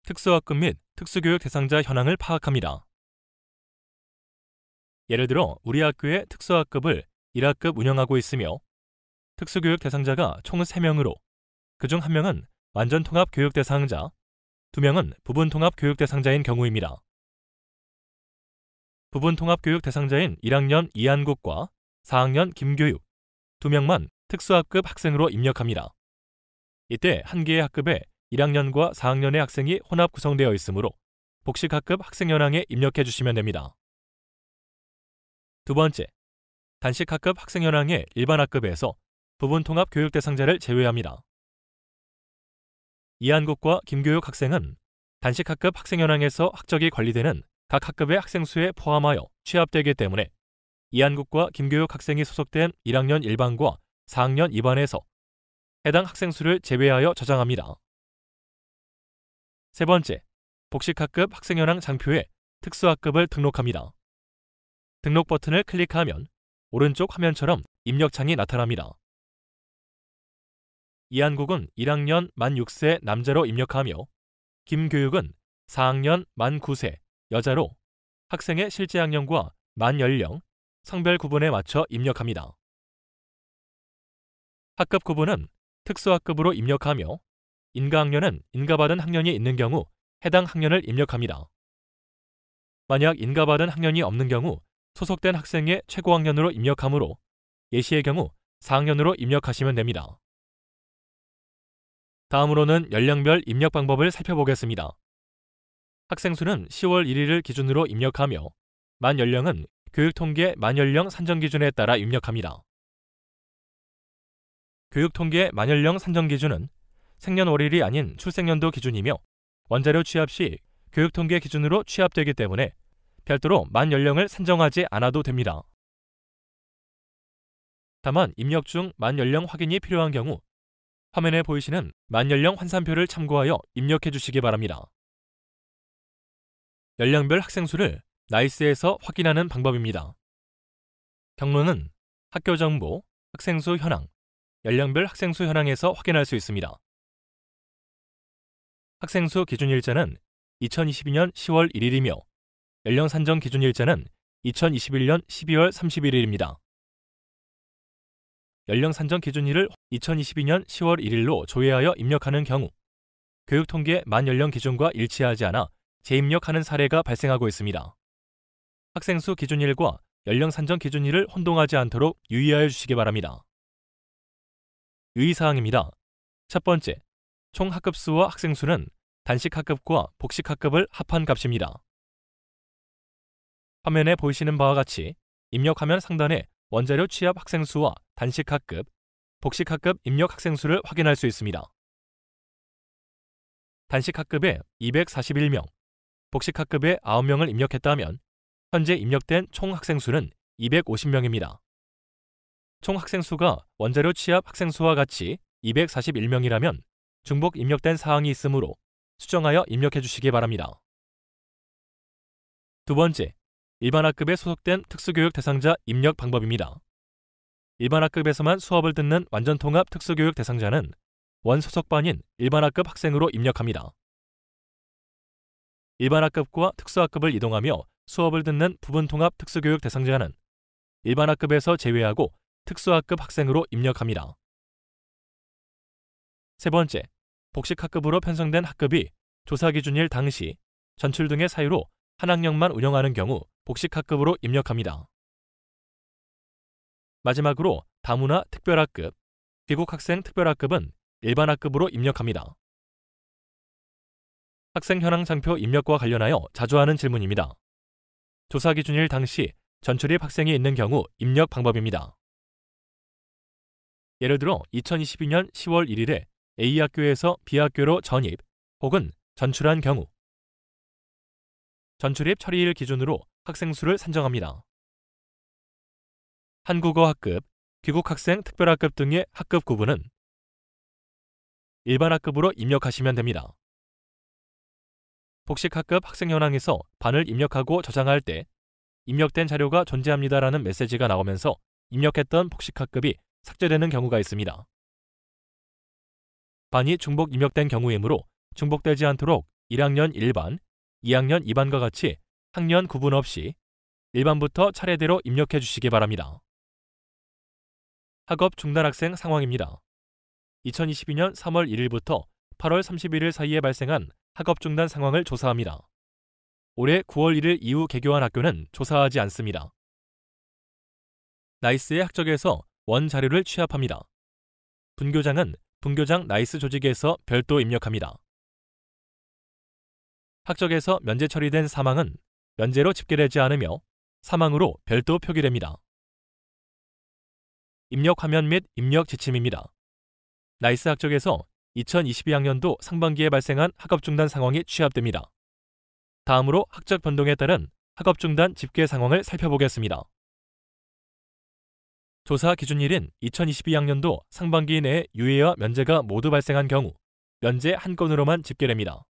특수학급 및 특수교육 대상자 현황을 파악합니다. 예를 들어 우리 학교의 특수학급을 1학급 운영하고 있으며 특수교육 대상자가 총 3명으로 그중 1명은 완전 통합 교육 대상자, 2명은 부분통합교육 대상자인 경우입니다. 부분통합교육 대상자인 1학년 이한국과 4학년 김교육 2명만 특수학급 학생으로 입력합니다. 이때 한 개의 학급에 1학년과 4학년의 학생이 혼합 구성되어 있으므로 복식학급 학생연황에 입력해 주시면 됩니다. 두 번째, 단식학급 학생연황의 일반학급에서 부분통합 교육 대상자를 제외합니다. 이한국과 김교육 학생은 단식학급 학생연황에서 학적이 관리되는 각 학급의 학생 수에 포함하여 취합되기 때문에 이한국과 김교육 학생이 소속된 1학년 1반과 4학년 2반에서 해당 학생 수를 제외하여 저장합니다. 세 번째, 복식학급 학생연황 장표에 특수학급을 등록합니다. 등록 버튼을 클릭하면 오른쪽 화면처럼 입력창이 나타납니다. 이한국은 1학년 만 6세 남자로 입력하며 김교육은 4학년 만 9세 여자로 학생의 실제 학년과 만 연령, 성별 구분에 맞춰 입력합니다. 학급 구분은 특수학급으로 입력하며 인가학년은 인가받은 학년이 있는 경우 해당 학년을 입력합니다. 만약 인가받은 학년이 없는 경우 소속된 학생의 최고 학년으로 입력하므로 예시의 경우 4학년으로 입력하시면 됩니다. 다음으로는 연령별 입력 방법을 살펴보겠습니다. 학생 수는 10월 1일을 기준으로 입력하며 만 연령은 교육통계 만 연령 산정 기준에 따라 입력합니다. 교육통계 만 연령 산정 기준은 생년월일이 아닌 출생년도 기준이며 원자료 취합 시 교육통계 기준으로 취합되기 때문에 별도로 만 연령을 산정하지 않아도 됩니다. 다만 입력 중 만 연령 확인이 필요한 경우 화면에 보이시는 만연령 환산표를 참고하여 입력해 주시기 바랍니다. 연령별 학생 수를 나이스에서 확인하는 방법입니다. 경로는 학교 정보, 학생 수 현황, 연령별 학생 수 현황에서 확인할 수 있습니다. 학생 수 기준 일자는 2022년 10월 1일이며 연령 산정 기준 일자는 2021년 12월 31일입니다. 연령 산정 기준일을 2022년 10월 1일로 조회하여 입력하는 경우 교육통계 만 연령 기준과 일치하지 않아 재입력하는 사례가 발생하고 있습니다. 학생 수 기준일과 연령 산정 기준일을 혼동하지 않도록 유의하여 주시기 바랍니다. 유의사항입니다. 첫 번째, 총 학급 수와 학생 수는 단식 학급과 복식 학급을 합한 값입니다. 화면에 보이시는 바와 같이 입력화면 상단에 원자료 취합 학생 수와 단식학급, 복식학급 입력 학생 수를 확인할 수 있습니다. 단식학급에 241명, 복식학급에 9명을 입력했다 면 현재 입력된 총 학생 수는 250명입니다. 총 학생 수가 원자료 취합 학생 수와 같이 241명이라면 중복 입력된 사항이 있으므로 수정하여 입력해 주시기 바랍니다. 두 번째, 일반 학급에 소속된 특수교육 대상자 입력 방법입니다. 일반 학급에서만 수업을 듣는 완전통합 특수교육 대상자는 원소속반인 일반 학급 학생으로 입력합니다. 일반 학급과 특수학급을 이동하며 수업을 듣는 부분통합 특수교육 대상자는 일반 학급에서 제외하고 특수학급 학생으로 입력합니다. 세 번째, 복식학급으로 편성된 학급이 조사기준일 당시, 전출 등의 사유로 한 학년만 운영하는 경우 복식학급으로 입력합니다. 마지막으로 다문화 특별학급, 귀국 학생 특별학급은 일반 학급으로 입력합니다. 학생 현황 장표 입력과 관련하여 자주 하는 질문입니다. 조사 기준일 당시 전출입 학생이 있는 경우 입력 방법입니다. 예를 들어 2022년 10월 1일에 A 학교에서 B 학교로 전입 혹은 전출한 경우 전출입 처리일 기준으로 학생 수를 산정합니다. 한국어 학급, 귀국 학생 특별학급 등의 학급 구분은 일반 학급으로 입력하시면 됩니다. 복식학급 학생 현황에서 반을 입력하고 저장할 때 입력된 자료가 존재합니다라는 메시지가 나오면서 입력했던 복식학급이 삭제되는 경우가 있습니다. 반이 중복 입력된 경우이므로 중복되지 않도록 1학년 1반, 2학년 2반과 같이 학년 구분 없이 1반부터 차례대로 입력해 주시기 바랍니다. 학업 중단 학생 상황입니다. 2022년 3월 1일부터 8월 31일 사이에 발생한 학업 중단 상황을 조사합니다. 올해 9월 1일 이후 개교한 학교는 조사하지 않습니다. 나이스의 학적에서 원 자료를 취합합니다. 분교장은 분교장 나이스 조직에서 별도 입력합니다. 학적에서 면제 처리된 사망은 면제로 집계되지 않으며 사망으로 별도 표기됩니다. 입력 화면 및 입력 지침입니다. 나이스 학적에서 2022학년도 상반기에 발생한 학업 중단 상황이 취합됩니다. 다음으로 학적 변동에 따른 학업 중단 집계 상황을 살펴보겠습니다. 조사 기준일인 2022학년도 상반기 내에 유예와 면제가 모두 발생한 경우 면제 한 건으로만 집계됩니다.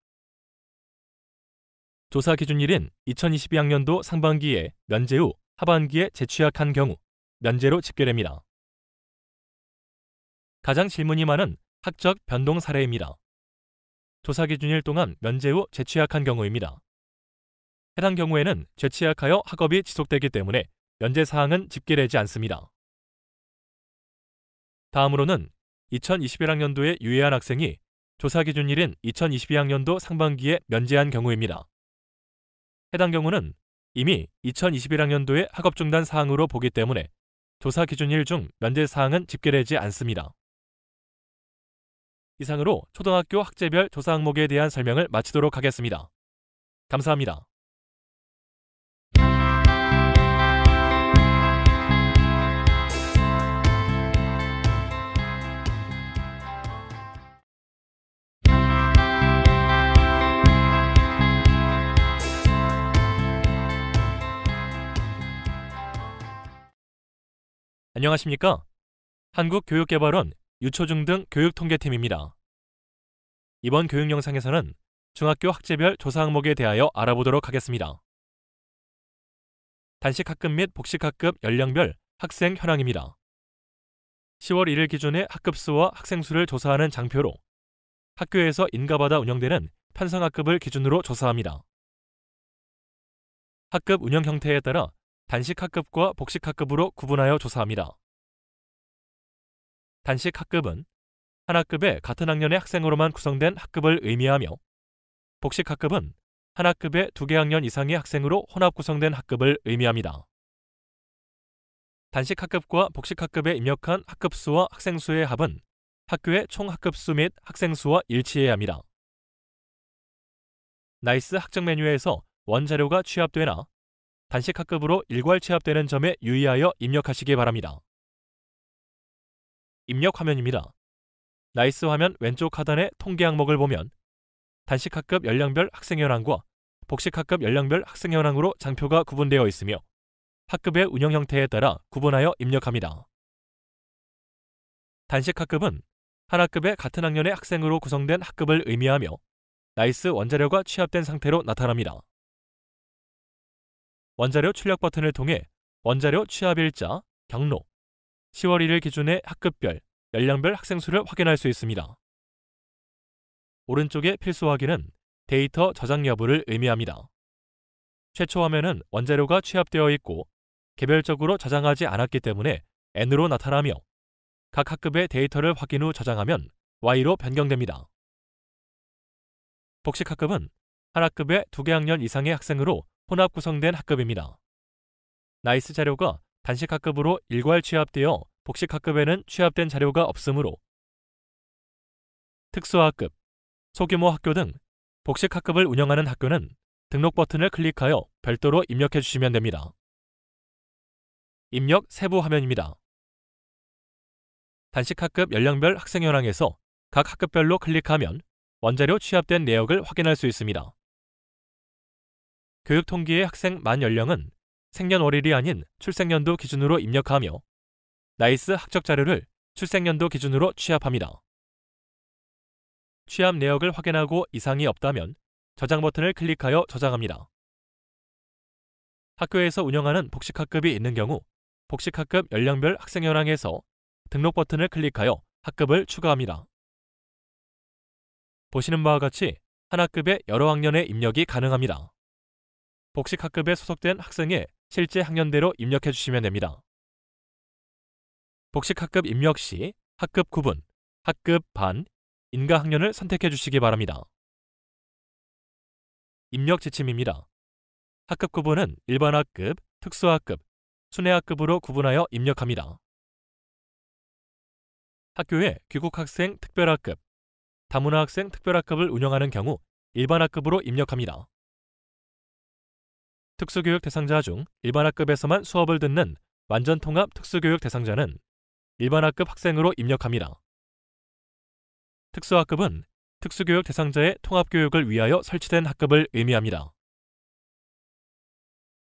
조사 기준일인 2022학년도 상반기에 면제 후 하반기에 재취약한 경우 면제로 집계됩니다. 가장 질문이 많은 학적 변동 사례입니다. 조사 기준 일 동안 면제 후 재취약한 경우입니다. 해당 경우에는 재취약하여 학업이 지속되기 때문에 면제 사항은 집계되지 않습니다. 다음으로는 2021학년도에 유예한 학생이 조사 기준 일인 2022학년도 상반기에 면제한 경우입니다. 해당 경우는 이미 2021학년도에 학업 중단 사항으로 보기 때문에 조사 기준 일중 면제 사항은 집계되지 않습니다. 이상으로 초등학교 학제별 조사 항목에 대한 설명을 마치도록 하겠습니다. 감사합니다. 안녕하십니까? 한국교육개발원 유초중 등 교육통계팀입니다. 이번 교육 영상에서는 중학교 학제별 조사 항목에 대하여 알아보도록 하겠습니다. 단식학급 및 복식학급 연령별 학생 현황입니다. 10월 1일 기준의 학급수와 학생수를 조사하는 장표로 학교에서 인가받아 운영되는 편성학급을 기준으로 조사합니다. 학급 운영 형태에 따라 단식학급과 복식학급으로 구분하여 조사합니다. 단식 학급은 한 학급에 같은 학년의 학생으로만 구성된 학급을 의미하며 복식 학급은 한 학급에 두개 학년 이상의 학생으로 혼합 구성된 학급을 의미합니다. 단식 학급과 복식 학급에 입력한 학급 수와 학생 수의 합은 학교의 총 학급 수 및 학생 수와 일치해야 합니다. 나이스 학적 메뉴에서 원자료가 취합되나 단식 학급으로 일괄 취합되는 점에 유의하여 입력하시기 바랍니다. 입력 화면입니다. 나이스 화면 왼쪽 하단의 통계 항목을 보면 단식학급 연령별 학생 현황과 복식학급 연령별 학생 현황으로 장표가 구분되어 있으며 학급의 운영 형태에 따라 구분하여 입력합니다. 단식학급은 한 학급의 같은 학년의 학생으로 구성된 학급을 의미하며 나이스 원자료가 취합된 상태로 나타납니다. 원자료 출력 버튼을 통해 원자료 취합 일자, 경로, 10월 1일 기준의 학급별, 연령별 학생 수를 확인할 수 있습니다. 오른쪽의 필수 확인은 데이터 저장 여부를 의미합니다. 최초 화면은 원자료가 취합되어 있고 개별적으로 저장하지 않았기 때문에 N으로 나타나며 각 학급의 데이터를 확인 후 저장하면 Y로 변경됩니다. 복식학급은 한 학급에 2개 학년 이상의 학생으로 혼합 구성된 학급입니다. 나이스 자료가 단식학급으로 일괄 취합되어 복식학급에는 취합된 자료가 없으므로 특수학급, 소규모 학교 등 복식학급을 운영하는 학교는 등록 버튼을 클릭하여 별도로 입력해 주시면 됩니다. 입력 세부 화면입니다. 단식학급 연령별 학생 현황에서 각 학급별로 클릭하면 원자료 취합된 내역을 확인할 수 있습니다. 교육통기의 학생 만 연령은 생년월일이 아닌 출생년도 기준으로 입력하며 나이스 학적 자료를 출생년도 기준으로 취합합니다. 취합 내역을 확인하고 이상이 없다면 저장 버튼을 클릭하여 저장합니다. 학교에서 운영하는 복식학급이 있는 경우 복식학급 연령별 학생현황에서 등록 버튼을 클릭하여 학급을 추가합니다. 보시는 바와 같이 한 학급에 여러 학년의 입력이 가능합니다. 복식학급에 소속된 학생의 실제 학년대로 입력해 주시면 됩니다. 복식학급 입력 시 학급 구분, 학급 반, 인가 학년을 선택해 주시기 바랍니다. 입력 지침입니다. 학급 구분은 일반학급, 특수학급, 순회학급으로 구분하여 입력합니다. 학교에 귀국학생 특별학급, 다문화학생 특별학급을 운영하는 경우 일반학급으로 입력합니다. 특수교육 대상자 중 일반학급에서만 수업을 듣는 완전 통합 특수교육 대상자는 일반학급 학생으로 입력합니다. 특수학급은 특수교육 대상자의 통합교육을 위하여 설치된 학급을 의미합니다.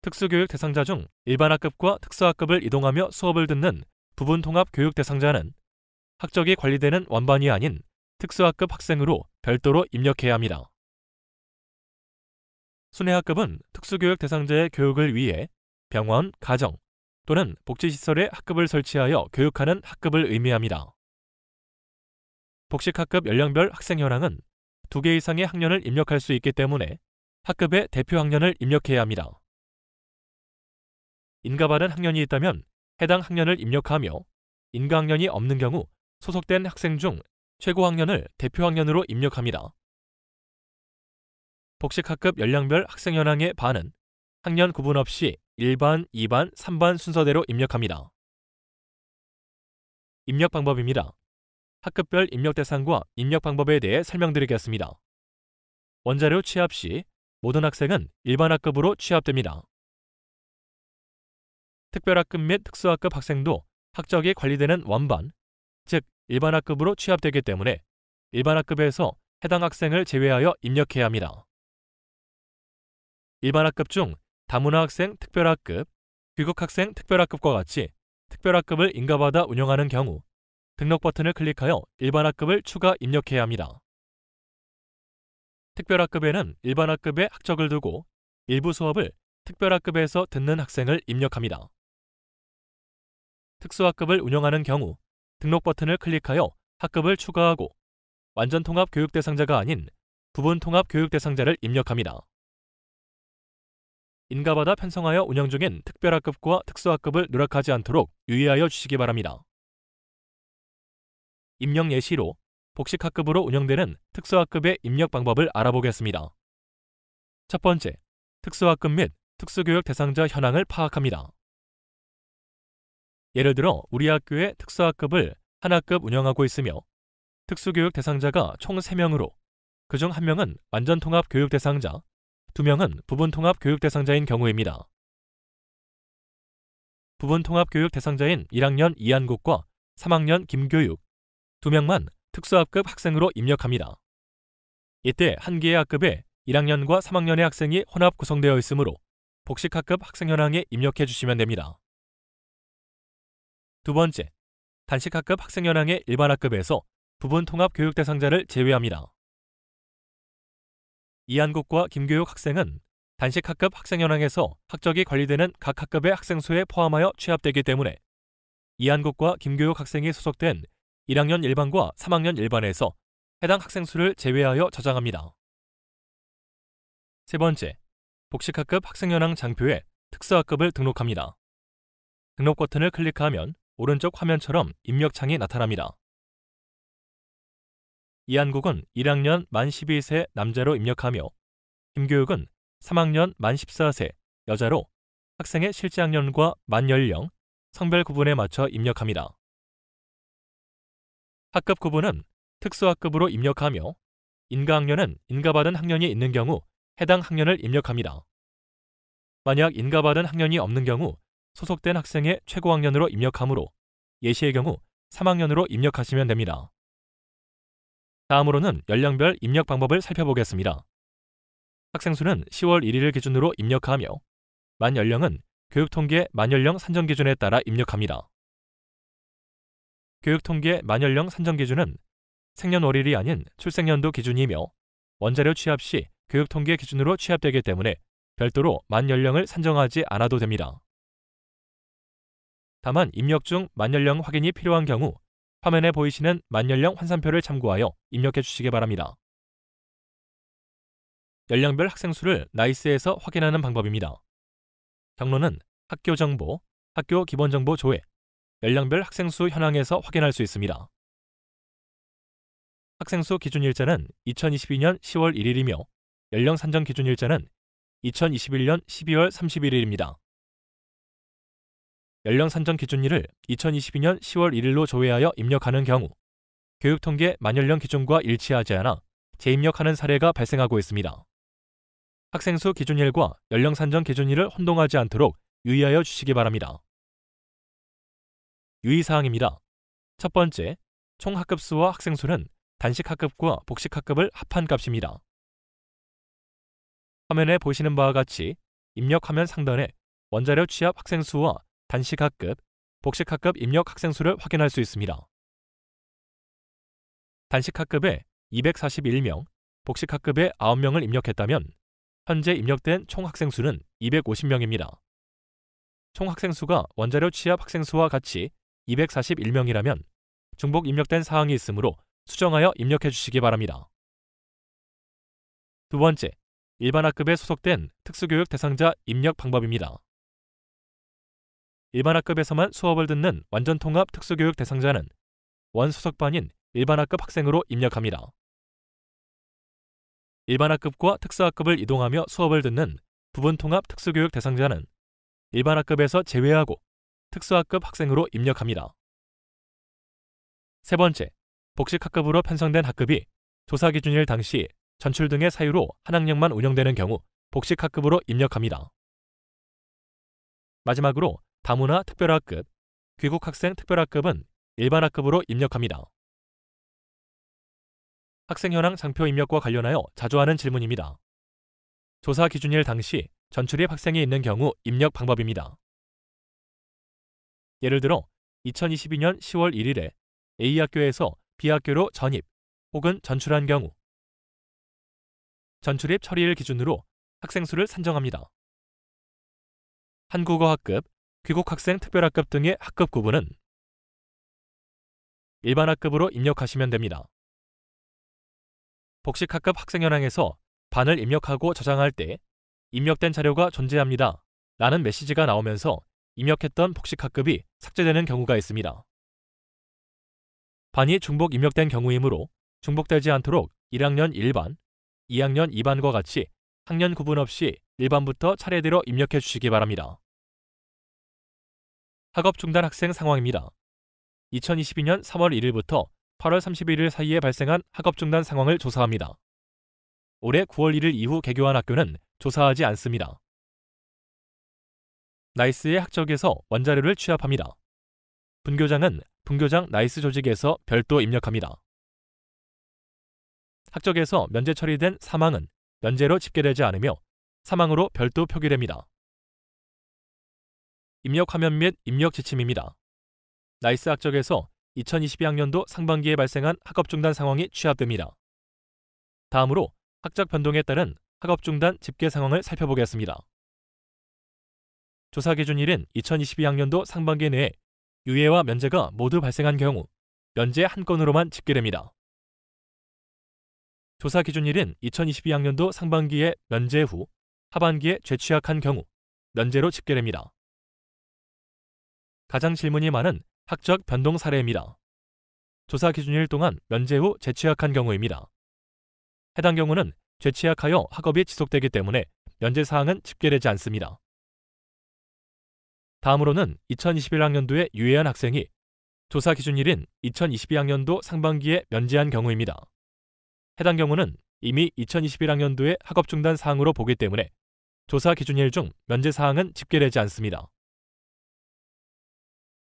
특수교육 대상자 중 일반학급과 특수학급을 이동하며 수업을 듣는 부분통합 교육 대상자는 학적이 관리되는 원반이 아닌 특수학급 학생으로 별도로 입력해야 합니다. 순회학급은 특수교육 대상자의 교육을 위해 병원, 가정 또는 복지시설에 학급을 설치하여 교육하는 학급을 의미합니다. 복식학급 연령별 학생 현황은 두 개 이상의 학년을 입력할 수 있기 때문에 학급의 대표 학년을 입력해야 합니다. 인가받은 학년이 있다면 해당 학년을 입력하며 인가학년이 없는 경우 소속된 학생 중 최고 학년을 대표 학년으로 입력합니다. 복식학급 연령별 학생현황의 반은 학년 구분 없이 1반, 2반, 3반 순서대로 입력합니다. 입력 방법입니다. 학급별 입력 대상과 입력 방법에 대해 설명드리겠습니다. 원자료 취합 시 모든 학생은 일반 학급으로 취합됩니다. 특별학급 및 특수학급 학생도 학적이 관리되는 원반, 즉 일반 학급으로 취합되기 때문에 일반 학급에서 해당 학생을 제외하여 입력해야 합니다. 일반학급 중 다문화 학생 특별학급, 귀국 학생 특별학급과 같이 특별학급을 인가받아 운영하는 경우 등록 버튼을 클릭하여 일반학급을 추가 입력해야 합니다. 특별학급에는 일반학급에 학적을 두고 일부 수업을 특별학급에서 듣는 학생을 입력합니다. 특수학급을 운영하는 경우 등록 버튼을 클릭하여 학급을 추가하고 완전 통합 교육 대상자가 아닌 부분 통합 교육 대상자를 입력합니다. 인가받아 편성하여 운영 중인 특별학급과 특수학급을 누락하지 않도록 유의하여 주시기 바랍니다. 입력 예시로 복식학급으로 운영되는 특수학급의 입력 방법을 알아보겠습니다. 첫 번째, 특수학급 및 특수교육 대상자 현황을 파악합니다. 예를 들어 우리 학교의 특수학급을 한 학급 운영하고 있으며 특수교육 대상자가 총 3명으로 그 중 1명은 완전통합 교육 대상자, 2명은 부분통합 교육 대상자인 경우입니다. 부분통합 교육 대상자인 1학년 이한국과 3학년 김교육 2명만 특수학급 학생으로 입력합니다. 이때 한 개의 학급에 1학년과 3학년의 학생이 혼합 구성되어 있으므로 복식학급 학생 현황에 입력해 주시면 됩니다. 두 번째, 단식학급 학생 현황의 일반 학급에서 부분 통합 교육 대상자를 제외합니다. 이한국과 김교육 학생은 단식 학급 학생연황에서 학적이 관리되는 각 학급의 학생 수에 포함하여 취합되기 때문에 이한국과 김교육 학생이 소속된 1학년 1반과 3학년 1반에서 해당 학생 수를 제외하여 저장합니다. 세 번째, 복식학급 학생연황 장표에 특수학급을 등록합니다. 등록 버튼을 클릭하면 오른쪽 화면처럼 입력창이 나타납니다. 이한국은 1학년 만 12세 남자로 입력하며 김교육은 3학년 만 14세 여자로 학생의 실제 학년과 만 연령, 성별 구분에 맞춰 입력합니다. 학급 구분은 특수학급으로 입력하며 인가학년은 인가받은 학년이 있는 경우 해당 학년을 입력합니다. 만약 인가받은 학년이 없는 경우 소속된 학생의 최고 학년으로 입력하므로 예시의 경우 3학년으로 입력하시면 됩니다. 다음으로는 연령별 입력 방법을 살펴보겠습니다. 학생 수는 10월 1일을 기준으로 입력하며 만 연령은 교육통계 만연령 산정 기준에 따라 입력합니다. 교육통계 만연령 산정 기준은 생년월일이 아닌 출생연도 기준이며 원자료 취합 시 교육통계 기준으로 취합되기 때문에 별도로 만 연령을 산정하지 않아도 됩니다. 다만 입력 중 만 연령 확인이 필요한 경우 화면에 보이시는 만연령 환산표를 참고하여 입력해 주시기 바랍니다. 연령별 학생 수를 나이스에서 확인하는 방법입니다. 경로는 학교 정보, 학교 기본 정보 조회, 연령별 학생 수 현황에서 확인할 수 있습니다. 학생 수 기준 일자는 2022년 10월 1일이며 연령 산정 기준 일자는 2021년 12월 31일입니다. 연령 산정 기준일을 2022년 10월 1일로 조회하여 입력하는 경우 교육통계 만연령 기준과 일치하지 않아 재입력하는 사례가 발생하고 있습니다. 학생수 기준일과 연령 산정 기준일을 혼동하지 않도록 유의하여 주시기 바랍니다. 유의사항입니다. 첫 번째, 총 학급수와 학생수는 단식 학급과 복식 학급을 합한 값입니다. 화면에 보시는 바와 같이 입력화면 상단에 원자료 취합 학생수와 단식학급, 복식학급 입력 학생 수를 확인할 수 있습니다. 단식학급에 241명, 복식학급에 9명을 입력했다면 현재 입력된 총 학생 수는 250명입니다. 총 학생 수가 원자료 취합 학생 수와 같이 241명이라면 중복 입력된 사항이 있으므로 수정하여 입력해 주시기 바랍니다. 두 번째, 일반 학급에 소속된 특수교육 대상자 입력 방법입니다. 일반학급에서만 수업을 듣는 완전통합 특수교육 대상자는 원수석반인 일반학급 학생으로 입력합니다. 일반학급과 특수학급을 이동하며 수업을 듣는 부분통합 특수교육 대상자는 일반학급에서 제외하고 특수학급 학생으로 입력합니다. 세 번째, 복식학급으로 편성된 학급이 조사 기준일 당시 전출 등의 사유로 한 학년만 운영되는 경우 복식학급으로 입력합니다. 마지막으로 다문화 특별학급, 귀국 학생 특별학급은 일반 학급으로 입력합니다. 학생 현황 장표 입력과 관련하여 자주 하는 질문입니다. 조사 기준일 당시 전출입 학생이 있는 경우 입력 방법입니다. 예를 들어 2022년 10월 1일에 A학교에서 B학교로 전입 혹은 전출한 경우 전출입 처리일 기준으로 학생 수를 산정합니다. 한국어 학급, 귀국 학생 특별학급 등의 학급 구분은 일반 학급으로 입력하시면 됩니다. 복식학급 학생현황에서 반을 입력하고 저장할 때 입력된 자료가 존재합니다. 라는 메시지가 나오면서 입력했던 복식학급이 삭제되는 경우가 있습니다. 반이 중복 입력된 경우이므로 중복되지 않도록 1학년 1반, 2학년 2반과 같이 학년 구분 없이 1반부터 차례대로 입력해 주시기 바랍니다. 학업 중단 학생 상황입니다. 2022년 3월 1일부터 8월 31일 사이에 발생한 학업 중단 상황을 조사합니다. 올해 9월 1일 이후 개교한 학교는 조사하지 않습니다. 나이스의 학적에서 원자료를 취합합니다. 분교장은 분교장 나이스 조직에서 별도 입력합니다. 학적에서 면제 처리된 사망은 면제로 집계되지 않으며 사망으로 별도 표기됩니다. 입력 화면 및 입력 지침입니다. 나이스 학적에서 2022학년도 상반기에 발생한 학업 중단 상황이 취합됩니다. 다음으로 학적 변동에 따른 학업 중단 집계 상황을 살펴보겠습니다. 조사 기준 일인 2022학년도 상반기 내에 유예와 면제가 모두 발생한 경우 면제 한 건으로만 집계됩니다. 조사 기준 일인 2022학년도 상반기에 면제 후 하반기에 재취약한 경우 면제로 집계됩니다. 가장 질문이 많은 학적 변동 사례입니다. 조사 기준일 동안 면제 후 재취약한 경우입니다. 해당 경우는 재취약하여 학업이 지속되기 때문에 면제 사항은 집계되지 않습니다. 다음으로는 2021학년도에 유예한 학생이 조사 기준일인 2022학년도 상반기에 면제한 경우입니다. 해당 경우는 이미 2021학년도에 학업 중단 사항으로 보기 때문에 조사 기준일 중 면제 사항은 집계되지 않습니다.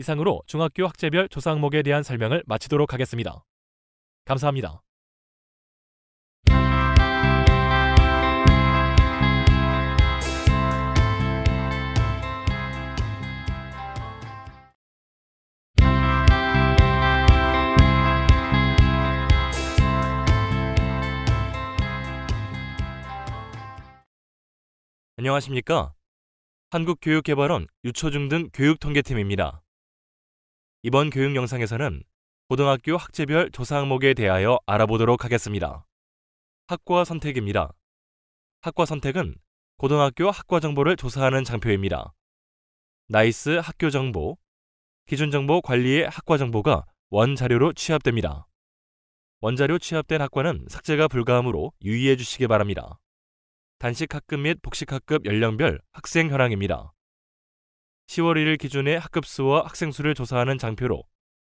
이상으로 중학교 학제별 조사 항목에 대한 설명을 마치도록 하겠습니다. 감사합니다. 안녕하십니까? 한국교육개발원 유초중 등 교육통계팀입니다. 이번 교육 영상에서는 고등학교 학제별 조사 항목에 대하여 알아보도록 하겠습니다. 학과 선택입니다. 학과 선택은 고등학교 학과 정보를 조사하는 장표입니다. 나이스 학교 정보, 기준 정보 관리의 학과 정보가 원자료로 취합됩니다. 원자료 취합된 학과는 삭제가 불가하므로 유의해 주시기 바랍니다. 단식학급 및 복식학급 연령별 학생 현황입니다. 10월 1일 기준의 학급수와 학생수를 조사하는 장표로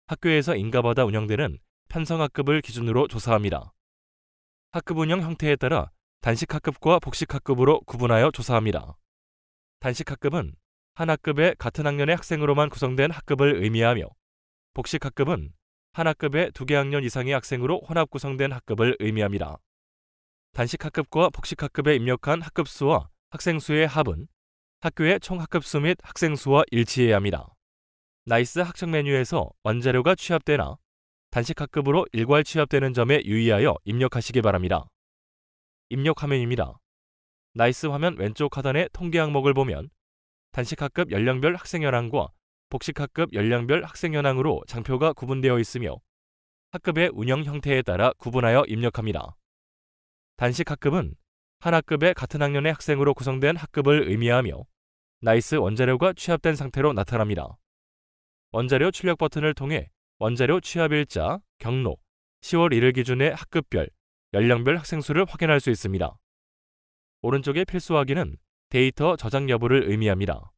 학교에서 인가받아 운영되는 편성학급을 기준으로 조사합니다. 학급 운영 형태에 따라 단식학급과 복식학급으로 구분하여 조사합니다. 단식학급은 한 학급에 같은 학년의 학생으로만 구성된 학급을 의미하며 복식학급은 한 학급에 두개 학년 이상의 학생으로 혼합 구성된 학급을 의미합니다. 단식학급과 복식학급에 입력한 학급수와 학생수의 합은 학교의 총 학급 수 및 학생 수와 일치해야 합니다. 나이스 학적 메뉴에서 원자료가 취합되나 단식 학급으로 일괄 취합되는 점에 유의하여 입력하시기 바랍니다. 입력 화면입니다. 나이스 화면 왼쪽 하단의 통계 항목을 보면 단식 학급 연령별 학생 현황과 복식 학급 연령별 학생 현황으로 장표가 구분되어 있으며 학급의 운영 형태에 따라 구분하여 입력합니다. 단식 학급은 한학급의 같은 학년의 학생으로 구성된 학급을 의미하며 나이스 원자료가 취합된 상태로 나타납니다. 원자료 출력 버튼을 통해 원자료 취합 일자, 경로, 10월 1일 기준의 학급별, 연령별 학생 수를 확인할 수 있습니다. 오른쪽의 필수 확인은 데이터 저장 여부를 의미합니다.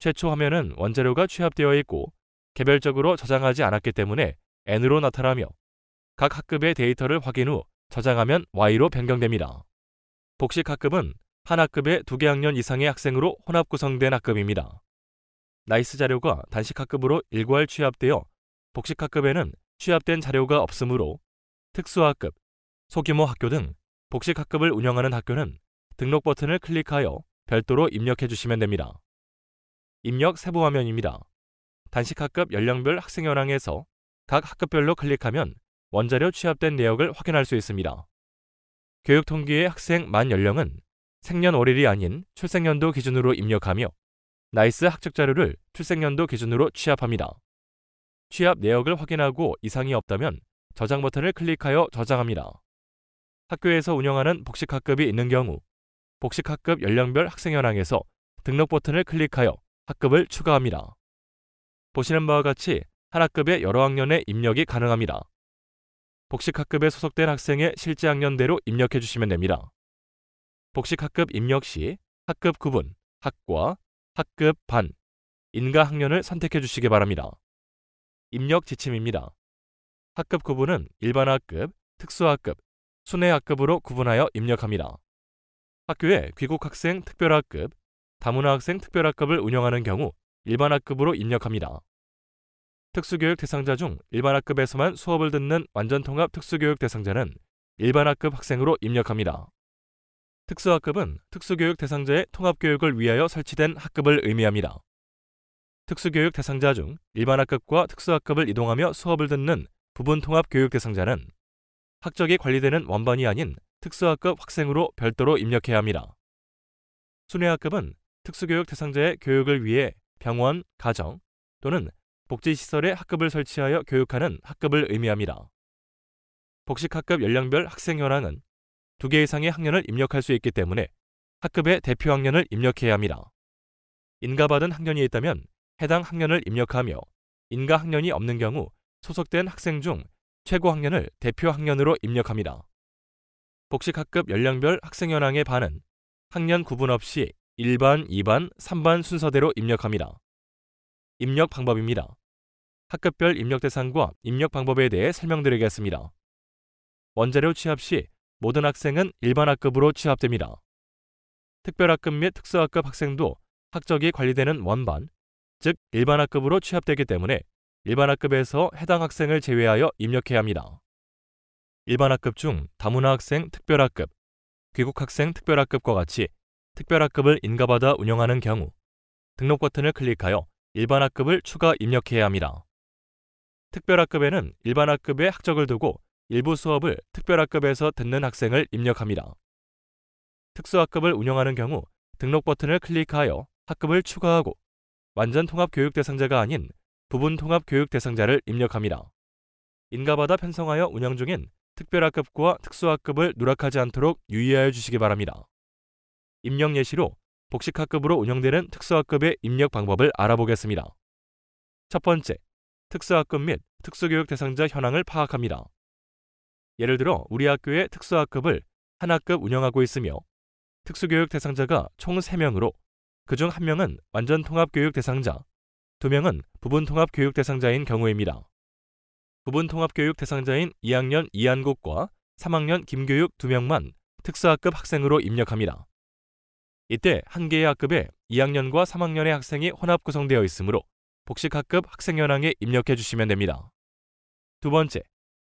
최초 화면은 원자료가 취합되어 있고 개별적으로 저장하지 않았기 때문에 N으로 나타나며 각 학급의 데이터를 확인 후 저장하면 Y로 변경됩니다. 복식 학급은 한 학급에 두개 학년 이상의 학생으로 혼합 구성된 학급입니다. 나이스 자료가 단식 학급으로 일괄 취합되어 복식 학급에는 취합된 자료가 없으므로 특수학급, 소규모 학교 등 복식 학급을 운영하는 학교는 등록 버튼을 클릭하여 별도로 입력해 주시면 됩니다. 입력 세부 화면입니다. 단식 학급 연령별 학생 현황에서 각 학급별로 클릭하면 원자료 취합된 내역을 확인할 수 있습니다. 교육 통계의 학생 만 연령은 생년월일이 아닌 출생연도 기준으로 입력하며 나이스 학적 자료를 출생연도 기준으로 취합합니다. 취합 내역을 확인하고 이상이 없다면 저장 버튼을 클릭하여 저장합니다. 학교에서 운영하는 복식학급이 있는 경우 복식학급 연령별 학생 현황에서 등록 버튼을 클릭하여 학급을 추가합니다. 보시는 바와 같이 한 학급의 여러 학년의 입력이 가능합니다. 복식학급에 소속된 학생의 실제 학년대로 입력해 주시면 됩니다. 복식학급 입력 시 학급 구분, 학과, 학급 반, 인가 학년을 선택해 주시기 바랍니다. 입력 지침입니다. 학급 구분은 일반학급, 특수학급, 순회학급으로 구분하여 입력합니다. 학교에 귀국학생 특별학급, 다문화학생 특별학급을 운영하는 경우 일반학급으로 입력합니다. 특수교육 대상자 중 일반학급에서만 수업을 듣는 완전통합 특수교육 대상자는 일반학급 학생으로 입력합니다. 특수학급은 특수교육 대상자의 통합교육을 위하여 설치된 학급을 의미합니다. 특수교육 대상자 중 일반학급과 특수학급을 이동하며 수업을 듣는 부분통합교육 대상자는 학적이 관리되는 원반이 아닌 특수학급 학생으로 별도로 입력해야 합니다. 순회학급은 특수교육 대상자의 교육을 위해 병원, 가정 또는 복지시설에 학급을 설치하여 교육하는 학급을 의미합니다. 복식학급 연령별 학생 현황은 두개 이상의 학년을 입력할 수 있기 때문에 학급의 대표 학년을 입력해야 합니다. 인가받은 학년이 있다면 해당 학년을 입력하며 인가 학년이 없는 경우 소속된 학생 중 최고 학년을 대표 학년으로 입력합니다. 복식학급 연령별 학생 현황의 반은 학년 구분 없이 1반, 2반, 3반 순서대로 입력합니다. 입력 방법입니다. 학급별 입력 대상과 입력 방법에 대해 설명드리겠습니다. 원자료 취합 시 모든 학생은 일반 학급으로 취합됩니다. 특별학급 및 특수학급 학생도 학적이 관리되는 원반, 즉 일반 학급으로 취합되기 때문에 일반 학급에서 해당 학생을 제외하여 입력해야 합니다. 일반 학급 중 다문화 학생 특별학급, 귀국 학생 특별학급과 같이 특별학급을 인가받아 운영하는 경우 등록 버튼을 클릭하여 일반 학급을 추가 입력해야 합니다. 특별학급에는 일반 학급의 학적을 두고 일부 수업을 특별학급에서 듣는 학생을 입력합니다. 특수학급을 운영하는 경우 등록 버튼을 클릭하여 학급을 추가하고 완전 통합 교육 대상자가 아닌 부분 통합 교육 대상자를 입력합니다. 인가받아 편성하여 운영 중인 특별학급과 특수학급을 누락하지 않도록 유의하여 주시기 바랍니다. 입력 예시로 복식학급으로 운영되는 특수학급의 입력 방법을 알아보겠습니다. 첫 번째, 특수학급 및 특수교육 대상자 현황을 파악합니다. 예를 들어 우리 학교의 특수학급을 한 학급 운영하고 있으며 특수교육 대상자가 총 3명으로 그중 1명은 완전 통합교육 대상자, 2명은 부분 통합교육 대상자인 경우입니다. 부분 통합교육 대상자인 2학년 이한국과 3학년 김교육 2명만 특수학급 학생으로 입력합니다. 이때 한 개의 학급에 2학년과 3학년의 학생이 혼합 구성되어 있으므로 복식학급 학생연황에 입력해 주시면 됩니다. 두 번째,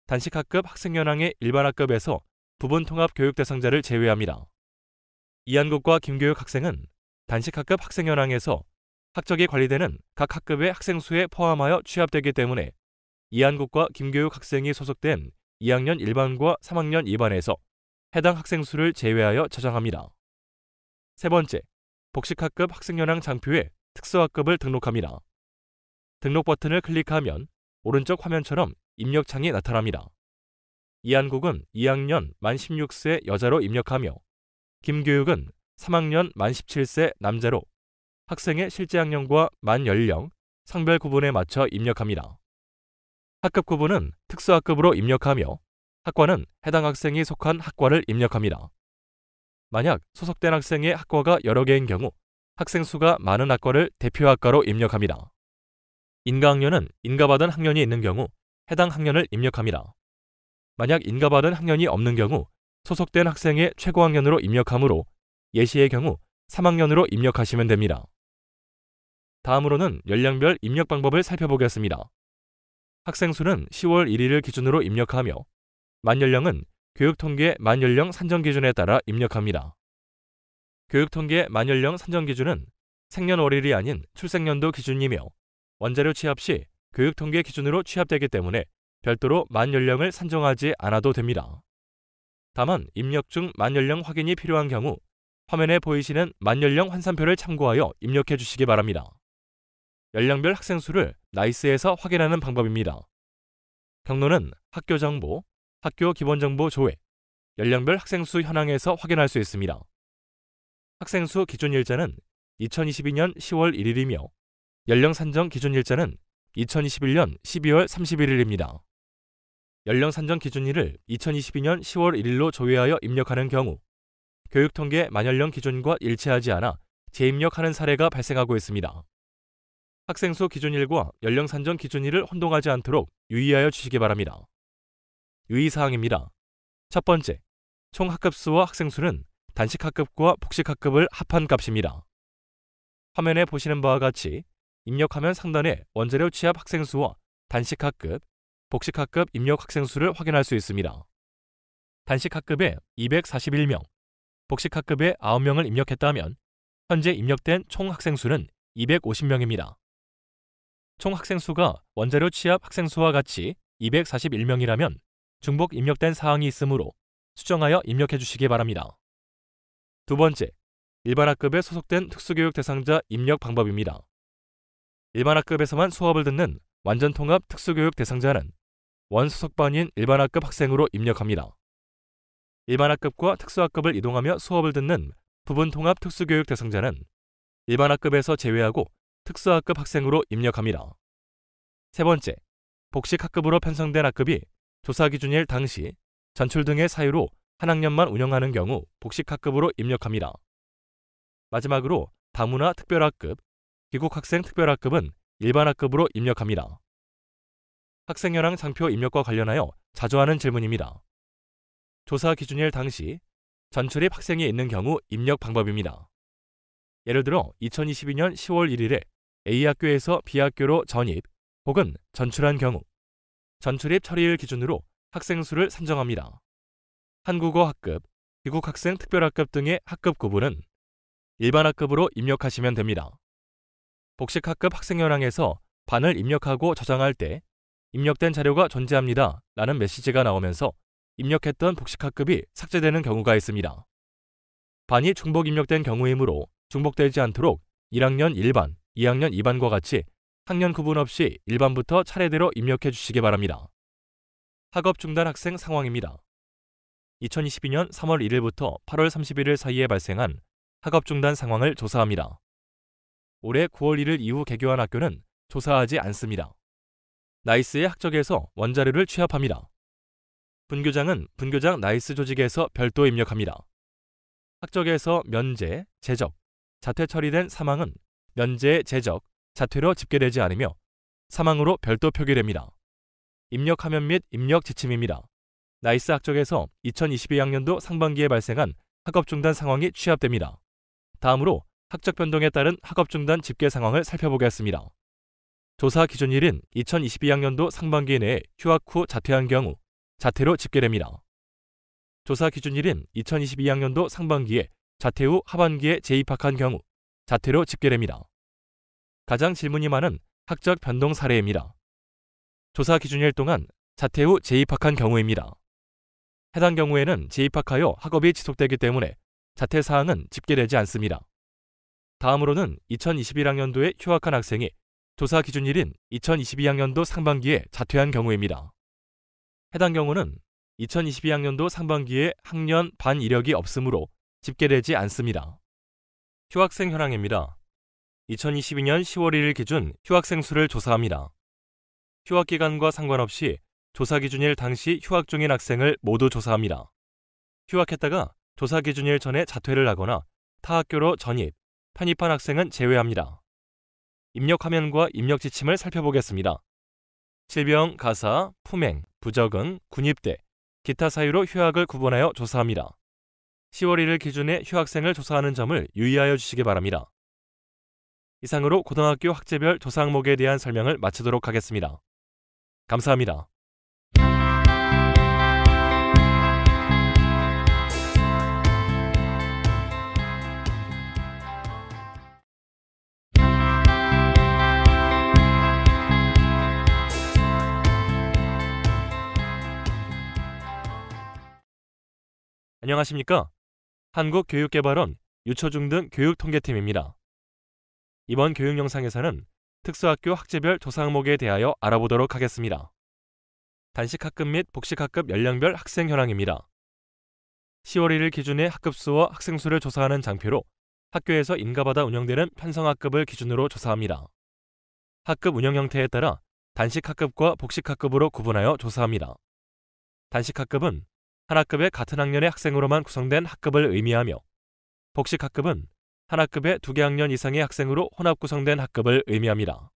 단식학급 학생연황의 일반학급에서 부분통합 교육 대상자를 제외합니다. 이한국과 김교육 학생은 단식학급 학생연황에서 학적이 관리되는 각 학급의 학생 수에 포함하여 취합되기 때문에 이한국과 김교육 학생이 소속된 2학년 1반과 3학년 2반에서 해당 학생 수를 제외하여 저장합니다. 세 번째, 복식학급 학생연황 장표에 특수학급을 등록합니다. 등록 버튼을 클릭하면 오른쪽 화면처럼 입력창이 나타납니다. 이한국은 2학년 만 16세 여자로 입력하며 김교육은 3학년 만 17세 남자로 학생의 실제 학년과 만 연령, 성별 구분에 맞춰 입력합니다. 학급 구분은 특수학급으로 입력하며 학과는 해당 학생이 속한 학과를 입력합니다. 만약 소속된 학생의 학과가 여러 개인 경우 학생 수가 많은 학과를 대표 학과로 입력합니다. 인가학년은 인가받은 학년이 있는 경우 해당 학년을 입력합니다. 만약 인가받은 학년이 없는 경우 소속된 학생의 최고 학년으로 입력하므로 예시의 경우 3학년으로 입력하시면 됩니다. 다음으로는 연령별 입력 방법을 살펴보겠습니다. 학생 수는 10월 1일을 기준으로 입력하며 만 연령은 교육통계 만 연령 산정 기준에 따라 입력합니다. 교육통계 만 연령 산정 기준은 생년월일이 아닌 출생년도 기준이며 원자료 취합 시 교육 통계 기준으로 취합되기 때문에 별도로 만 연령을 산정하지 않아도 됩니다. 다만 입력 중만 연령 확인이 필요한 경우 화면에 보이시는 만 연령 환산표를 참고하여 입력해 주시기 바랍니다. 연령별 학생 수를 나이스에서 확인하는 방법입니다. 경로는 학교 정보, 학교 기본 정보 조회, 연령별 학생 수 현황에서 확인할 수 있습니다. 학생 수 기준 일자는 2022년 10월 1일이며 연령 산정 기준 일자는 2021년 12월 31일입니다. 연령 산정 기준일을 2022년 10월 1일로 조회하여 입력하는 경우 교육통계 만연령 기준과 일치하지 않아 재입력하는 사례가 발생하고 있습니다. 학생 수 기준일과 연령 산정 기준일을 혼동하지 않도록 유의하여 주시기 바랍니다. 유의사항입니다. 첫 번째, 총 학급 수와 학생 수는 단식 학급과 복식 학급을 합한 값입니다. 화면에 보시는 바와 같이 입력하면 상단에 원자료 취합 학생 수와 단식학급, 복식학급 입력 학생 수를 확인할 수 있습니다. 단식학급에 241명, 복식학급에 9명을 입력했다면 현재 입력된 총 학생 수는 250명입니다. 총 학생 수가 원자료 취합 학생 수와 같이 241명이라면 중복 입력된 사항이 있으므로 수정하여 입력해 주시기 바랍니다. 두 번째, 일반학급에 소속된 특수교육 대상자 입력 방법입니다. 일반학급에서만 수업을 듣는 완전통합 특수교육 대상자는 원수석반인 일반학급 학생으로 입력합니다. 일반학급과 특수학급을 이동하며 수업을 듣는 부분통합 특수교육 대상자는 일반학급에서 제외하고 특수학급 학생으로 입력합니다. 세 번째, 복식학급으로 편성된 학급이 조사 기준일 당시 전출 등의 사유로 한 학년만 운영하는 경우 복식학급으로 입력합니다. 마지막으로 다문화 특별학급, 귀국 학생 특별학급은 일반 학급으로 입력합니다. 학생연황 장표 입력과 관련하여 자주 하는 질문입니다. 조사 기준일 당시 전출입 학생이 있는 경우 입력 방법입니다. 예를 들어 2022년 10월 1일에 A학교에서 B학교로 전입 혹은 전출한 경우 전출입 처리일 기준으로 학생 수를 산정합니다. 한국어 학급, 미국 학생 특별학급 등의 학급 구분은 일반 학급으로 입력하시면 됩니다. 복식학급 학생현황에서 반을 입력하고 저장할 때 입력된 자료가 존재합니다. 라는 메시지가 나오면서 입력했던 복식학급이 삭제되는 경우가 있습니다. 반이 중복 입력된 경우이므로 중복되지 않도록 1학년 1반, 2학년 2반과 같이 학년 구분 없이 1반부터 차례대로 입력해 주시기 바랍니다. 학업 중단 학생 상황입니다. 2022년 3월 1일부터 8월 31일 사이에 발생한 학업 중단 상황을 조사합니다. 올해 9월 1일 이후 개교한 학교는 조사하지 않습니다. 나이스의 학적에서 원자료를 취합합니다. 분교장은 분교장 나이스 조직에서 별도 입력합니다. 학적에서 면제, 제적, 자퇴 처리된 사망은 면제, 제적, 자퇴로 집계되지 않으며 사망으로 별도 표기됩니다. 입력 화면 및 입력 지침입니다. 나이스 학적에서 2022학년도 상반기에 발생한 학업 중단 상황이 취합됩니다. 다음으로 학적 변동에 따른 학업 중단 집계 상황을 살펴보겠습니다. 조사 기준일인 2022학년도 상반기 내에 휴학 후 자퇴한 경우 자퇴로 집계됩니다. 조사 기준일인 2022학년도 상반기에 자퇴 후 하반기에 재입학한 경우 자퇴로 집계됩니다. 가장 질문이 많은 학적 변동 사례입니다. 조사 기준일 동안 자퇴 후 재입학한 경우입니다. 해당 경우에는 재입학하여 학업이 지속되기 때문에 자퇴 사항은 집계되지 않습니다. 다음으로는 2021학년도에 휴학한 학생이 조사 기준일인 2022학년도 상반기에 자퇴한 경우입니다. 해당 경우는 2022학년도 상반기에 학년 반 이력이 없으므로 집계되지 않습니다. 휴학생 현황입니다. 2022년 10월 1일 기준 휴학생 수를 조사합니다. 휴학 기간과 상관없이 조사 기준일 당시 휴학 중인 학생을 모두 조사합니다. 휴학했다가 조사 기준일 전에 자퇴를 하거나 타 학교로 전입, 편입한 학생은 제외합니다. 입력 화면과 입력 지침을 살펴보겠습니다. 질병, 가사, 품행, 부적응, 군입대, 기타 사유로 휴학을 구분하여 조사합니다. 10월 1일 기준에 휴학생을 조사하는 점을 유의하여 주시기 바랍니다. 이상으로 고등학교 학제별 조사 항목에 대한 설명을 마치도록 하겠습니다. 감사합니다. 안녕하십니까? 한국교육개발원 유초중 등 교육통계팀입니다. 이번 교육 영상에서는 특수학교 학제별 조사 항목에 대하여 알아보도록 하겠습니다. 단식학급 및 복식학급 연령별 학생 현황입니다. 10월 1일 기준의 학급수와 학생수를 조사하는 장표로 학교에서 인가받아 운영되는 편성학급을 기준으로 조사합니다. 학급 운영 형태에 따라 단식학급과 복식학급으로 구분하여 조사합니다. 단식학급은 한 학급의 같은 학년의 학생으로만 구성된 학급을 의미하며 복식 학급은 한 학급의 두 개 학년 이상의 학생으로 혼합 구성된 학급을 의미합니다.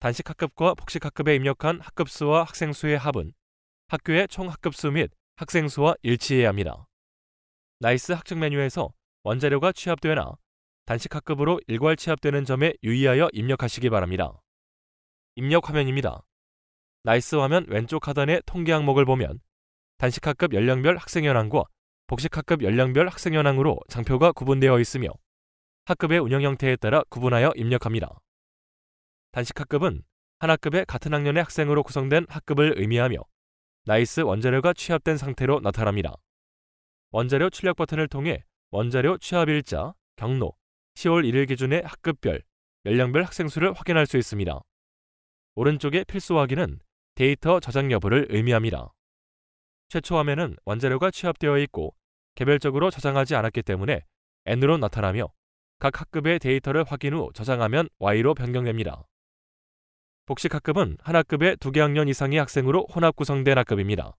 단식 학급과 복식 학급에 입력한 학급 수와 학생 수의 합은 학교의 총 학급 수 및 학생 수와 일치해야 합니다. 나이스 학증 메뉴에서 원자료가 취합되나 단식 학급으로 일괄 취합되는 점에 유의하여 입력하시기 바랍니다. 입력 화면입니다. 나이스 화면 왼쪽 하단의 통계 항목을 보면 단식학급 연령별 학생연황과 복식학급 연령별 학생연황으로 장표가 구분되어 있으며 학급의 운영 형태에 따라 구분하여 입력합니다. 단식학급은 한학급의 같은 학년의 학생으로 구성된 학급을 의미하며 나이스 원자료가 취합된 상태로 나타납니다. 원자료 출력 버튼을 통해 원자료 취합 일자, 경로, 10월 1일 기준의 학급별, 연령별 학생 수를 확인할 수 있습니다. 오른쪽의 필수 확인은 데이터 저장 여부를 의미합니다. 최초 화면은 원자료가 취합되어 있고 개별적으로 저장하지 않았기 때문에 N으로 나타나며 각 학급의 데이터를 확인 후 저장하면 Y로 변경됩니다. 복식 학급은 한 학급에 2개 학년 이상의 학생으로 혼합 구성된 학급입니다.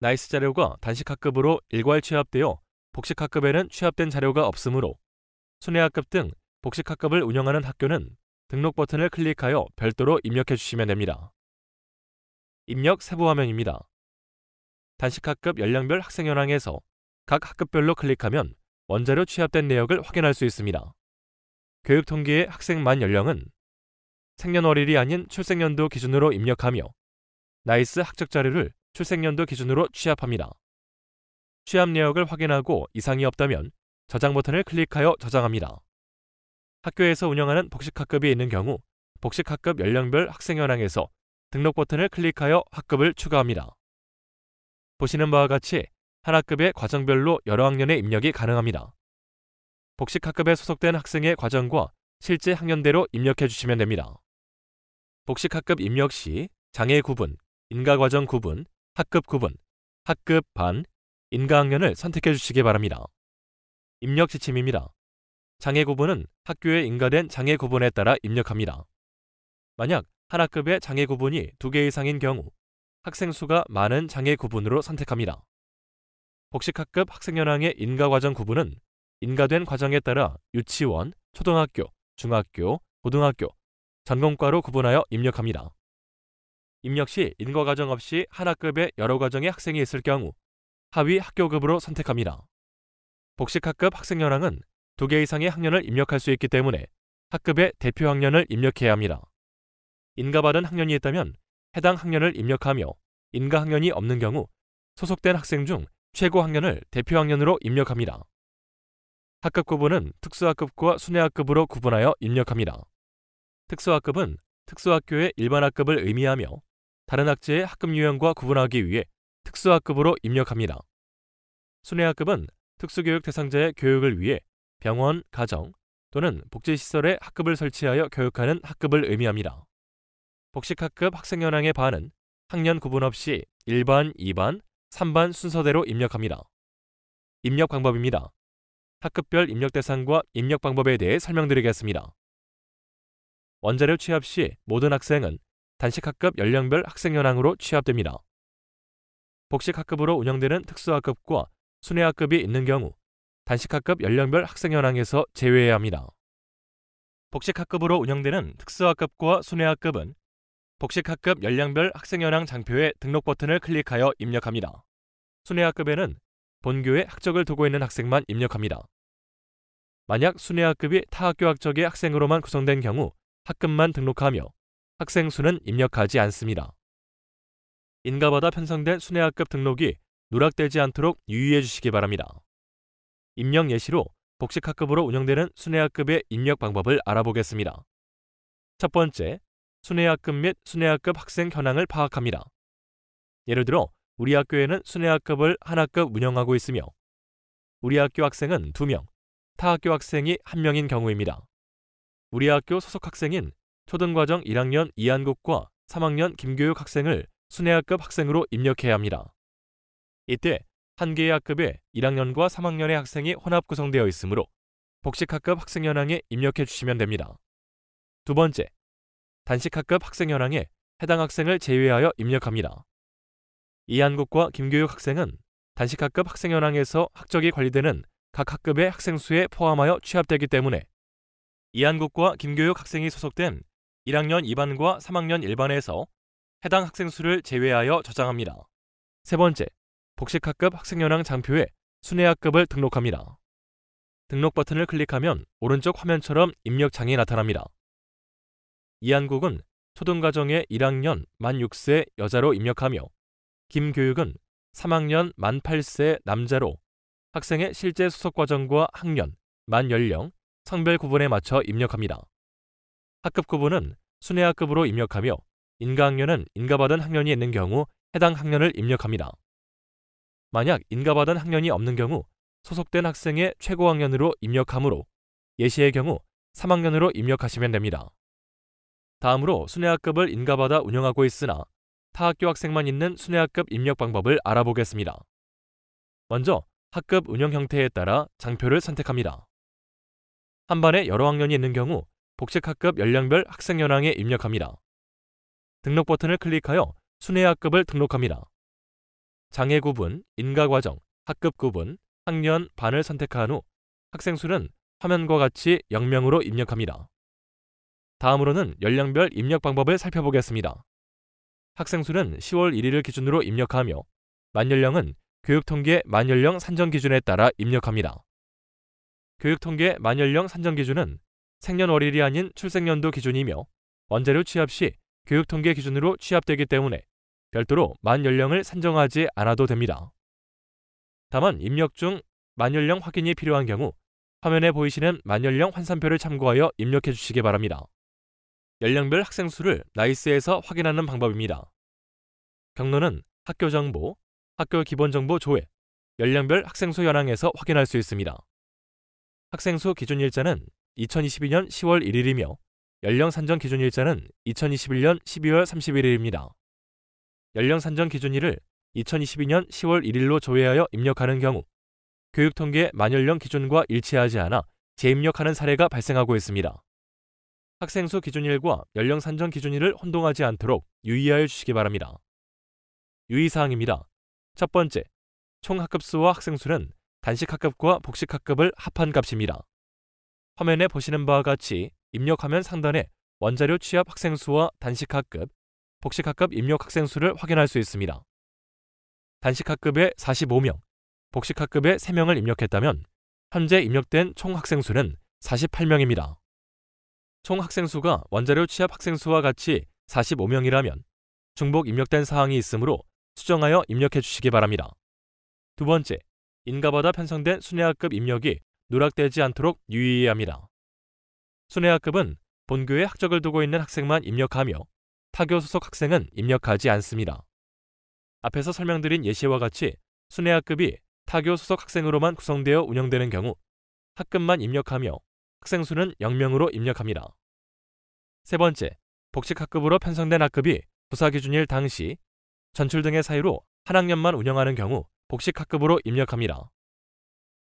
나이스 자료가 단식 학급으로 일괄 취합되어 복식 학급에는 취합된 자료가 없으므로 순회 학급 등 복식 학급을 운영하는 학교는 등록 버튼을 클릭하여 별도로 입력해 주시면 됩니다. 입력 세부 화면입니다. 단식학급 연령별 학생 현황에서 각 학급별로 클릭하면 원자료 취합된 내역을 확인할 수 있습니다. 교육 통계의 학생 만 연령은 생년월일이 아닌 출생연도 기준으로 입력하며 나이스 학적 자료를 출생연도 기준으로 취합합니다. 취합 내역을 확인하고 이상이 없다면 저장 버튼을 클릭하여 저장합니다. 학교에서 운영하는 복식학급이 있는 경우 복식학급 연령별 학생 현황에서 등록 버튼을 클릭하여 학급을 추가합니다. 보시는 바와 같이 한 학급의 과정별로 여러 학년의 입력이 가능합니다. 복식학급에 소속된 학생의 과정과 실제 학년대로 입력해 주시면 됩니다. 복식학급 입력 시 장애 구분, 인가과정 구분, 학급 구분, 학급 반, 인가학년을 선택해 주시기 바랍니다. 입력 지침입니다. 장애 구분은 학교에 인가된 장애 구분에 따라 입력합니다. 만약 한학급의 장애 구분이 두 개 이상인 경우 학생 수가 많은 장애 구분으로 선택합니다. 복식학급 학생연항의 인가과정 구분은 인가된 과정에 따라 유치원, 초등학교, 중학교, 고등학교, 전공과로 구분하여 입력합니다. 입력 시 인과 과정 없이 한 학급에 여러 과정의 학생이 있을 경우 하위 학교급으로 선택합니다. 복식학급 학생연항은두 개 이상의 학년을 입력할 수 있기 때문에 학급의 대표 학년을 입력해야 합니다. 인가받은 학년이 있다면 해당 학년을 입력하며 인가 학년이 없는 경우 소속된 학생 중 최고 학년을 대표 학년으로 입력합니다. 학급 구분은 특수학급과 순회학급으로 구분하여 입력합니다. 특수학급은 특수학교의 일반 학급을 의미하며 다른 학제의 학급 유형과 구분하기 위해 특수학급으로 입력합니다. 순회학급은 특수교육 대상자의 교육을 위해 병원, 가정 또는 복지시설에 학급을 설치하여 교육하는 학급을 의미합니다. 복식학급 학생연황의 반은 학년 구분 없이 1반, 2반, 3반 순서대로 입력합니다. 입력 방법입니다. 학급별 입력 대상과 입력 방법에 대해 설명드리겠습니다. 원자료 취합 시 모든 학생은 단식학급 연령별 학생연황으로 취합됩니다. 복식학급으로 운영되는 특수학급과 순회학급이 있는 경우 단식학급 연령별 학생연황에서 제외해야 합니다. 복식학급으로 운영되는 특수학급과 순회학급은 복식학급 연령별 학생연황 장표의 등록 버튼을 클릭하여 입력합니다. 순회학급에는 본교의 학적을 두고 있는 학생만 입력합니다. 만약 순회학급이 타 학교 학적의 학생으로만 구성된 경우 학급만 등록하며 학생 수는 입력하지 않습니다. 인가마다 편성된 순회학급 등록이 누락되지 않도록 유의해 주시기 바랍니다. 입력 예시로 복식학급으로 운영되는 순회학급의 입력 방법을 알아보겠습니다. 첫 번째, 순회학급 및 순회학급 학생 현황을 파악합니다. 예를 들어 우리 학교에는 순회학급을 한 학급 운영하고 있으며 우리 학교 학생은 2명, 타 학교 학생이 1명인 경우입니다. 우리 학교 소속 학생인 초등과정 1학년 이한국과 3학년 김교육 학생을 순회학급 학생으로 입력해야 합니다. 이때 한 개의 학급에 1학년과 3학년의 학생이 혼합 구성되어 있으므로 복식학급 학생 현황에 입력해 주시면 됩니다. 두 번째, 단식학급 학생 현황에 해당 학생을 제외하여 입력합니다. 이한국과 김교육 학생은 단식학급 학생 현황에서 학적이 관리되는 각 학급의 학생 수에 포함하여 취합되기 때문에 이한국과 김교육 학생이 소속된 1학년 2반과 3학년 1반에서 해당 학생 수를 제외하여 저장합니다. 세 번째, 복식학급 학생현황 장표에 순회학급을 등록합니다. 등록 버튼을 클릭하면 오른쪽 화면처럼 입력창이 나타납니다. 이한국은 초등가정에 1학년 만 6세 여자로 입력하며 김교육은 3학년 만 8세 남자로 학생의 실제 수석과정과 학년, 만 연령, 성별 구분에 맞춰 입력합니다. 학급 구분은 순회학급으로 입력하며 인가학년은 인가받은 학년이 있는 경우 해당 학년을 입력합니다. 만약 인가받은 학년이 없는 경우 소속된 학생의 최고 학년으로 입력하므로 예시의 경우 3학년으로 입력하시면 됩니다. 다음으로 순회학급을 인가받아 운영하고 있으나 타학교 학생만 있는 순회학급 입력 방법을 알아보겠습니다. 먼저 학급 운영 형태에 따라 장표를 선택합니다. 한 반에 여러 학년이 있는 경우 복식학급 연령별 학생 연황에 입력합니다. 등록 버튼을 클릭하여 순회학급을 등록합니다. 장애 구분, 인가 과정, 학급 구분, 학년, 반을 선택한 후 학생 수는 화면과 같이 0명으로 입력합니다. 다음으로는 연령별 입력 방법을 살펴보겠습니다. 학생 수는 10월 1일을 기준으로 입력하며 만연령은 교육통계 만연령 산정 기준에 따라 입력합니다. 교육통계 만연령 산정 기준은 생년월일이 아닌 출생년도 기준이며 원재료 취합 시 교육통계 기준으로 취합되기 때문에 별도로 만연령을 산정하지 않아도 됩니다. 다만 입력 중 만연령 확인이 필요한 경우 화면에 보이시는 만연령 환산표를 참고하여 입력해 주시기 바랍니다. 연령별 학생 수를 나이스에서 확인하는 방법입니다. 경로는 학교 정보, 학교 기본 정보 조회, 연령별 학생 수 현황에서 확인할 수 있습니다. 학생 수 기준 일자는 2022년 10월 1일이며 연령 산정 기준 일자는 2021년 12월 31일입니다. 연령 산정 기준일을 2022년 10월 1일로 조회하여 입력하는 경우 교육통계 만연령 기준과 일치하지 않아 재입력하는 사례가 발생하고 있습니다. 학생 수 기준일과 연령 산정 기준일을 혼동하지 않도록 유의하여 주시기 바랍니다. 유의사항입니다. 첫 번째, 총 학급 수와 학생 수는 단식 학급과 복식 학급을 합한 값입니다. 화면에 보시는 바와 같이 입력 화면 상단에 원자료 취합 학생 수와 단식 학급, 복식 학급 입력 학생 수를 확인할 수 있습니다. 단식 학급에 45명, 복식 학급에 3명을 입력했다면 현재 입력된 총 학생 수는 48명입니다. 총 학생 수가 원자료 취합 학생 수와 같이 45명이라면 중복 입력된 사항이 있으므로 수정하여 입력해 주시기 바랍니다. 두 번째, 인가마다 편성된 순회학급 입력이 누락되지 않도록 유의해야 합니다. 순회학급은 본교에 학적을 두고 있는 학생만 입력하며 타교 소속 학생은 입력하지 않습니다. 앞에서 설명드린 예시와 같이 순회학급이 타교 소속 학생으로만 구성되어 운영되는 경우 학급만 입력하며 학생 수는 0명으로 입력합니다. 세 번째, 복직학급으로 편성된 학급이 부사 기준일 당시 전출 등의 사유로 한 학년만 운영하는 경우 복식학급으로 입력합니다.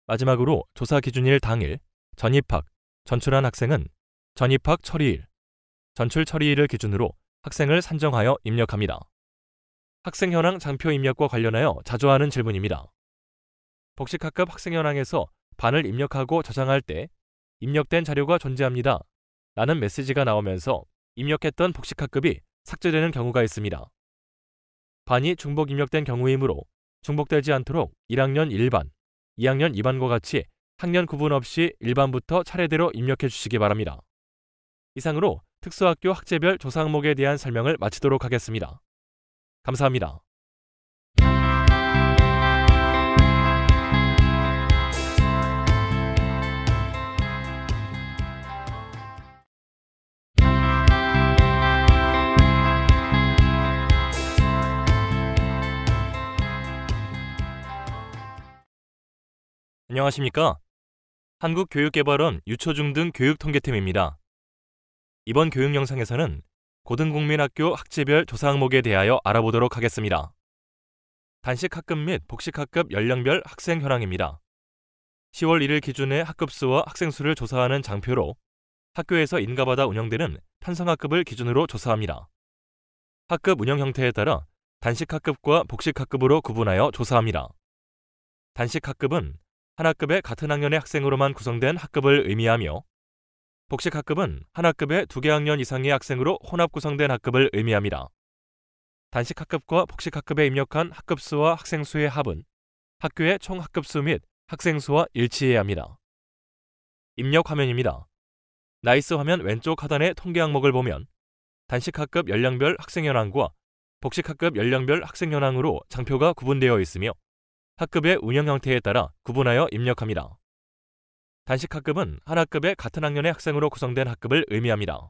마지막으로 조사 기준일 당일 전입학, 전출한 학생은 전입학 처리일, 전출 처리일을 기준으로 학생을 산정하여 입력합니다. 학생 현황 장표 입력과 관련하여 자주 하는 질문입니다. 복식학급 학생 현황에서 반을 입력하고 저장할 때 입력된 자료가 존재합니다. 라는 메시지가 나오면서 입력했던 복식학급이 삭제되는 경우가 있습니다. 반이 중복 입력된 경우이므로 중복되지 않도록 1학년 1반, 2학년 2반과 같이 학년 구분 없이 1반부터 차례대로 입력해 주시기 바랍니다. 이상으로 특수학교 학제별 조사 항목에 대한 설명을 마치도록 하겠습니다. 감사합니다. 안녕하십니까? 한국교육개발원 유초중 등 교육통계팀입니다. 이번 교육 영상에서는 고등국민학교 학제별 조사 항목에 대하여 알아보도록 하겠습니다. 단식학급 및 복식학급 연령별 학생 현황입니다. 10월 1일 기준의 학급수와 학생수를 조사하는 장표로 학교에서 인가받아 운영되는 편성학급을 기준으로 조사합니다. 학급 운영 형태에 따라 단식학급과 복식학급으로 구분하여 조사합니다. 단식학급은 한학급의 같은 학년의 학생으로만 구성된 학급을 의미하며 복식 학급은 한학급의두 개 학년 이상의 학생으로 혼합 구성된 학급을 의미합니다. 단식 학급과 복식 학급에 입력한 학급 수와 학생 수의 합은 학교의 총 학급 수 및 학생 수와 일치해야 합니다. 입력 화면입니다. 나이스 화면 왼쪽 하단의 통계 항목을 보면 단식 학급 연령별 학생 현황과 복식 학급 연령별 학생 현황으로 장표가 구분되어 있으며 학급의 운영 형태에 따라 구분하여 입력합니다. 단식 학급은 한학급의 같은 학년의 학생으로 구성된 학급을 의미합니다.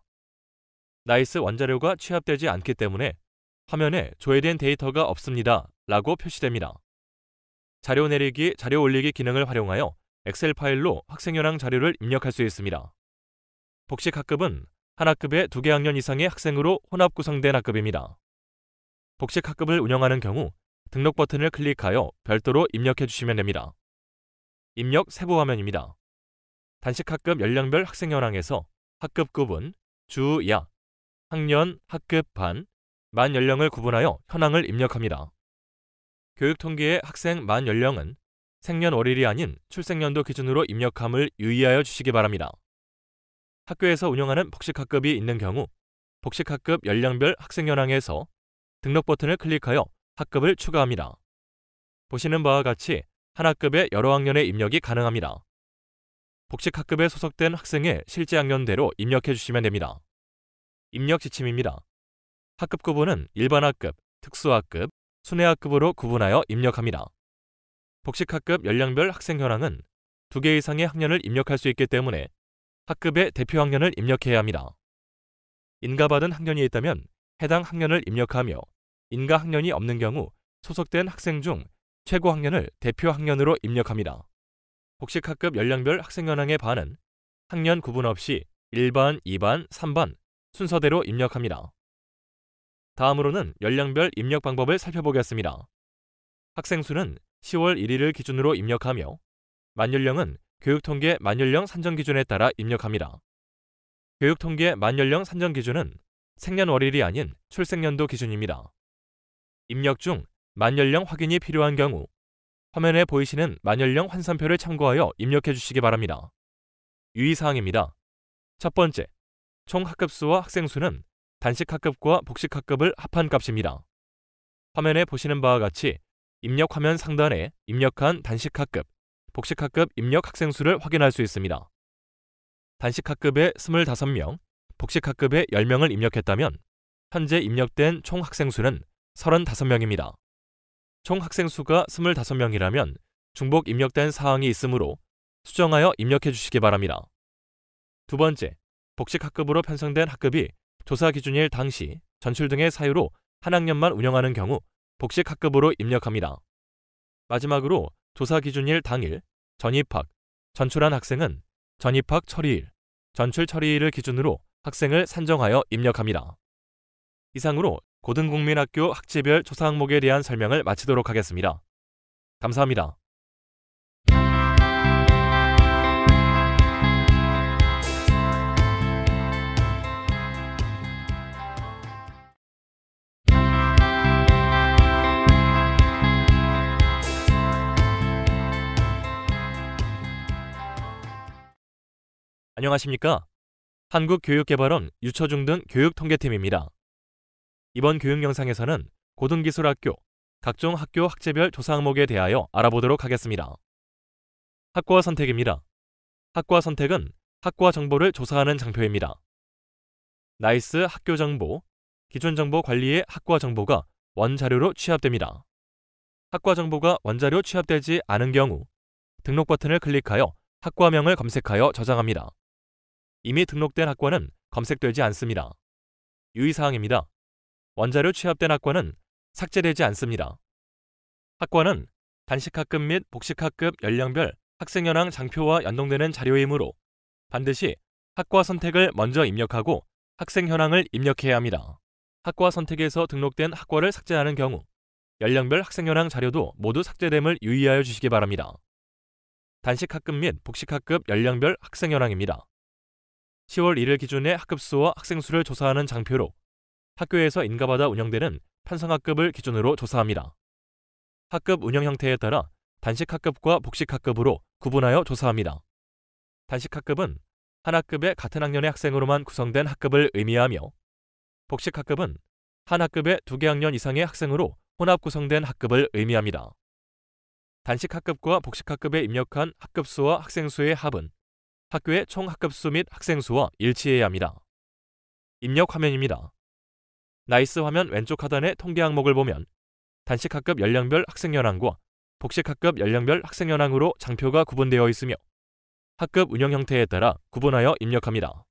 나이스 원자료가 취합되지 않기 때문에 화면에 조회된 데이터가 없습니다. 라고 표시됩니다. 자료 내리기, 자료 올리기 기능을 활용하여 엑셀 파일로 학생 연황 자료를 입력할 수 있습니다. 복식 학급은 한학급의두 개 학년 이상의 학생으로 혼합 구성된 학급입니다. 복식 학급을 운영하는 경우 등록 버튼을 클릭하여 별도로 입력해 주시면 됩니다. 입력 세부 화면입니다. 단식 학급 연령별 학생 현황에서 학급 구분, 주, 야, 학년, 학급, 반, 만 연령을 구분하여 현황을 입력합니다. 교육 통계의 학생 만 연령은 생년월일이 아닌 출생년도 기준으로 입력함을 유의하여 주시기 바랍니다. 학교에서 운영하는 복식학급이 있는 경우 복식학급 연령별 학생 현황에서 등록 버튼을 클릭하여 학급을 추가합니다. 보시는 바와 같이 한 학급에 여러 학년의 입력이 가능합니다. 복식학급에 소속된 학생의 실제 학년대로 입력해 주시면 됩니다. 입력 지침입니다. 학급 구분은 일반 학급, 특수학급, 순회학급으로 구분하여 입력합니다. 복식학급 연령별 학생 현황은 두 개 이상의 학년을 입력할 수 있기 때문에 학급의 대표 학년을 입력해야 합니다. 인가받은 학년이 있다면 해당 학년을 입력하며 인가 학년이 없는 경우 소속된 학생 중 최고 학년을 대표 학년으로 입력합니다. 복식학급 연령별 학생 현황의 반은 학년 구분 없이 1반, 2반, 3반 순서대로 입력합니다. 다음으로는 연령별 입력 방법을 살펴보겠습니다. 학생 수는 10월 1일을 기준으로 입력하며 만연령은 교육통계 만연령 산정 기준에 따라 입력합니다. 교육통계 만연령 산정 기준은 생년월일이 아닌 출생년도 기준입니다. 입력 중 만연령 확인이 필요한 경우 화면에 보이시는 만연령 환산표를 참고하여 입력해 주시기 바랍니다. 유의사항입니다. 첫 번째, 총 학급수와 학생수는 단식 학급과 복식 학급을 합한 값입니다. 화면에 보시는 바와 같이 입력 화면 상단에 입력한 단식 학급, 복식 학급 입력 학생수를 확인할 수 있습니다. 단식 학급에 25명, 복식 학급에 10명을 입력했다면 현재 입력된 총 학생수는 35명입니다. 총 학생 수가 25명이라면 중복 입력된 사항이 있으므로 수정하여 입력해 주시기 바랍니다. 두 번째, 복식학급으로 편성된 학급이 조사 기준일 당시 전출 등의 사유로 한 학년만 운영하는 경우 복식학급으로 입력합니다. 마지막으로 조사 기준일 당일 전입학, 전출한 학생은 전입학 처리일, 전출 처리일을 기준으로 학생을 산정하여 입력합니다. 이상으로 고등국민학교 학제별 조사 항목에 대한 설명을 마치도록 하겠습니다. 감사합니다. 안녕하십니까? 한국교육개발원 유초중 등 교육통계팀입니다. 이번 교육 영상에서는 고등기술학교, 각종 학교 학제별 조사 항목에 대하여 알아보도록 하겠습니다. 학과 선택입니다. 학과 선택은 학과 정보를 조사하는 장표입니다. 나이스 학교 정보, 기존 정보 관리의 학과 정보가 원자료로 취합됩니다. 학과 정보가 원자료 취합되지 않은 경우 등록 버튼을 클릭하여 학과명을 검색하여 저장합니다. 이미 등록된 학과는 검색되지 않습니다. 유의사항입니다. 원자료 취합된 학과는 삭제되지 않습니다. 학과는 단식학급 및 복식학급 연령별 학생연황 장표와 연동되는 자료이므로 반드시 학과 선택을 먼저 입력하고 학생 현황을 입력해야 합니다. 학과 선택에서 등록된 학과를 삭제하는 경우 연령별 학생 현황 자료도 모두 삭제됨을 유의하여 주시기 바랍니다. 단식학급 및 복식학급 연령별 학생 현황입니다. 10월 1일 기준의 학급수와 학생수를 조사하는 장표로 학교에서 인가받아 운영되는 판성학급을 기준으로 조사합니다. 학급 운영 형태에 따라 단식학급과 복식학급으로 구분하여 조사합니다. 단식학급은 한학급의 같은 학년의 학생으로만 구성된 학급을 의미하며 복식학급은 한학급의두 개 학년 이상의 학생으로 혼합 구성된 학급을 의미합니다. 단식학급과 복식학급에 입력한 학급수와 학생수의 합은 학교의 총 학급수 및 학생수와 일치해야 합니다. 입력 화면입니다. 나이스 화면 왼쪽 하단의 통계 항목을 보면 단식학급 연령별 학생연황과 복식학급 연령별 학생연황으로 장표가 구분되어 있으며 학급 운영 형태에 따라 구분하여 입력합니다.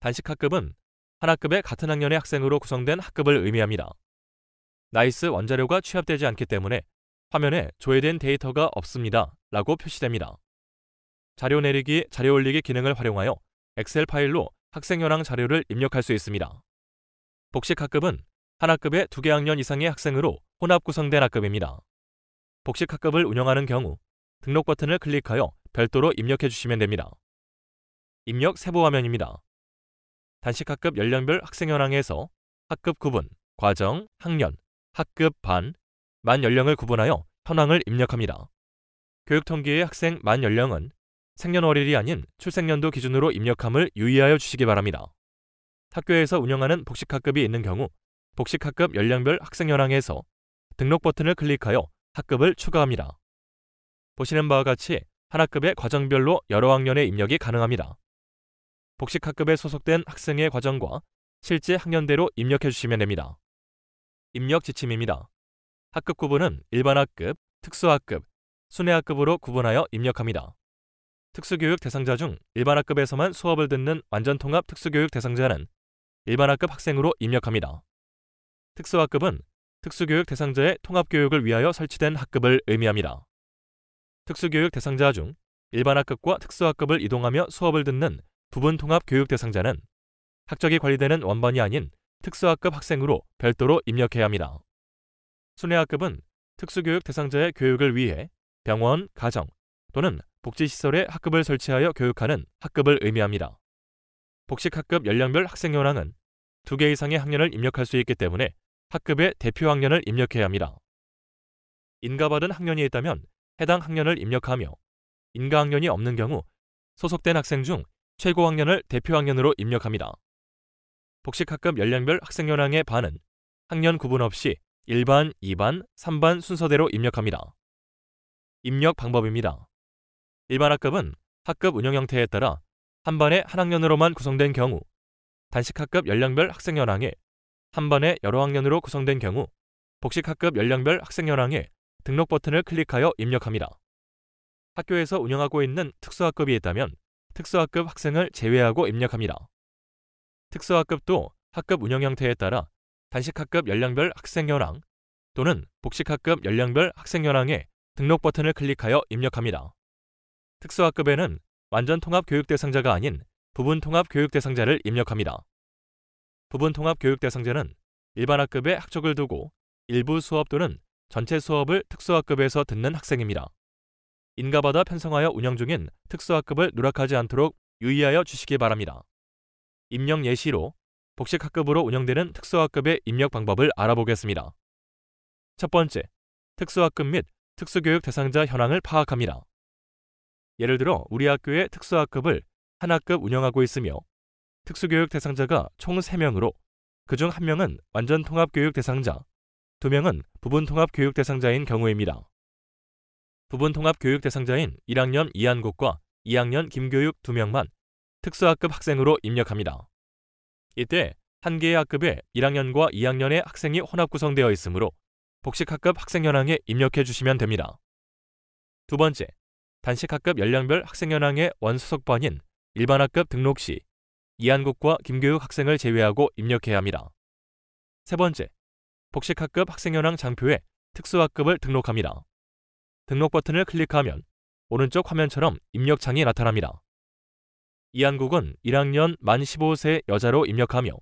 단식학급은 한학급의 같은 학년의 학생으로 구성된 학급을 의미합니다. 나이스 원자료가 취합되지 않기 때문에 화면에 조회된 데이터가 없습니다. 라고 표시됩니다. 자료 내리기, 자료 올리기 기능을 활용하여 엑셀 파일로 학생연황 자료를 입력할 수 있습니다. 복식학급은 한 학급에 2개 학년 이상의 학생으로 혼합 구성된 학급입니다. 복식학급을 운영하는 경우 등록 버튼을 클릭하여 별도로 입력해 주시면 됩니다. 입력 세부 화면입니다. 단식학급 연령별 학생 현황에서 학급 구분, 과정, 학년, 학급 반, 만 연령을 구분하여 현황을 입력합니다. 교육통계의 학생 만 연령은 생년월일이 아닌 출생년도 기준으로 입력함을 유의하여 주시기 바랍니다. 학교에서 운영하는 복식학급이 있는 경우 복식학급 연령별 학생 연황에서 등록 버튼을 클릭하여 학급을 추가합니다. 보시는 바와 같이 한 학급의 과정별로 여러 학년의 입력이 가능합니다. 복식학급에 소속된 학생의 과정과 실제 학년대로 입력해 주시면 됩니다. 입력 지침입니다. 학급 구분은 일반학급, 특수학급, 순회학급으로 구분하여 입력합니다. 특수교육 대상자 중 일반학급에서만 수업을 듣는 완전통합 특수교육 대상자는 일반학급 학생으로 입력합니다. 특수학급은 특수교육 대상자의 통합교육을 위하여 설치된 학급을 의미합니다. 특수교육 대상자 중 일반학급과 특수학급을 이동하며 수업을 듣는 부분통합교육 대상자는 학적이 관리되는 원반이 아닌 특수학급 학생으로 별도로 입력해야 합니다. 순회학급은 특수교육 대상자의 교육을 위해 병원, 가정 또는 복지시설에 학급을 설치하여 교육하는 학급을 의미합니다. 복식학급 연령별 학생 현황은 두개 이상의 학년을 입력할 수 있기 때문에 학급의 대표 학년을 입력해야 합니다. 인가받은 학년이 있다면 해당 학년을 입력하며 인가 학년이 없는 경우 소속된 학생 중 최고 학년을 대표 학년으로 입력합니다. 복식학급 연령별 학생 연황의 반은 학년 구분 없이 1반, 2반, 3반 순서대로 입력합니다. 입력 방법입니다. 일반 학급은 학급 운영 형태에 따라 한 반에 한 학년으로만 구성된 경우 단식학급 연령별 학생 연황에한 번에 여러 학년으로 구성된 경우 복식학급 연령별 학생 연황에 등록 버튼을 클릭하여 입력합니다. 학교에서 운영하고 있는 특수학급이 있다면 특수학급 학생을 제외하고 입력합니다. 특수학급도 학급 운영 형태에 따라 단식학급 연령별 학생 연황 또는 복식학급 연령별 학생 연황에 등록 버튼을 클릭하여 입력합니다. 특수학급에는 완전 통합 교육 대상자가 아닌 부분 통합 교육 대상자를 입력합니다. 부분 통합 교육 대상자는 일반 학급에 학적을 두고 일부 수업 또는 전체 수업을 특수학급에서 듣는 학생입니다. 인가받아 편성하여 운영 중인 특수학급을 누락하지 않도록 유의하여 주시기 바랍니다. 입력 예시로 복식학급으로 운영되는 특수학급의 입력 방법을 알아보겠습니다. 첫 번째, 특수학급 및 특수교육 대상자 현황을 파악합니다. 예를 들어 우리 학교의 특수학급을 하나급 운영하고 있으며 특수교육 대상자가 총 3명으로 그중 1명은 완전 통합교육 대상자, 2명은 부분 통합교육 대상자인 경우입니다. 부분 통합교육 대상자인 1학년 이한국과 2학년 김교육 2명만 특수학급 학생으로 입력합니다. 이때 한 개의 학급에 1학년과 2학년의 학생이 혼합 구성되어 있으므로 복식학급 학생 현황에 입력해 주시면 됩니다. 두 번째, 단식학급 연령별 학생 현황의 원수석반인 일반학급 등록 시 이한국과 김교육 학생을 제외하고 입력해야 합니다. 세 번째, 복식학급 학생현황 장표에 특수학급을 등록합니다. 등록 버튼을 클릭하면 오른쪽 화면처럼 입력창이 나타납니다. 이한국은 1학년 만 15세 여자로 입력하며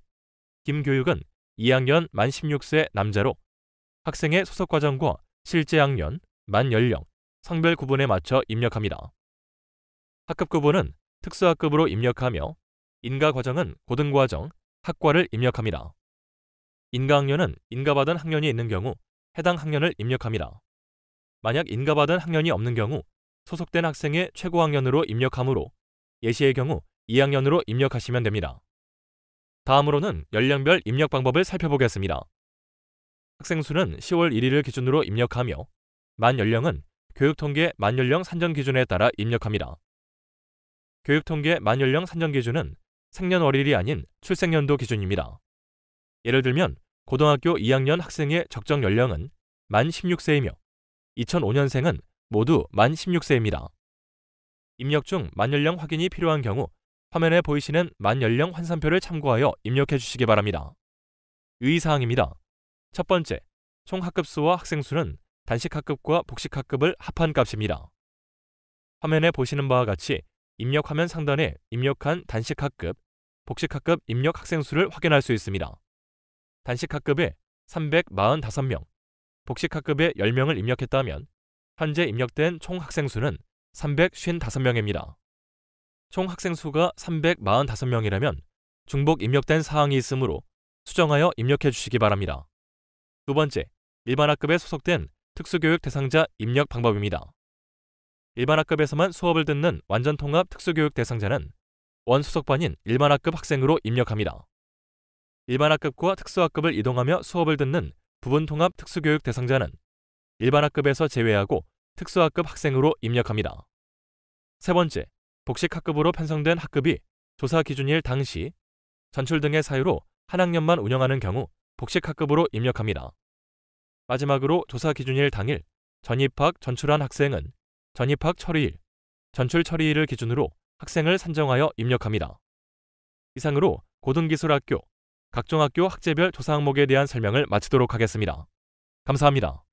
김교육은 2학년 만 16세 남자로 학생의 소속 과정과 실제 학년, 만 연령, 성별 구분에 맞춰 입력합니다. 학급 구분은 특수학급으로 입력하며 인가 과정은 고등과정, 학과를 입력합니다. 인가학년은 인가받은 학년이 있는 경우 해당 학년을 입력합니다. 만약 인가받은 학년이 없는 경우 소속된 학생의 최고 학년으로 입력하므로 예시의 경우 2학년으로 입력하시면 됩니다. 다음으로는 연령별 입력 방법을 살펴보겠습니다. 학생 수는 10월 1일을 기준으로 입력하며 만 연령은 교육통계 만 연령 산정 기준에 따라 입력합니다. 교육통계 만연령 산정 기준은 생년월일이 아닌 출생연도 기준입니다. 예를 들면 고등학교 2학년 학생의 적정 연령은 만 16세이며 2005년생은 모두 만 16세입니다. 입력 중 만연령 확인이 필요한 경우 화면에 보이시는 만연령 환산표를 참고하여 입력해 주시기 바랍니다. 유의사항입니다. 첫 번째, 총 학급수와 학생수는 단식학급과 복식학급을 합한 값입니다. 화면에 보시는 바와 같이 입력 화면 상단에 입력한 단식학급, 복식학급 입력 학생 수를 확인할 수 있습니다. 단식학급에 345명, 복식학급에 10명을 입력했다면 현재 입력된 총 학생 수는 355명입니다. 총 학생 수가 345명이라면 중복 입력된 사항이 있으므로 수정하여 입력해 주시기 바랍니다. 두 번째, 일반 학급에 소속된 특수교육 대상자 입력 방법입니다. 일반 학급에서만 수업을 듣는 완전통합 특수교육 대상자는 원수석반인 일반 학급 학생으로 입력합니다. 일반 학급과 특수학급을 이동하며 수업을 듣는 부분통합 특수교육 대상자는 일반 학급에서 제외하고 특수학급 학생으로 입력합니다. 세 번째, 복식학급으로 편성된 학급이 조사 기준일 당시 전출 등의 사유로 한 학년만 운영하는 경우 복식학급으로 입력합니다. 마지막으로 조사 기준일 당일 전입학 전출한 학생은 전입학 처리일, 전출 처리일을 기준으로 학생을 산정하여 입력합니다. 이상으로 고등기술학교, 각종 학교 학제별 조사 항목에 대한 설명을 마치도록 하겠습니다. 감사합니다.